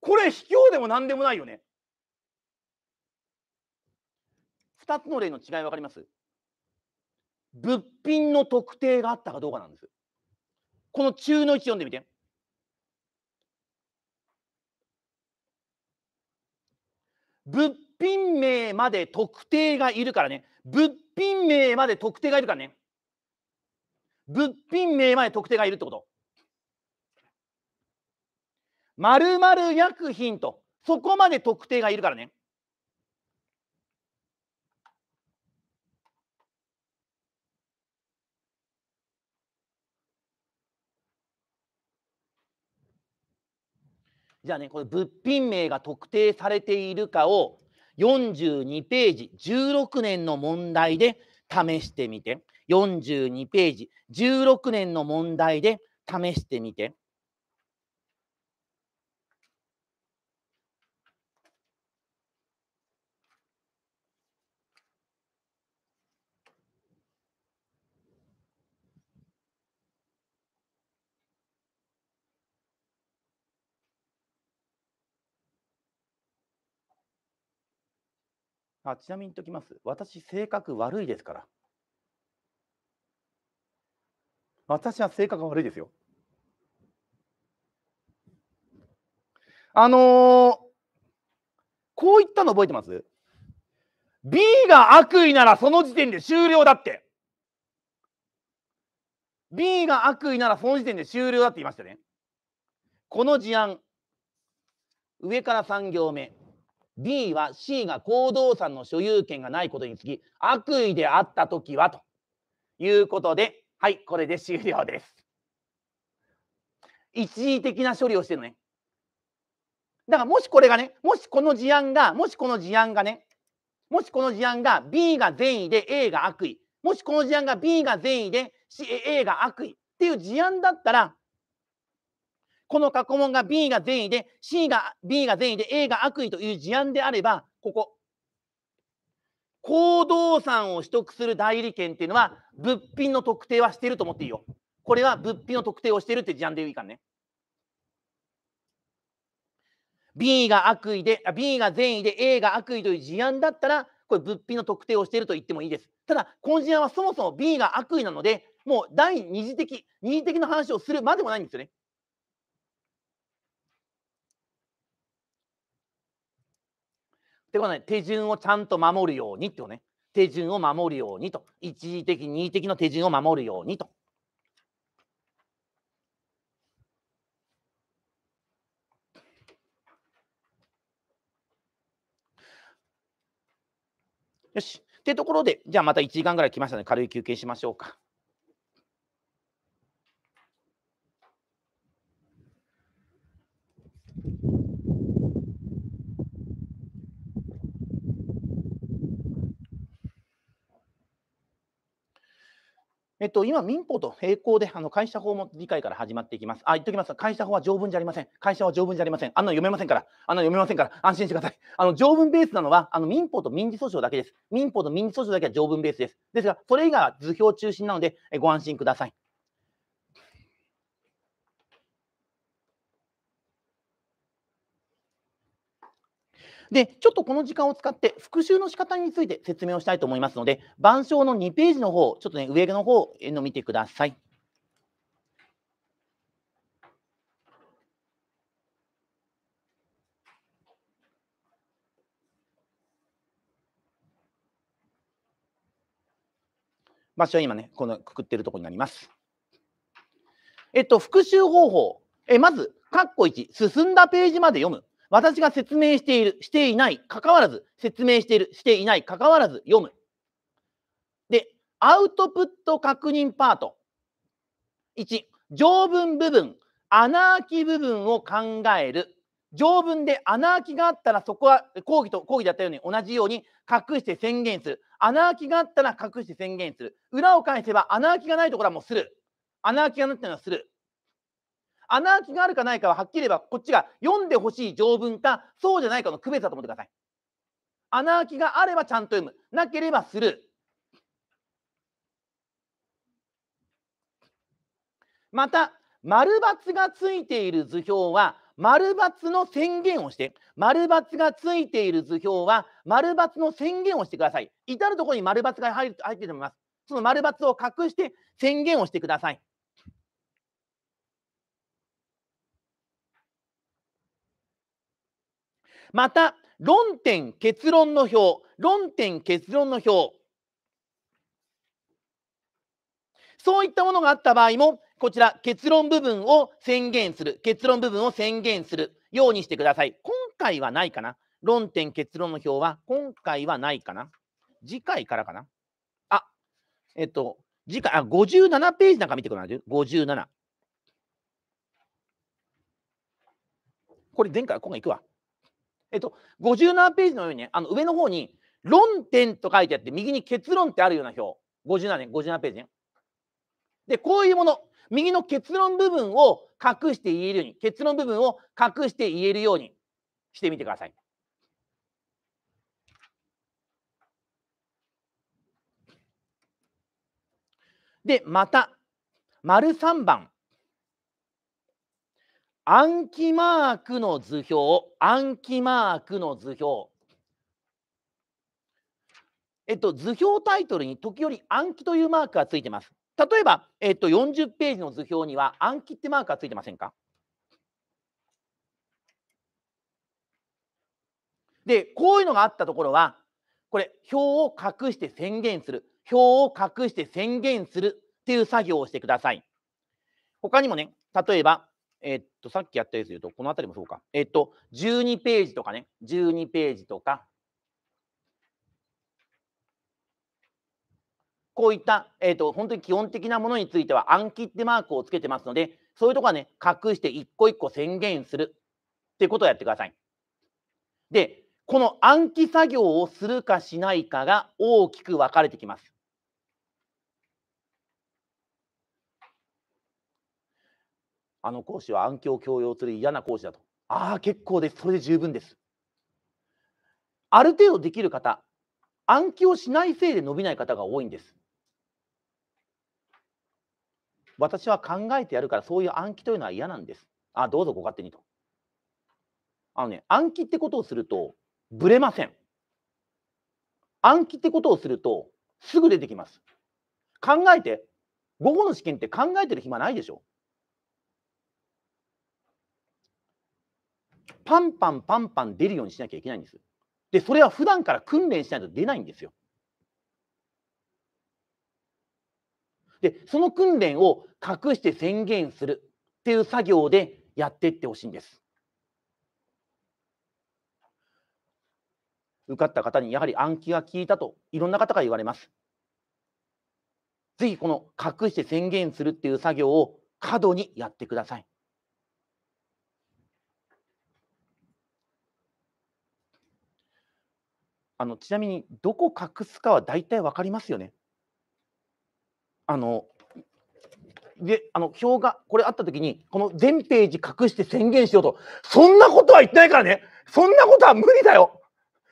これ卑怯でも何でもないよね。二つの例の違いわかります物品の特定があったかどうかなんです。この中の1読んでみて。物品名まで特定がいるからね。物品名まで特定がいるからね。物品名まで特定がいるってこと。まる薬品と、そこまで特定がいるからね。じゃあねこれ物品名が特定されているかを42ページ16年の問題で試してみて42ページ16年の問題で試してみて。あちなみに言っときます。私、性格悪いですから。私は性格悪いですよ。あのー、こう言ったの覚えてます ?B が悪意ならその時点で終了だって。B が悪意ならその時点で終了だって言いましたね。この事案、上から3行目。B は C が行動産の所有権がないことにつき悪意であった時はということではいこれで終了です一時的な処理をしてるのねだからもしこれがねもしこの事案がもしこの事案がねもしこの事案が B が善意で A が悪意もしこの事案が B が善意で A が悪意っていう事案だったらこの過去問が B が善意で、C が B が善意で、A が悪意という事案であれば、ここ、行動産を取得する代理権っていうのは、物品の特定はしてると思っていいよ。これは物品の特定をしてるって事案でいいからね。B が悪意で、B が善意で A が悪意という事案だったら、これ物品の特定をしていると言ってもいいです。ただ、この事案はそもそも B が悪意なので、もう第二次的、二次的な話をするまでもないんですよね。ってことね、手順をちゃんと守るようにってことね。手順を守るようにと。一時的、二時的の手順を守るようにと。よし。ってところで、じゃあまた1時間ぐらい来ましたの、ね、で、軽い休憩しましょうか。えっと、今、民法と並行で、あの、会社法も理解から始まっていきます。あ、言っときます。会社法は条文じゃありません。会社は条文じゃありません。あんなの読めませんから。あんなの読めませんから。安心してください。あの、条文ベースなのは、あの、民法と民事訴訟だけです。民法と民事訴訟だけは条文ベースです。ですが、それ以外は図表中心なので、ご安心ください。で、ちょっとこの時間を使って復習の仕方について説明をしたいと思いますので、板書の2ページの方、ちょっとね、上の方の見てください。場所は今ね、このくくっているところになります。えっと、復習方法。えまず、括弧1、進んだページまで読む。私が説明している、していない、かかわらず、説明している、していない、かかわらず読む。で、アウトプット確認パート。1、条文部分、穴あき部分を考える。条文で穴あきがあったら、そこは講義と講義だったように同じように隠して宣言する。穴あきがあったら隠して宣言する。裏を返せば穴あきがないところはもうする。穴あきがないっていうのはする。穴あきがあるかないかははっきり言えばこっちが読んでほしい条文かそうじゃないかの区別だと思ってください。穴あきがあればちゃんと読むなければする。また丸×がついている図表は丸×の宣言をして丸×がついている図表は丸×の宣言をしてください至る所に丸×が入っていると思いますその丸×を隠して宣言をしてくださいまた、論点、結論の表、論点、結論の表、そういったものがあった場合も、こちら、結論部分を宣言する、結論部分を宣言するようにしてください。今回はないかな論点、結論の表は、今回はないかな次回からかなあ、えっと、次回、あ、57ページなんか見てください。57。これ前回、今回いくわ。えっと、57ページのように、ね、あの上の方に論点と書いてあって、右に結論ってあるような表。57年、57ページね。で、こういうもの、右の結論部分を隠して言えるように、結論部分を隠して言えるようにしてみてください。で、また、丸3番、暗記マークの図表、暗記マークの図表。えっと、図表タイトルに時折暗記というマークがついてます。例えば、えっと、40ページの図表には暗記ってマークがついてませんかで、こういうのがあったところは、これ、表を隠して宣言する。表を隠して宣言するっていう作業をしてください。他にもね、例えば、えっと、さっきやったやつで言うと、この辺りもそうか。えっと、12ページとかね、12ページとか、こういった、えっと、本当に基本的なものについては暗記ってマークをつけてますので、そういうとこはね、隠して一個一個宣言するっていうことをやってください。で、この暗記作業をするかしないかが大きく分かれてきます。あの講師は暗記を強要する嫌な講師だと。ああ、結構です。それで十分です。ある程度できる方、暗記をしないせいで伸びない方が多いんです。私は考えてやるから、そういう暗記というのは嫌なんです。あどうぞご勝手にと。あのね、暗記ってことをすると、ぶれません。暗記ってことをすると、すぐ出てきます。考えて、午後の試験って考えてる暇ないでしょ。パンパンパンパン出るようにしなきゃいけないんです。で、それは普段から訓練しないと出ないんですよ。で、その訓練を隠して宣言するっていう作業でやっていってほしいんです。受かった方にやはり暗記が効いたといろんな方が言われます。ぜひこの隠して宣言するっていう作業を過度にやってください。あのちなみにどこ隠すかは大体分かりますよね。あのであの表がこれあった時にこの全ページ隠して宣言しようとそんなことは言ってないからねそんなことは無理だよ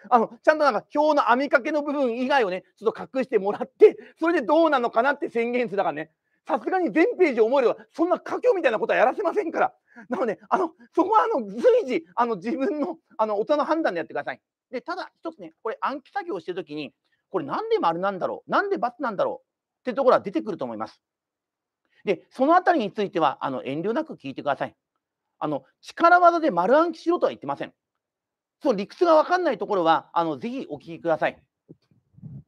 あのちゃんとなんか表の編み掛けの部分以外をねちょっと隠してもらってそれでどうなのかなって宣言するだからねさすがに全ページを思えればそんな佳境みたいなことはやらせませんからなので、あのそこはあの随時あの自分のあの大人の判断でやってください。で、ただ一つね、これ暗記作業してるときに、これなんで丸なんだろうなんで×なんだろうってところは出てくると思います。で、そのあたりについては、あの、遠慮なく聞いてください。あの、力技で丸暗記しろとは言ってません。その理屈が分かんないところは、あの、ぜひお聞きください。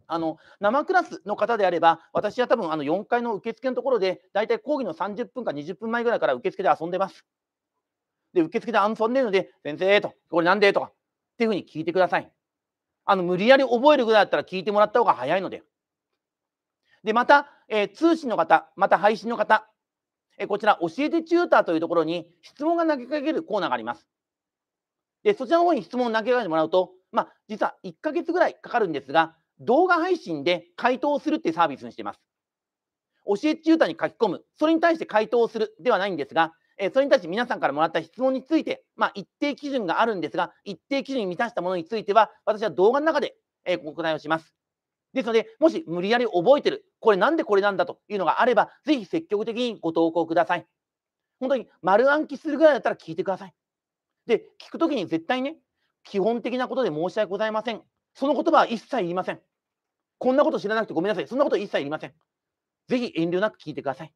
あの生クラスの方であれば、私は多分あの4階の受付のところで、大体講義の30分か20分前ぐらいから受付で遊んでます。で、受付で遊んでるので、先生と、これなんでとか、っていうふうに聞いてください。あの無理やり覚えるぐらいだったら聞いてもらった方が早いので。で、また、えー、通信の方、また配信の方、えー、こちら、教えてチューターというところに質問が投げかけるコーナーがあります。で、そちらの方に質問を投げかけてもらうと、まあ、実は1ヶ月ぐらいかかるんですが、動画配信で回答をするっていうサービスにしています。教えてチューターに書き込む、それに対して回答をするではないんですが、えそれに対して皆さんからもらった質問について、まあ、一定基準があるんですが、一定基準に満たしたものについては、私は動画の中で、えお答えをします。ですので、もし無理やり覚えてる、これなんでこれなんだというのがあれば、ぜひ積極的にご投稿ください。本当に丸暗記するぐらいだったら聞いてください。で、聞くときに絶対ね、基本的なことで申し訳ございません。その言葉は一切言いません。こんなこと知らなくてごめんなさい。そんなこと一切言いません。ぜひ遠慮なく聞いてください。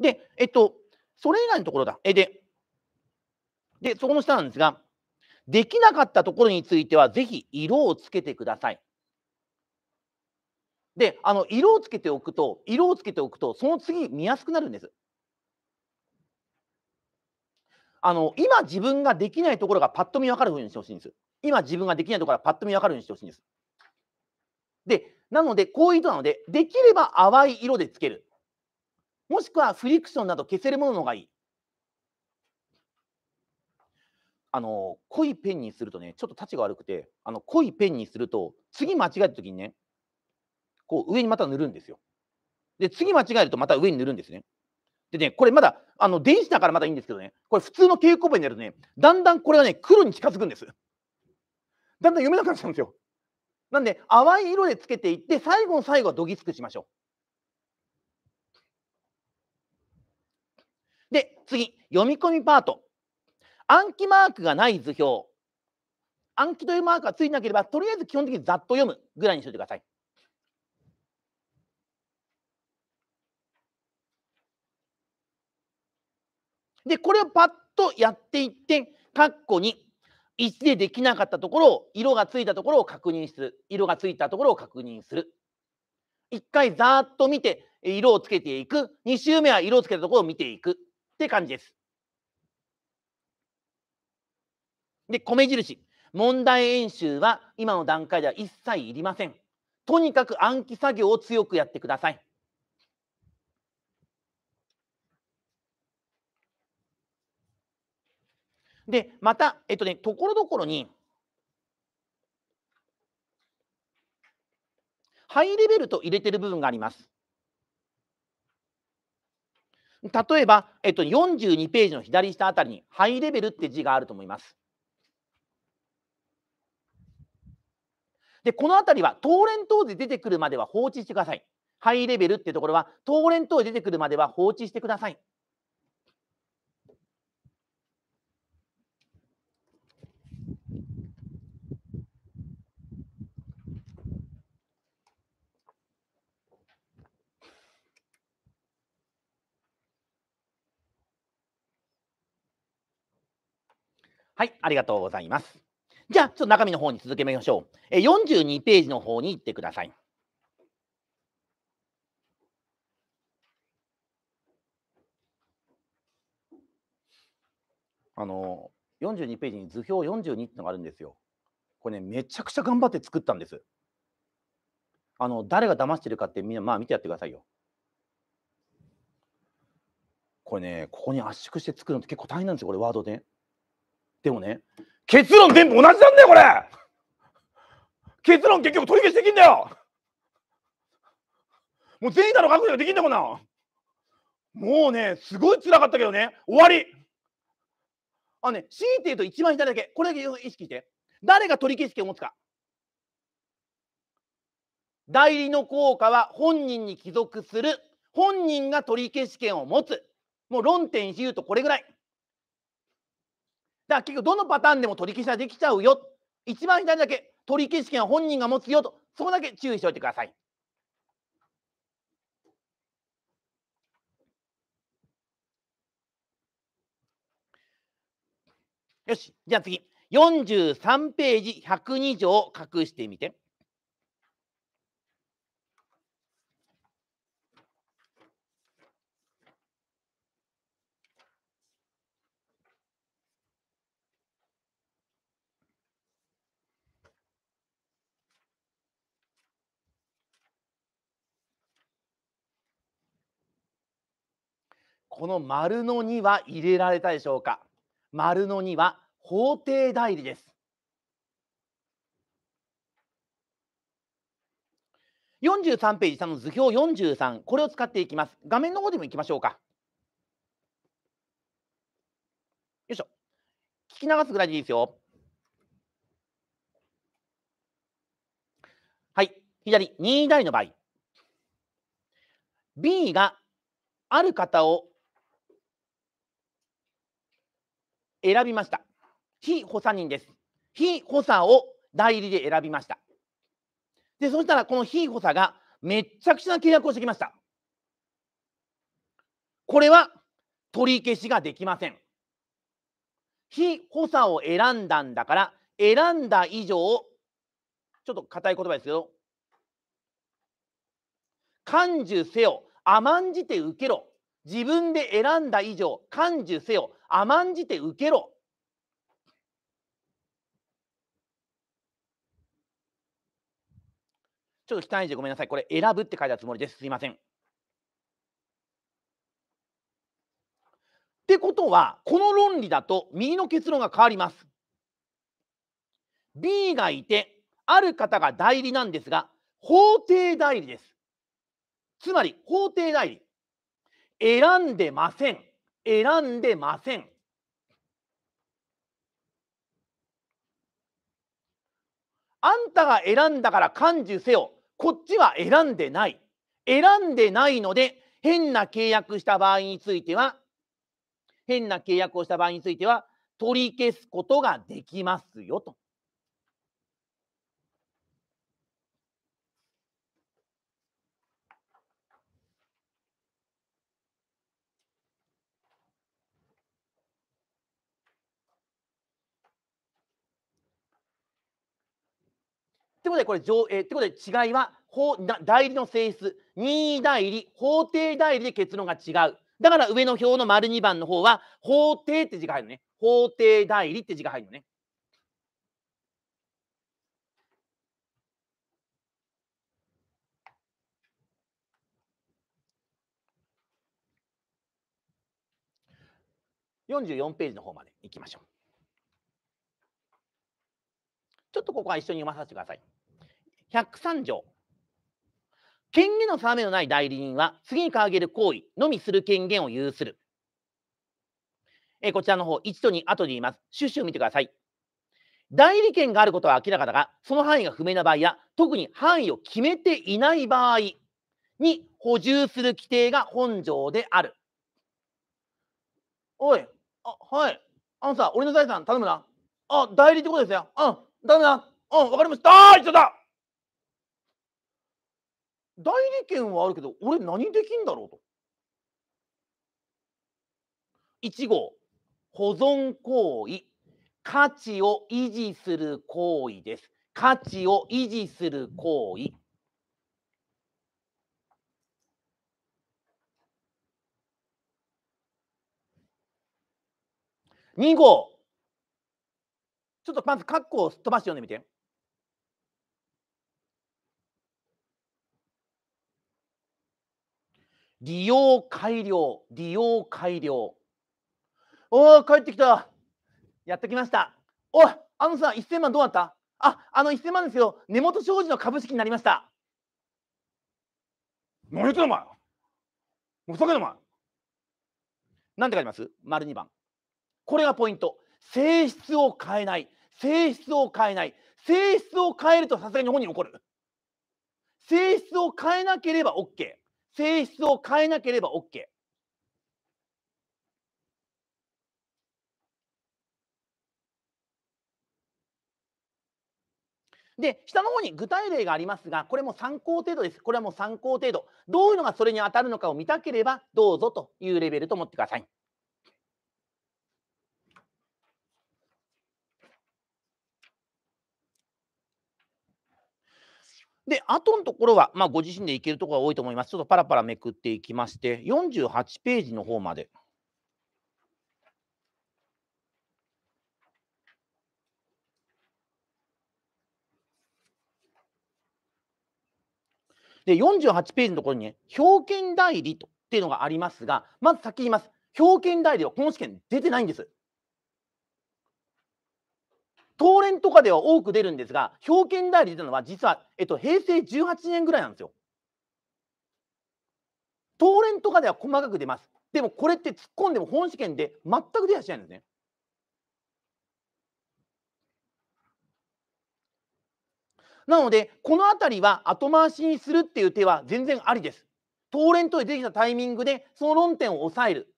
で、えっと、それ以外のところだ。えで、で、そこの下なんですが、できなかったところについては、ぜひ色をつけてください。で、あの色をつけておくと、色をつけておくと、その次見やすくなるんです。あの今自分ができないところがパッと見分かるようにしてほしいんです。今自分ができないところがパッと見分かるようにしてほしいんです。で、なので、こういう意図なので、できれば淡い色でつける。もしくはフリクションなど消せるもののがいい。あの濃いペンにするとね、ちょっとたちが悪くて、あの濃いペンにすると、次間違えたときにね、こう上にまた塗るんですよ。で、次間違えるとまた上に塗るんですね。でね、これまだあの電子だからまだいいんですけどね、これ普通の蛍光ペンになるとね、だんだんこれがね、黒に近づくんです。だんだん読めなくなっちゃうんですよ。なんで、淡い色でつけていって、最後の最後はどぎつくしましょう。で、次、読み込みパート。暗記マークがない図表。暗記というマークがついてなければ、とりあえず基本的にざっと読むぐらいにしておいてください。で、これをパッとやっていって、括弧に1でできなかったところを、色がついたところを確認する。色がついたところを確認する。1回ざーっと見て、色をつけていく。2周目は色をつけたところを見ていく。って感じです。で、米印。問題演習は今の段階では一切いりません。とにかく暗記作業を強くやってください。で、また、えっとね、ところどころに、ハイレベルと入れてる部分があります。例えば、えっと、42ページの左下あたりにハイレベルって字があると思います。で、このあたりは、東連等で出てくるまでは放置してください。ハイレベルってところは、東連等で出てくるまでは放置してください。はい、ありがとうございます。じゃあ、ちょっと中身の方に続けましょう。え42ページの方に行ってください。あの42ページに図表42ってのがあるんですよ。これね、めちゃくちゃ頑張って作ったんです。あの誰が騙してるかってみんな、まあ見てやってくださいよ。これね、ここに圧縮して作るのって結構大変なんですよ、これ、ワードで、ね。でもね、結論全部同じなんだよ、これ結論結局取り消しできんだよもう全員の確認ができんだこんなもうね、すごい辛かったけどね、終わりあね、C って言うと一番左だけ、これだけ意識して。誰が取り消し権を持つか。代理の効果は本人に帰属する。本人が取り消し権を持つ。もう論点言うとこれぐらい。だから結局どのパターンでも取り消しはできちゃうよ。一番左だけ取り消し権は本人が持つよと、そこだけ注意しておいてください。よし、じゃあ次。43ページ102条を隠してみて。この丸の2は入れられたでしょうか丸の2は法定代理です。43ページ3の図表43、これを使っていきます。画面の方でもいきましょうか。よいしょ。聞き流すぐらいでいいですよ。はい。左、任意代理の場合、B がある方を選びました。非補佐人です。非補佐を代理で選びました。で、そしたらこの非補佐がめっちゃくちゃな契約をしてきました。これは取り消しができません。非補佐を選んだんだから、選んだ以上、ちょっと硬い言葉ですけど、感受せよ、甘んじて受けろ。自分で選んだ以上、感受せよ、甘んじて受けろ。ちょっと汚い字でごめんなさい。これ、選ぶって書いたつもりです。すいません。ってことは、この論理だと右の結論が変わります。B がいて、ある方が代理なんですが、法定代理です。つまり、法定代理。選んでません。選んでません。あんたが選んだから感受せよ。こっちは選んでない。選んでないので、変な契約した場合については、変な契約をした場合については、取り消すことができますよと。ってことで、これ、上えー、ってことで違いは法代理の性質、任意代理、法定代理で結論が違う。だから上の表の丸2番の方は、法定って字が入るのね。法定代理って字が入るのね。44ページの方まで行きましょう。ちょっとここは一緒に読まさせてください。103条権限の定めのない代理人は次に掲げる行為のみする権限を有する、えこちらの方1と2後で言います趣旨を見てください代理権があることは明らかだがその範囲が不明な場合や特に範囲を決めていない場合に補充する規定が本条であるおいあはいあのさ俺の財産頼むなあ代理ってことですようん頼むなうんわかりましたああ言ちっ代理権はあるけど俺何できんだろうと。1号保存行為価値を維持する行為です。価値を維持する行為。2号ちょっとまず括弧をすっ飛ばして読んでみて。利用改良、利用改良。おお、帰ってきた。やってきました。おい、あのさ、1000万どうなったあ、あの1000万ですよ根本商事の株式になりました。何言ってんお前。おふざけお前。なんて書いてます丸2番。これがポイント。性質を変えない。性質を変えない。性質を変えるとさすがに本人怒る。性質を変えなければ OK。性質を変えなければ OK。で、下の方に具体例がありますが、これも参考程度です。これはもう参考程度。どういうのがそれに当たるのかを見たければ、どうぞというレベルと思ってください。で、あとのところは、まあ、ご自身でいけるところが多いと思います。ちょっとパラパラめくっていきまして、48ページの方まで。で、48ページのところにね、表券代理とっていうのがありますが、まず先言います。表券代理はこの試験出てないんです。東連とかでは多く出るんですが、表券代理出たのは実は、えっと、平成18年ぐらいなんですよ。東連とかでは細かく出ます。でもこれって突っ込んでも本試験で全く出やしないんですね。なので、この辺りは後回しにするっていう手は全然ありです。東連と出てきたタイミングでその論点を抑える。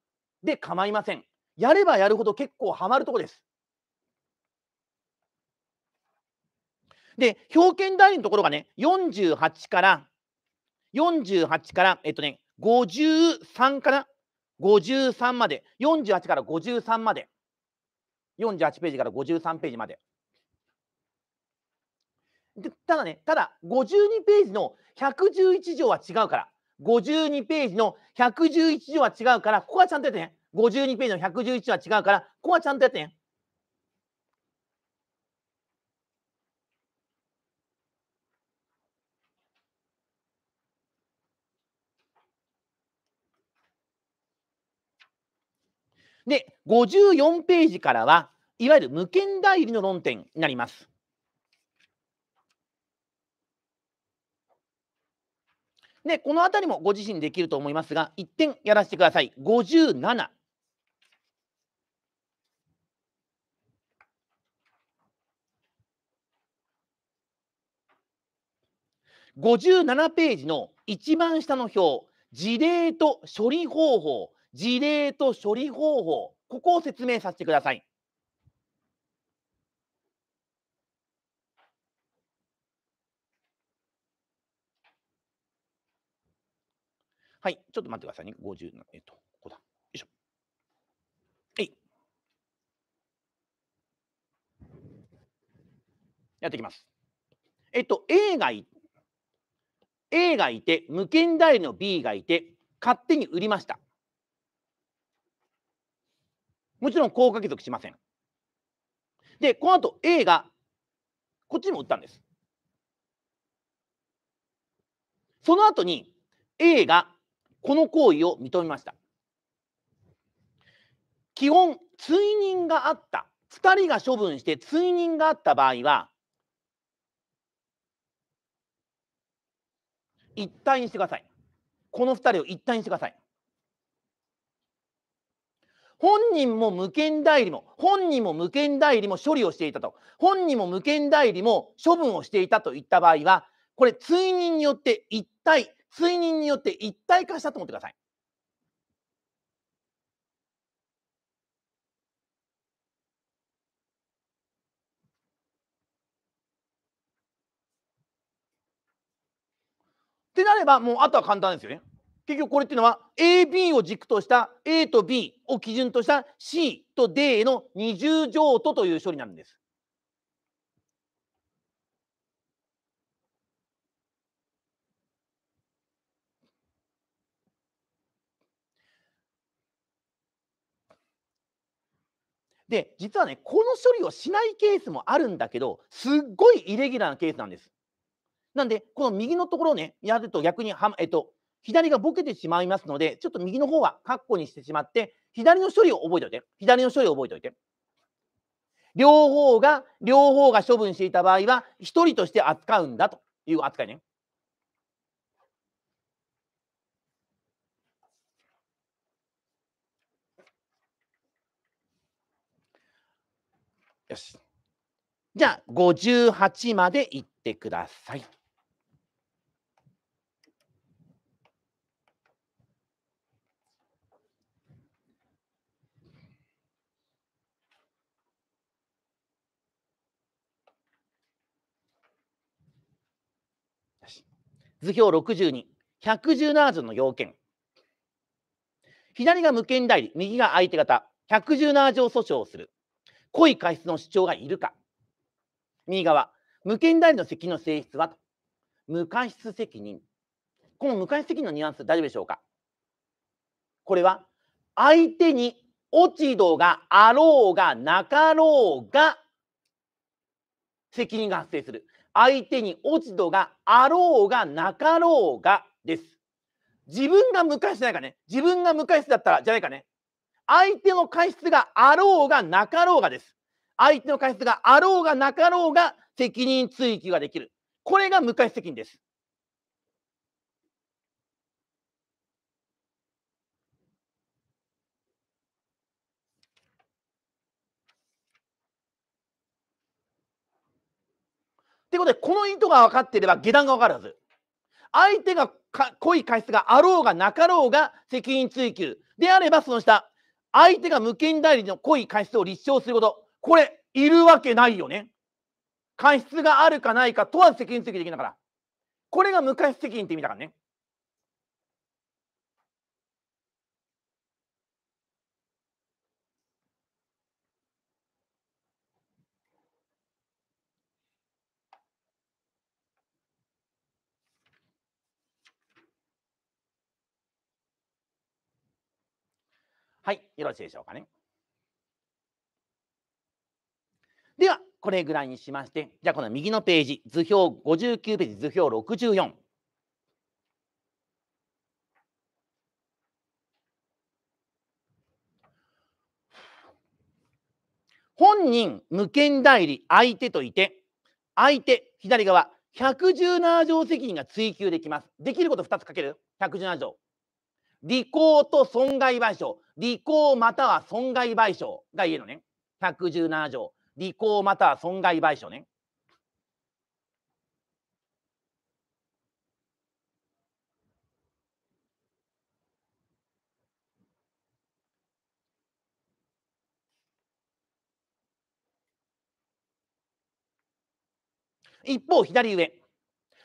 で、構いません。やればやるほど結構はまるとこです。で、表見台のところがね、48から、48から、えっとね、53から53まで、48から53まで、48ページから53ページまで。でただね、ただ、52ページの111条は違うから、52ページの111条は違うから、ここはちゃんとやってね。52ページの111は違うから、ここはちゃんとやってね。で、54ページからは、いわゆる無権代理の論点になります。で、このあたりもご自身できると思いますが、1点やらせてください。57ページの一番下の表、事例と処理方法、事例と処理方法、ここを説明させてください。はい、ちょっと待ってくださいね。50えっと、ここだ。よいしょ。えい。やっていきます。えっと、A がい、A がいて、無限大の B がいて、勝手に売りました。もちろん効果継続しません。で、この後 A がこっちにも打ったんです。その後に A がこの行為を認めました。基本、追認があった、2人が処分して追認があった場合は、一体にしてください。この2人を一体にしてください。本人も無権代理も、本人も無権代理も処理をしていたと、本人も無権代理も処分をしていたといった場合は、これ、追認によって一体、追認によって一体化したと思ってください。ってなれば、もうあとは簡単ですよね。結局これっていうのは AB を軸とした A と B を基準とした C と D への二重譲渡という処理なんです。で実はねこの処理をしないケースもあるんだけどすっごいイレギュラーなケースなんです。なんでこの右のところをねやると逆には、えっと、左がボケてしまいますので、ちょっと右の方は括弧にしてしまって、左の処理を覚えておいて、左の処理を覚えておいて。両方が、両方が処分していた場合は、1人として扱うんだという扱いね。よし。じゃあ、58まで行ってください。図表62、117条の要件。左が無権代理、右が相手方、117条訴訟をする。故意過失の主張がいるか。右側、無権代理の責任の性質は無過失責任。この無過失責任のニュアンス、大丈夫でしょうかこれは、相手に落ち度があろうがなかろうが、責任が発生する。相手に落ち度があろうがなかろうがです。自分が無回数ないかね。自分が無回数だったら、じゃないかね。相手の過失があろうがなかろうがです。相手の過失があろうがなかろうが責任追及ができる。これが無回責任です。ってことで、この意図が分かっていれば下段が分かるはず。相手が濃い過失があろうがなかろうが責任追及。であれば、その下、相手が無権代理の濃い過失を立証すること。これ、いるわけないよね。過失があるかないか問わず責任追及できなんだから。これが無過失責任って意味だからね。はい、よろしいでしょうかね。では、これぐらいにしまして、じゃあこの右のページ、図表59ページ、図表64。本人無権代理相手といて、相手左側117条責任が追及できます。できること2つかける117条。履行と損害賠償。履行または損害賠償が言えるのね。117条。履行または損害賠償ね。一方、左上。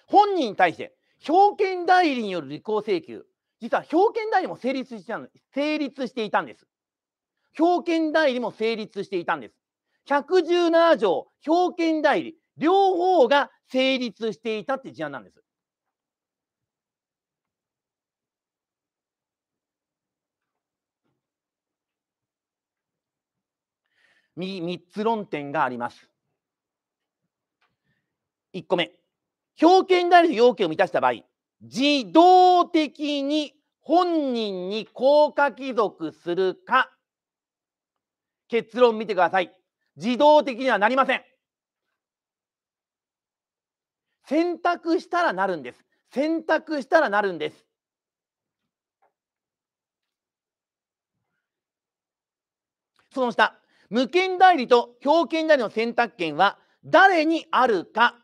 本人に対して、証券代理による履行請求。実は表権代理も成立してたの成立していたんです。表見代理も成立していたんです。117条、表見代理、両方が成立していたって事案なんです。右3つ論点があります。1個目、表見代理の要件を満たした場合、自動的に本人に降下帰属するか結論見てください自動的にはなりません選択したらなるんです選択したらなるんですその下無権代理と表権代理の選択権は誰にあるか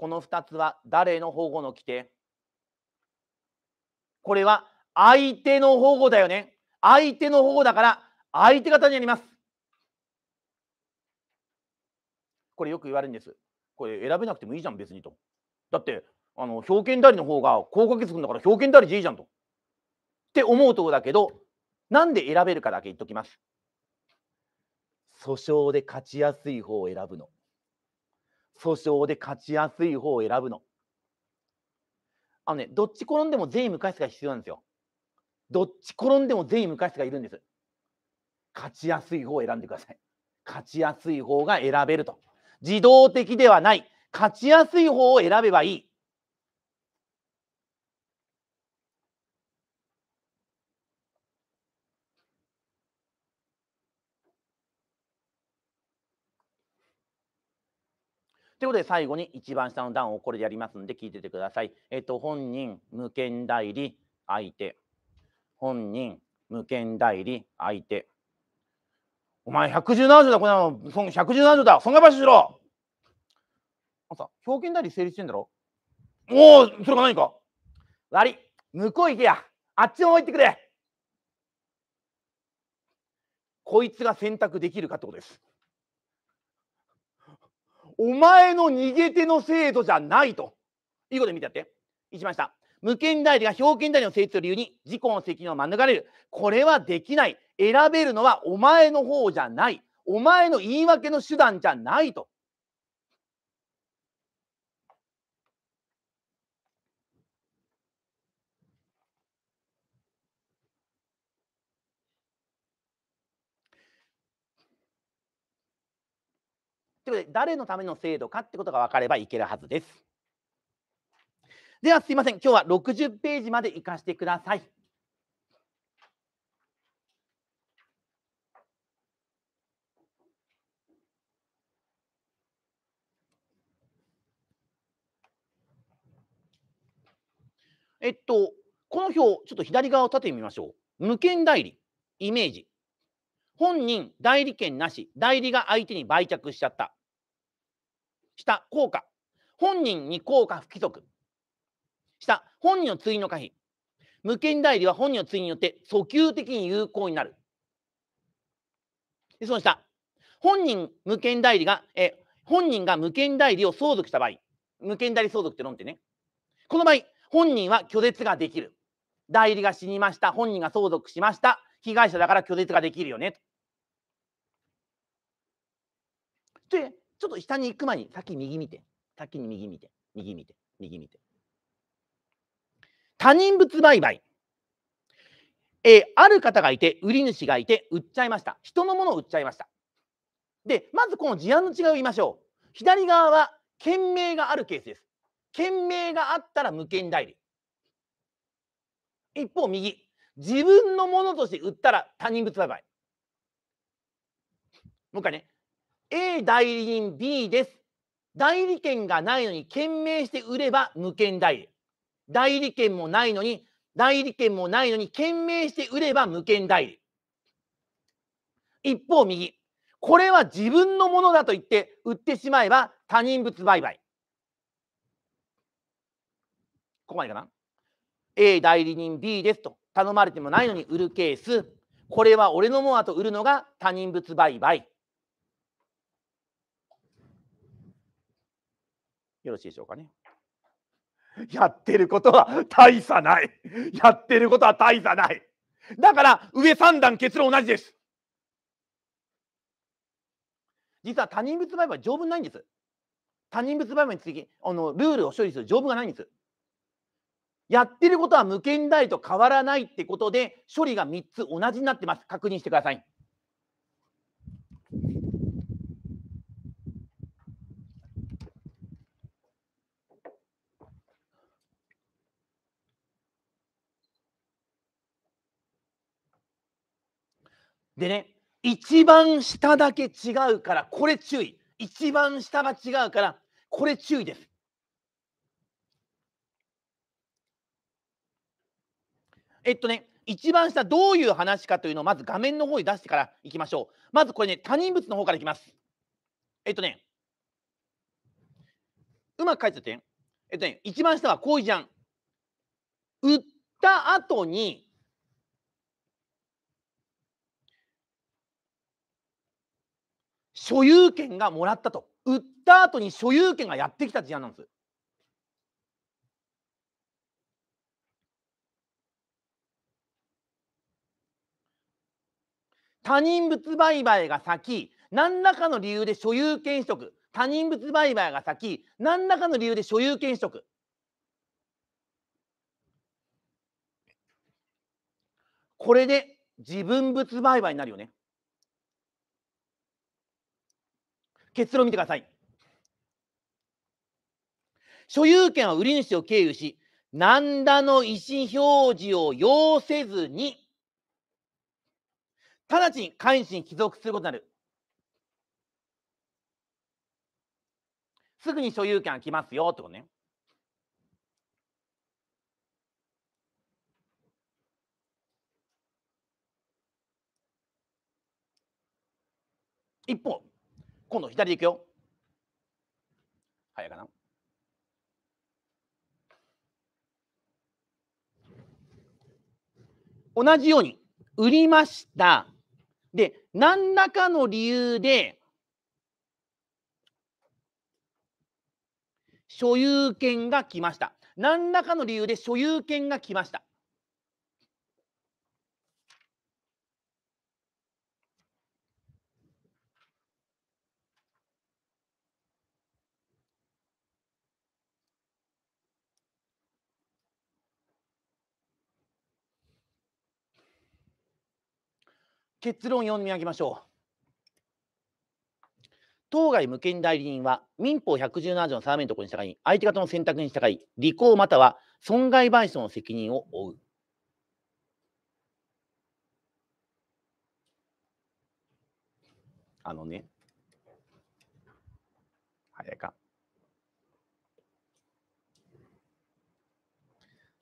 この2つは誰の保護の規定これは相手の保護だよね。相手の保護だから相手方にあります。これよく言われるんです。これ選べなくてもいいじゃん別にと。だってあの表券代りの方が高確率くんだから表現代理でいいじゃんと。って思うとこだけどなんで選べるかだけ言っときます。訴訟で勝ちやすい方を選ぶの。訴訟で勝ちやすい方を選ぶの。あのね、どっち転んでも善意無価値が必要なんですよ。どっち転んでも善意無価値がいるんです。勝ちやすい方を選んでください。勝ちやすい方が選べると。自動的ではない。勝ちやすい方を選べばいい。ことで最後に一番下の段をこれでやりますんで聞いててください。えっ、と、本人、無権代理、相手。本人、無権代理、相手。お前117条だ、こんの、117条だ、損害賠償しろあさ、表現代理成立してんだろおお、それが何か悪い、向こう行けや、あっちも行ってくれこいつが選択できるかってことです。お前の逃げ手の制度じゃないということで見てやって。一番下。無権代理が表権代理の成立を理由に自己の責任を免れる。これはできない。選べるのはお前の方じゃない。お前の言い訳の手段じゃないとということで、誰のための制度かってことが分かればいけるはずです。では、すいません。今日は60ページまで行かしてください。えっと、この表、ちょっと左側を立ててみましょう。無権代理、イメージ。本人、代理権なし、代理が相手に売却しちゃった。した効果。本人に効果不規則。した本人の通院の可否。無権代理は本人の通院によって訴求的に有効になる。でその下、本人無権代理が、え本人が無権代理を相続した場合、無権代理相続って論点ね。この場合、本人は拒絶ができる。代理が死にました、本人が相続しました、被害者だから拒絶ができるよね。で、ちょっと下に行く前に、先右見て、先に右見て、右見て、右見て。他人物売買。えー、ある方がいて、売り主がいて、売っちゃいました。人のものを売っちゃいました。で、まずこの事案の違いを言いましょう。左側は、件名があるケースです。件名があったら無権代理。一方、右。自分のものとして売ったら他人物売買。もう一回ね。A 代理人 B です。代理権がないのに懸命して売れば無権代理。代理権もないのに、代理権もないのに懸命して売れば無権代理。一方右。これは自分のものだと言って売ってしまえば他人物売買。ここまでかな ?A 代理人 B ですと頼まれてもないのに売るケース。これは俺のものだと売るのが他人物売買。よろしいでしょうかね。やってることは大差ない。やってることは大差ない。だから上三段結論同じです。実は他人物売買は条文ないんです。他人物売買についてあのルールを処理する条文がないんです。やってることは無限大と変わらないってことで処理が3つ同じになってます。確認してください。でね、一番下だけ違うから、これ注意。一番下が違うから、これ注意です。えっとね、一番下、どういう話かというのをまず画面の方に出してからいきましょう。まずこれね、他人物の方からいきます。えっとね、うまく書いちゃって、えっとね、一番下はこういうじゃん。売った後に所有権がもらったと売った後に所有権がやってきた事案なんです。他人物売買が先何らかの理由で所有権取得他人物売買が先何らかの理由で所有権取得これで自分物売買になるよね。結論見てください。所有権は売り主を経由し、何らの意思表示を要せずに、直ちに関い主に帰属することになる。すぐに所有権が来ますよってことね。一方今度左行くよ早いかな同じように売りましたで何らかの理由で所有権が来ました何らかの理由で所有権が来ました結論読み上げましょう。当該無権代理人は民法117条の定めのところに従い、相手方の選択に従い、履行または損害賠償の責任を負う。あのね、早いか。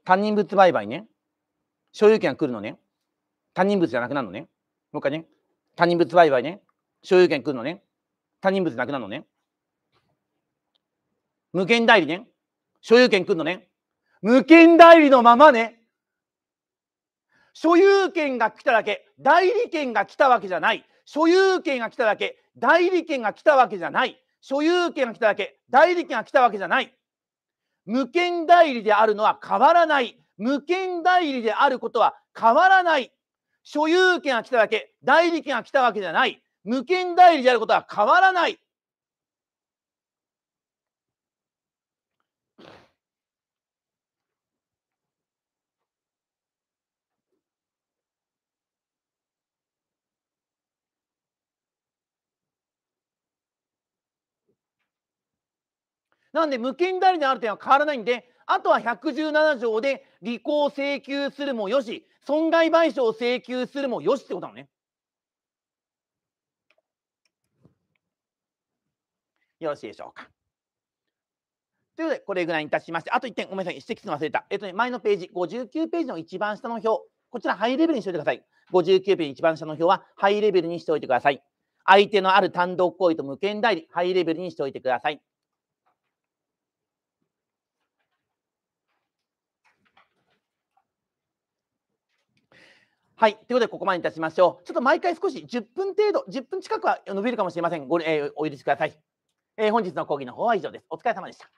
他人物売買ね、所有権が来るのね、他人物じゃなくなるのね。もう一回ね、他人物売買ね、所有権くるのね、他人物なくなるのね。無権代理ね、所有権くるのね、無権代理のままね、所有権が来ただけ、代理権が来たわけじゃない。所有権が来ただけ、代理権が来たわけじゃない。所有権が来ただけ、代理権が来たわけじゃない。無権代理であるのは変わらない。無権代理であることは変わらない。所有権が来ただけ、代理権が来たわけじゃない。無権代理であることは変わらない。なんで、無権代理である点は変わらないんで、あとは117条で履行請求するもよし、損害賠償請求するもよしってことなのね。よろしいでしょうか。ということで、これぐらいにいたしまして、あと1点、ごめんなさい、指摘するの忘れた。えっとね、前のページ、59ページの一番下の表、こちらハイレベルにしておいてください。59ページ一番下の表はハイレベルにしておいてください。相手のある単独行為と無権代理、ハイレベルにしておいてください。はい。ということで、ここまでいたしましょう。ちょっと毎回少し10分程度、10分近くは伸びるかもしれません。ご、えー、お許しください。えー、本日の講義の方は以上です。お疲れ様でした。